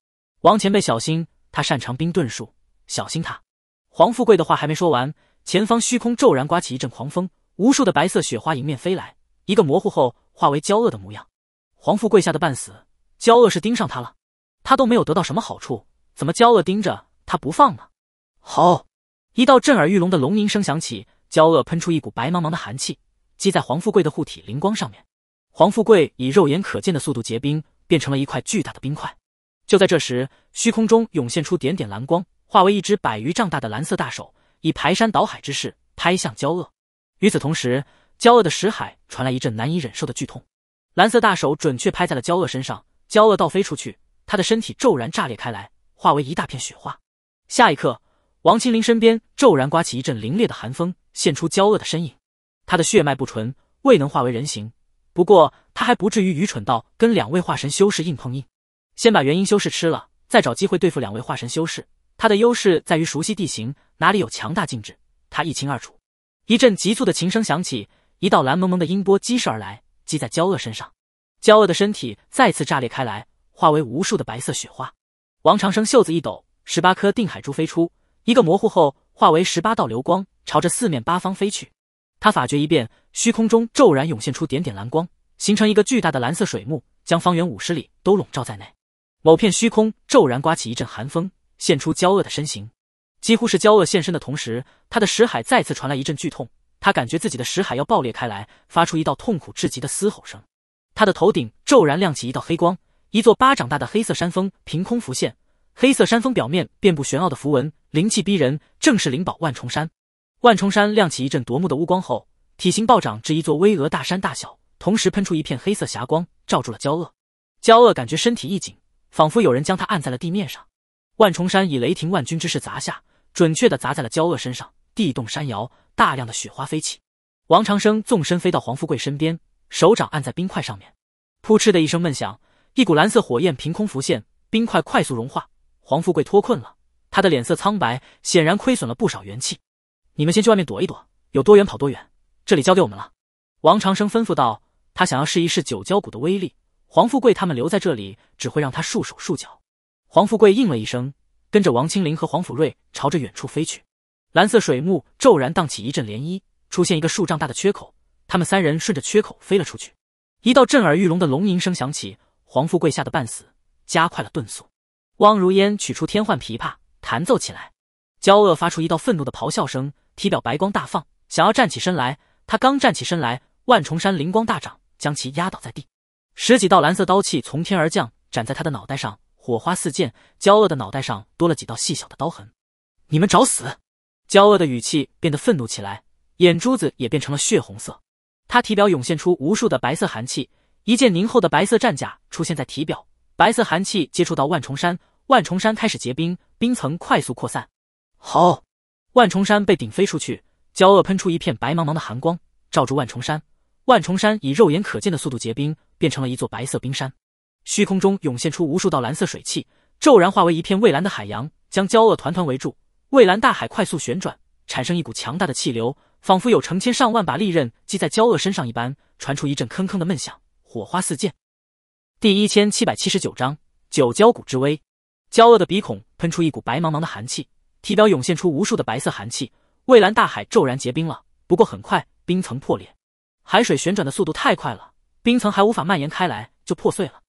王前辈小心，他擅长冰遁术，小心他！黄富贵的话还没说完，前方虚空骤然刮起一阵狂风，无数的白色雪花迎面飞来，一个模糊后化为焦恶的模样。黄富贵吓得半死，焦恶是盯上他了？他都没有得到什么好处，怎么焦恶盯着他不放呢？好，一道震耳欲聋的龙吟声响起。蛟恶喷出一股白茫茫的寒气，击在黄富贵的护体灵光上面。黄富贵以肉眼可见的速度结冰，变成了一块巨大的冰块。就在这时，虚空中涌现出点点蓝光，化为一只百余丈大的蓝色大手，以排山倒海之势拍向蛟恶。与此同时，蛟恶的识海传来一阵难以忍受的剧痛。蓝色大手准确拍在了蛟恶身上，蛟恶倒飞出去，他的身体骤然炸裂开来，化为一大片雪花。下一刻，王清灵身边骤然刮起一阵凌冽的寒风，现出娇恶的身影。他的血脉不纯，未能化为人形。不过他还不至于愚蠢到跟两位化神修士硬碰硬，先把元婴修士吃了，再找机会对付两位化神修士。他的优势在于熟悉地形，哪里有强大禁制，他一清二楚。一阵急促的琴声响起，一道蓝蒙蒙的音波激射而来，击在焦恶身上。焦恶的身体再次炸裂开来，化为无数的白色雪花。王长生袖子一抖，十八颗定海珠飞出。一个模糊后化为十八道流光，朝着四面八方飞去。他法诀一变，虚空中骤然涌现出点点蓝光，形成一个巨大的蓝色水幕，将方圆五十里都笼罩在内。某片虚空骤然刮起一阵寒风，现出焦恶的身形。几乎是焦恶现身的同时，他的识海再次传来一阵剧痛，他感觉自己的识海要爆裂开来，发出一道痛苦至极的嘶吼声。他的头顶骤然亮起一道黑光，一座巴掌大的黑色山峰凭空浮现。黑色山峰表面遍布玄奥的符文，灵气逼人，正是灵宝万重山。万重山亮起一阵夺目的乌光后，体型暴涨至一座巍峨大山大小，同时喷出一片黑色霞光，罩住了焦恶。焦恶感觉身体一紧，仿佛有人将他按在了地面上。万重山以雷霆万钧之势砸下，准确的砸在了焦恶身上，地动山摇，大量的雪花飞起。王长生纵身飞到黄富贵身边，手掌按在冰块上面，扑哧的一声闷响，一股蓝色火焰凭空浮现，冰块快速融化。黄富贵脱困了，他的脸色苍白，显然亏损了不少元气。你们先去外面躲一躲，有多远跑多远，这里交给我们了。”王长生吩咐道。他想要试一试九蛟谷的威力，黄富贵他们留在这里只会让他束手束脚。黄富贵应了一声，跟着王清林和黄福瑞朝着远处飞去。蓝色水幕骤然荡起一阵涟漪，出现一个数丈大的缺口，他们三人顺着缺口飞了出去。一道震耳欲聋的龙吟声响起，黄富贵吓得半死，加快了遁速。汪如烟取出天幻琵琶，弹奏起来。焦恶发出一道愤怒的咆哮声，体表白光大放，想要站起身来。他刚站起身来，万重山灵光大涨，将其压倒在地。十几道蓝色刀气从天而降，斩在他的脑袋上，火花四溅。焦恶的脑袋上多了几道细小的刀痕。你们找死！焦恶的语气变得愤怒起来，眼珠子也变成了血红色。他体表涌现出无数的白色寒气，一件凝厚的白色战甲出现在体表。白色寒气接触到万重山。万重山开始结冰，冰层快速扩散。好，万重山被顶飞出去，焦鳄喷出一片白茫茫的寒光，罩住万重山。万重山以肉眼可见的速度结冰，变成了一座白色冰山。虚空中涌现出无数道蓝色水汽，骤然化为一片蔚蓝的海洋，将焦鳄团团围住。蔚蓝大海快速旋转，产生一股强大的气流，仿佛有成千上万把利刃击在焦鳄身上一般，传出一阵坑坑的闷响，火花四溅。第一千七百七十九章九蛟谷之威。娇恶的鼻孔喷出一股白茫茫的寒气，体表涌现出无数的白色寒气，蔚蓝大海骤然结冰了。不过很快冰层破裂，海水旋转的速度太快了，冰层还无法蔓延开来就破碎了。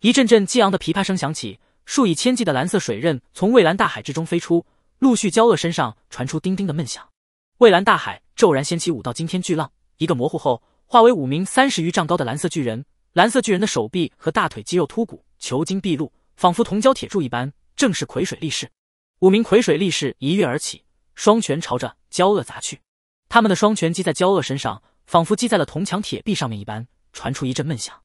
一阵阵激昂的琵琶声响起，数以千计的蓝色水刃从蔚蓝大海之中飞出，陆续蛟恶身上传出叮叮的闷响，蔚蓝大海骤然掀起五道惊天巨浪，一个模糊后化为五名三十余丈高的蓝色巨人，蓝色巨人的手臂和大腿肌肉突骨，囚筋毕露。仿佛铜浇铁铸一般，正是癸水力士。五名癸水力士一跃而起，双拳朝着焦恶砸去。他们的双拳击在焦恶身上，仿佛击在了铜墙铁壁上面一般，传出一阵闷响。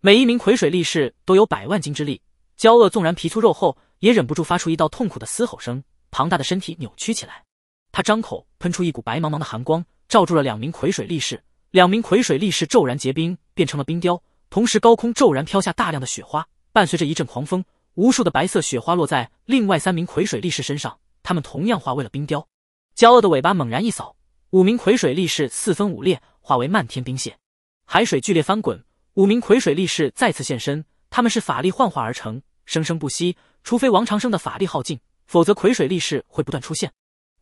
每一名癸水力士都有百万斤之力，焦恶纵然皮粗肉厚，也忍不住发出一道痛苦的嘶吼声，庞大的身体扭曲起来。他张口喷出一股白茫茫的寒光，罩住了两名癸水力士。两名癸水力士骤然结冰，变成了冰雕。同时，高空骤然飘下大量的雪花，伴随着一阵狂风。无数的白色雪花落在另外三名葵水力士身上，他们同样化为了冰雕。骄傲的尾巴猛然一扫，五名葵水力士四分五裂，化为漫天冰屑。海水剧烈翻滚，五名葵水力士再次现身。他们是法力幻化而成，生生不息。除非王长生的法力耗尽，否则葵水力士会不断出现。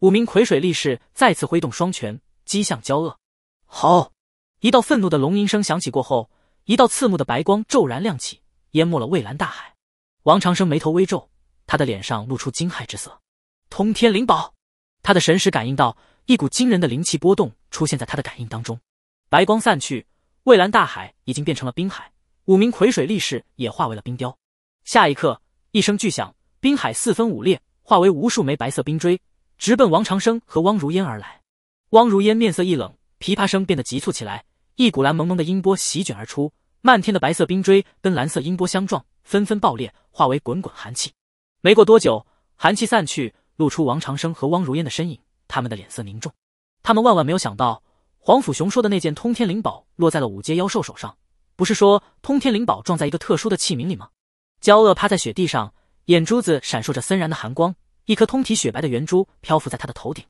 五名葵水力士再次挥动双拳，击向骄恶。好，一道愤怒的龙吟声响起过后，一道刺目的白光骤然亮起，淹没了蔚蓝大海。王长生眉头微皱，他的脸上露出惊骇之色。通天灵宝，他的神识感应到一股惊人的灵气波动出现在他的感应当中。白光散去，蔚蓝大海已经变成了冰海，五名葵水力士也化为了冰雕。下一刻，一声巨响，冰海四分五裂，化为无数枚白色冰锥，直奔王长生和汪如烟而来。汪如烟面色一冷，琵琶声变得急促起来，一股蓝蒙蒙的音波席卷而出，漫天的白色冰锥跟蓝色音波相撞。纷纷爆裂，化为滚滚寒气。没过多久，寒气散去，露出王长生和汪如烟的身影。他们的脸色凝重，他们万万没有想到，黄甫雄说的那件通天灵宝落在了五阶妖兽手上。不是说通天灵宝撞在一个特殊的器皿里吗？焦恶趴在雪地上，眼珠子闪烁着森然的寒光，一颗通体雪白的圆珠漂浮在他的头顶。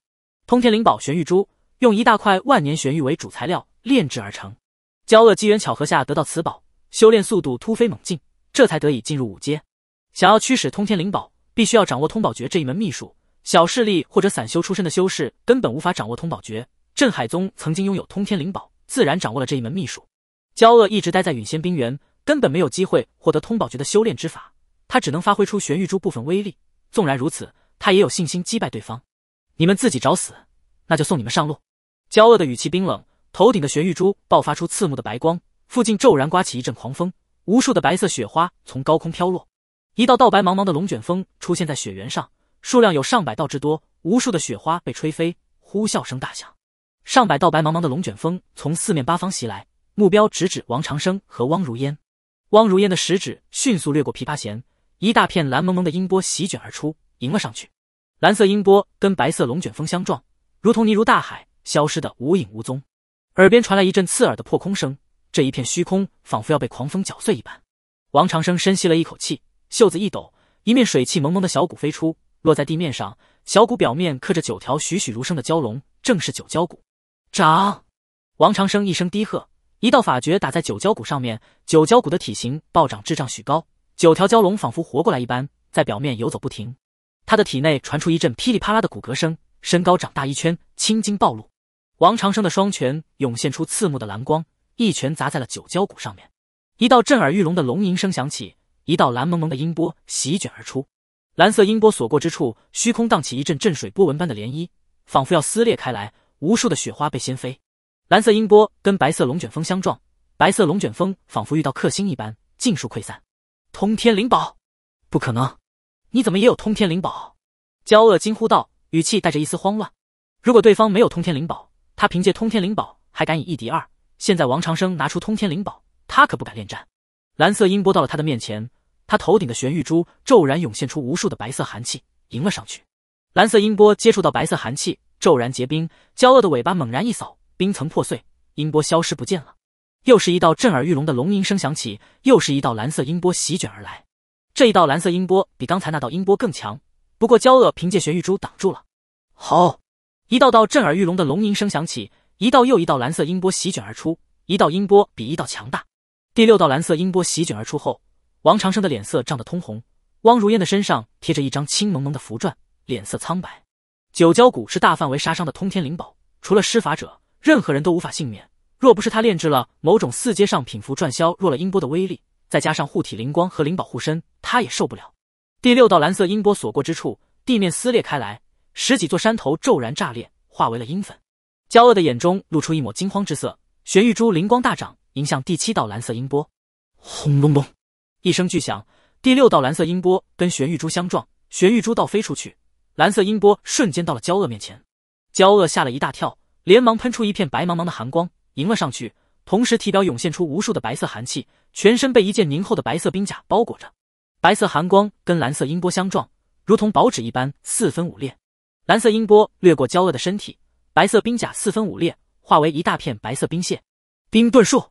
通天灵宝玄玉珠，用一大块万年玄玉为主材料炼制而成。焦恶机缘巧合下得到此宝，修炼速度突飞猛进。这才得以进入五阶。想要驱使通天灵宝，必须要掌握通宝诀这一门秘术。小势力或者散修出身的修士，根本无法掌握通宝诀。镇海宗曾经拥有通天灵宝，自然掌握了这一门秘术。焦恶一直待在陨仙冰原，根本没有机会获得通宝诀的修炼之法。他只能发挥出玄玉珠部分威力。纵然如此，他也有信心击败对方。你们自己找死，那就送你们上路。焦恶的语气冰冷，头顶的玄玉珠爆发出刺目的白光，附近骤然刮起一阵狂风。无数的白色雪花从高空飘落，一道道白茫茫的龙卷风出现在雪原上，数量有上百道之多。无数的雪花被吹飞，呼啸声大响。上百道白茫茫的龙卷风从四面八方袭来，目标直指王长生和汪如烟。汪如烟的食指迅速掠过琵琶弦，一大片蓝蒙蒙的音波席卷而出，迎了上去。蓝色音波跟白色龙卷风相撞，如同泥如大海，消失得无影无踪。耳边传来一阵刺耳的破空声。这一片虚空仿佛要被狂风搅碎一般。王长生深吸了一口气，袖子一抖，一面水汽蒙蒙的小鼓飞出，落在地面上。小鼓表面刻着九条栩栩如生的蛟龙，正是九蛟骨。长！王长生一声低喝，一道法诀打在九蛟鼓上面，九蛟鼓的体型暴涨，智障许高。九条蛟龙仿佛活过来一般，在表面游走不停。他的体内传出一阵噼里啪啦的骨骼声，身高长大一圈，青筋暴露。王长生的双拳涌现出刺目的蓝光。一拳砸在了九蛟骨上面，一道震耳欲聋的龙吟声响起，一道蓝蒙蒙的音波席卷而出。蓝色音波所过之处，虚空荡起一阵阵水波纹般的涟漪，仿佛要撕裂开来。无数的雪花被掀飞。蓝色音波跟白色龙卷风相撞，白色龙卷风仿佛遇到克星一般，尽数溃散。通天灵宝，不可能！你怎么也有通天灵宝？焦恶惊呼道，语气带着一丝慌乱。如果对方没有通天灵宝，他凭借通天灵宝还敢以一敌二？现在王长生拿出通天灵宝，他可不敢恋战。蓝色音波到了他的面前，他头顶的玄玉珠骤然涌现出无数的白色寒气，迎了上去。蓝色音波接触到白色寒气，骤然结冰。娇恶的尾巴猛然一扫，冰层破碎，音波消失不见了。又是一道震耳欲聋的龙吟声响起，又是一道蓝色音波席卷而来。这一道蓝色音波比刚才那道音波更强，不过娇恶凭借玄玉珠挡住了。好，一道道震耳欲聋的龙吟声响起。一道又一道蓝色音波席卷而出，一道音波比一道强大。第六道蓝色音波席卷而出后，王长生的脸色涨得通红，汪如烟的身上贴着一张青蒙蒙的符篆，脸色苍白。九蛟骨是大范围杀伤的通天灵宝，除了施法者，任何人都无法幸免。若不是他炼制了某种四阶上品符篆削弱了音波的威力，再加上护体灵光和灵宝护身，他也受不了。第六道蓝色音波所过之处，地面撕裂开来，十几座山头骤然炸裂，化为了阴粉。焦恶的眼中露出一抹惊慌之色，玄玉珠灵光大涨，迎向第七道蓝色音波。轰隆隆！一声巨响，第六道蓝色音波跟玄玉珠相撞，玄玉珠倒飞出去，蓝色音波瞬间到了焦恶面前。焦恶吓了一大跳，连忙喷出一片白茫茫的寒光迎了上去，同时体表涌现出无数的白色寒气，全身被一件凝厚的白色冰甲包裹着。白色寒光跟蓝色音波相撞，如同薄纸一般四分五裂。蓝色音波掠过焦恶的身体。白色冰甲四分五裂，化为一大片白色冰屑。冰遁术，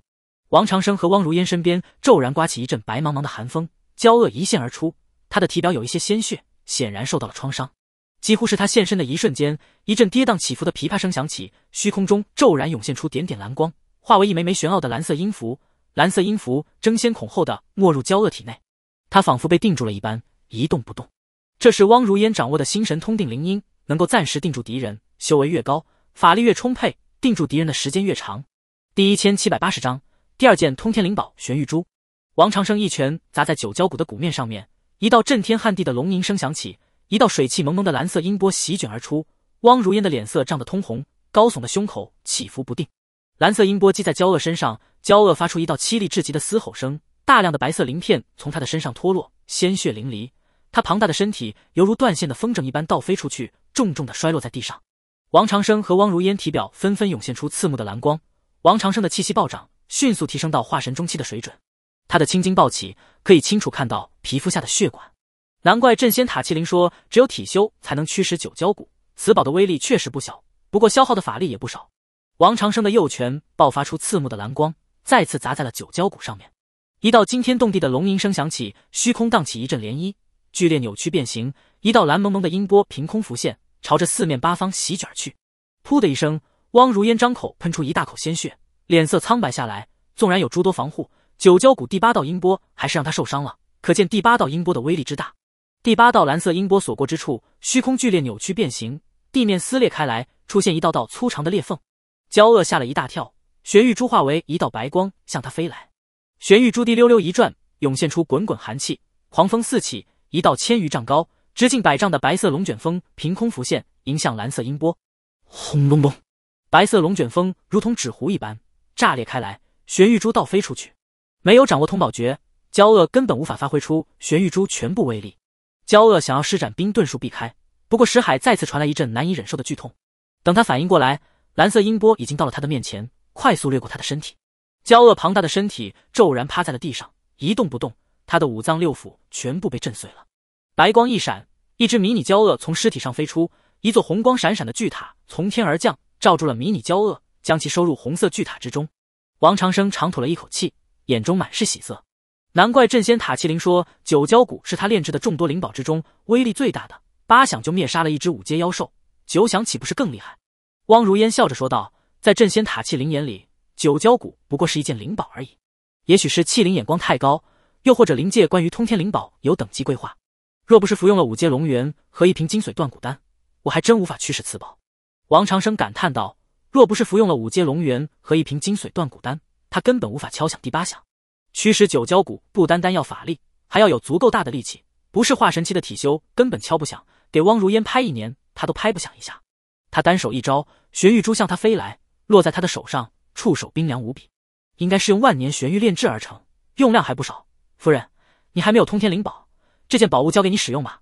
王长生和汪如烟身边骤然刮起一阵白茫茫的寒风。焦恶一现而出，他的体表有一些鲜血，显然受到了创伤。几乎是他现身的一瞬间，一阵跌宕起伏的琵琶声响起，虚空中骤然涌现出点点蓝光，化为一枚枚玄奥的蓝色音符。蓝色音符争先恐后的没入焦恶体内，他仿佛被定住了一般，一动不动。这是汪如烟掌握的心神通定灵音，能够暂时定住敌人，修为越高。法力越充沛，定住敌人的时间越长。第一千七百八十章，第二件通天灵宝玄玉珠。王长生一拳砸在九蛟谷的谷面上面，一道震天撼地的龙吟声响起，一道水汽蒙蒙的蓝色音波席卷而出。汪如烟的脸色涨得通红，高耸的胸口起伏不定。蓝色音波击在娇恶身上，娇恶发出一道凄厉至极的嘶吼声，大量的白色鳞片从他的身上脱落，鲜血淋漓。他庞大的身体犹如断线的风筝一般倒飞出去，重重的摔落在地上。王长生和汪如烟体表纷纷涌现出刺目的蓝光，王长生的气息暴涨，迅速提升到化神中期的水准。他的青筋暴起，可以清楚看到皮肤下的血管。难怪镇仙塔麒麟说，只有体修才能驱使九蛟骨。此宝的威力确实不小，不过消耗的法力也不少。王长生的右拳爆发出刺目的蓝光，再次砸在了九蛟骨上面。一道惊天动地的龙吟声响起，虚空荡起一阵涟漪，剧烈扭曲变形，一道蓝蒙蒙的音波凭空浮现。朝着四面八方席卷去，噗的一声，汪如烟张口喷出一大口鲜血，脸色苍白下来。纵然有诸多防护，九霄谷第八道音波还是让他受伤了，可见第八道音波的威力之大。第八道蓝色音波所过之处，虚空剧烈扭曲变形，地面撕裂开来，出现一道道粗长的裂缝。焦恶吓了一大跳，玄玉珠化为一道白光向他飞来，玄玉珠滴溜溜一转，涌现出滚滚寒气，狂风四起，一道千余丈高。直径百丈的白色龙卷风凭空浮现，迎向蓝色音波。轰隆隆，白色龙卷风如同纸糊一般炸裂开来，玄玉珠倒飞出去。没有掌握通宝诀，焦恶根本无法发挥出玄玉珠全部威力。焦恶想要施展冰遁术避开，不过石海再次传来一阵难以忍受的剧痛。等他反应过来，蓝色音波已经到了他的面前，快速掠过他的身体。焦恶庞大的身体骤然趴在了地上，一动不动。他的五脏六腑全部被震碎了。白光一闪，一只迷你蛟鳄从尸体上飞出，一座红光闪闪的巨塔从天而降，罩住了迷你蛟鳄，将其收入红色巨塔之中。王长生长吐了一口气，眼中满是喜色。难怪镇仙塔器灵说九蛟骨是他炼制的众多灵宝之中威力最大的，八响就灭杀了一只五阶妖兽，九响岂不是更厉害？汪如烟笑着说道：“在镇仙塔器灵眼里，九蛟骨不过是一件灵宝而已。也许是器灵眼光太高，又或者灵界关于通天灵宝有等级规划。”若不是服用了五阶龙元和一瓶金髓断骨丹，我还真无法驱使此宝。王长生感叹道：“若不是服用了五阶龙元和一瓶金髓断骨丹，他根本无法敲响第八响。驱使九蛟骨不单单要法力，还要有足够大的力气，不是化神期的体修根本敲不响。给汪如烟拍一年，他都拍不响一下。”他单手一招，玄玉珠向他飞来，落在他的手上，触手冰凉无比，应该是用万年玄玉炼制而成，用量还不少。夫人，你还没有通天灵宝。这件宝物交给你使用吧。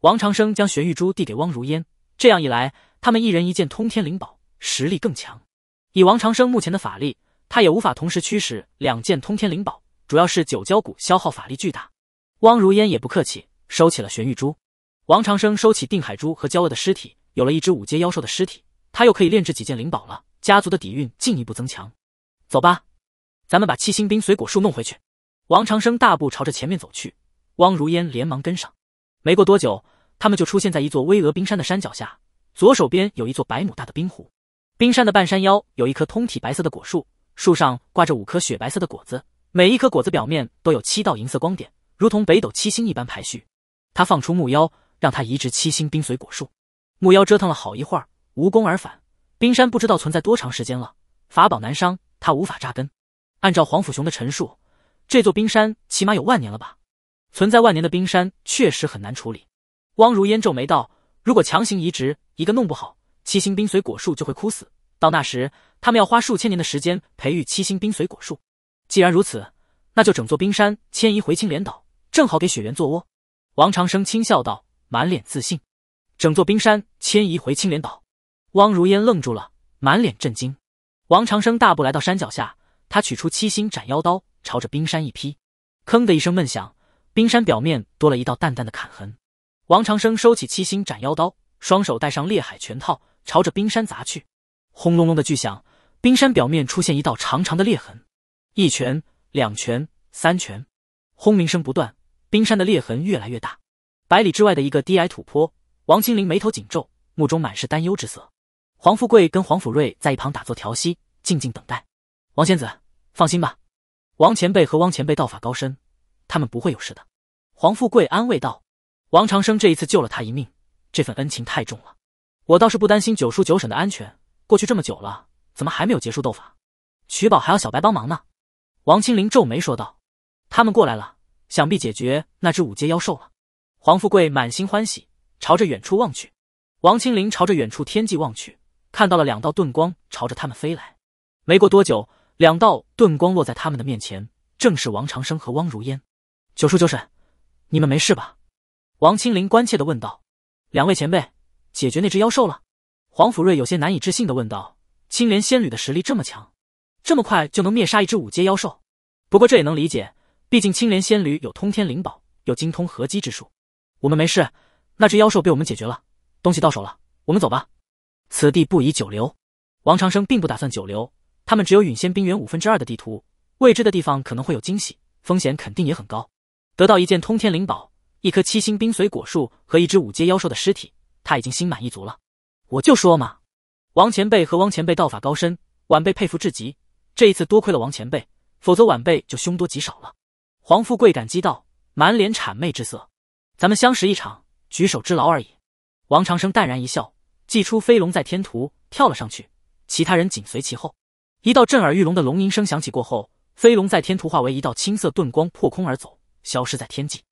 王长生将玄玉珠递给汪如烟，这样一来，他们一人一件通天灵宝，实力更强。以王长生目前的法力，他也无法同时驱使两件通天灵宝，主要是九蛟骨消耗法力巨大。汪如烟也不客气，收起了玄玉珠。王长生收起定海珠和焦恶的尸体，有了一只五阶妖兽的尸体，他又可以炼制几件灵宝了，家族的底蕴进一步增强。走吧，咱们把七星冰髓果树弄回去。王长生大步朝着前面走去。汪如烟连忙跟上，没过多久，他们就出现在一座巍峨冰山的山脚下。左手边有一座百亩大的冰湖，冰山的半山腰有一棵通体白色的果树，树上挂着五颗雪白色的果子，每一颗果子表面都有七道银色光点，如同北斗七星一般排序。他放出木妖，让他移植七星冰髓果树。木妖折腾了好一会儿，无功而返。冰山不知道存在多长时间了，法宝难伤，他无法扎根。按照黄甫雄的陈述，这座冰山起码有万年了吧？存在万年的冰山确实很难处理。汪如烟皱眉道：“如果强行移植，一个弄不好，七星冰髓果树就会枯死。到那时，他们要花数千年的时间培育七星冰髓果树。既然如此，那就整座冰山迁移回青莲岛，正好给雪原做窝。”王长生轻笑道，满脸自信。整座冰山迁移回青莲岛，汪如烟愣住了，满脸震惊。王长生大步来到山脚下，他取出七星斩妖刀，朝着冰山一劈，砰的一声闷响。冰山表面多了一道淡淡的砍痕，王长生收起七星斩妖刀，双手戴上裂海拳套，朝着冰山砸去。轰隆隆的巨响，冰山表面出现一道长长的裂痕。一拳，两拳，三拳，轰鸣声不断，冰山的裂痕越来越大。百里之外的一个低矮土坡，王清灵眉头紧皱，目中满是担忧之色。黄富贵跟黄福瑞在一旁打坐调息，静静等待。王仙子，放心吧，王前辈和汪前辈道法高深。他们不会有事的，黄富贵安慰道。王长生这一次救了他一命，这份恩情太重了，我倒是不担心九叔九婶的安全。过去这么久了，怎么还没有结束斗法？取宝还要小白帮忙呢。王清灵皱眉说道。他们过来了，想必解决那只五阶妖兽了。黄富贵满心欢喜，朝着远处望去。王清灵朝着远处天际望去，看到了两道遁光朝着他们飞来。没过多久，两道遁光落在他们的面前，正是王长生和汪如烟。九叔九婶，你们没事吧？王清灵关切的问道。两位前辈，解决那只妖兽了？黄甫瑞有些难以置信的问道。青莲仙侣的实力这么强，这么快就能灭杀一只五阶妖兽？不过这也能理解，毕竟青莲仙侣有通天灵宝，有精通合击之术。我们没事，那只妖兽被我们解决了，东西到手了，我们走吧。此地不宜久留。王长生并不打算久留，他们只有陨仙冰原五分之二的地图，未知的地方可能会有惊喜，风险肯定也很高。得到一件通天灵宝，一棵七星冰髓果树和一只五阶妖兽的尸体，他已经心满意足了。我就说嘛，王前辈和汪前辈道法高深，晚辈佩服至极。这一次多亏了王前辈，否则晚辈就凶多吉少了。黄富贵感激道，满脸谄媚之色。咱们相识一场，举手之劳而已。王长生淡然一笑，祭出飞龙在天图，跳了上去。其他人紧随其后，一道震耳欲聋的龙吟声响起过后，飞龙在天图化为一道青色遁光，破空而走。消失在天际。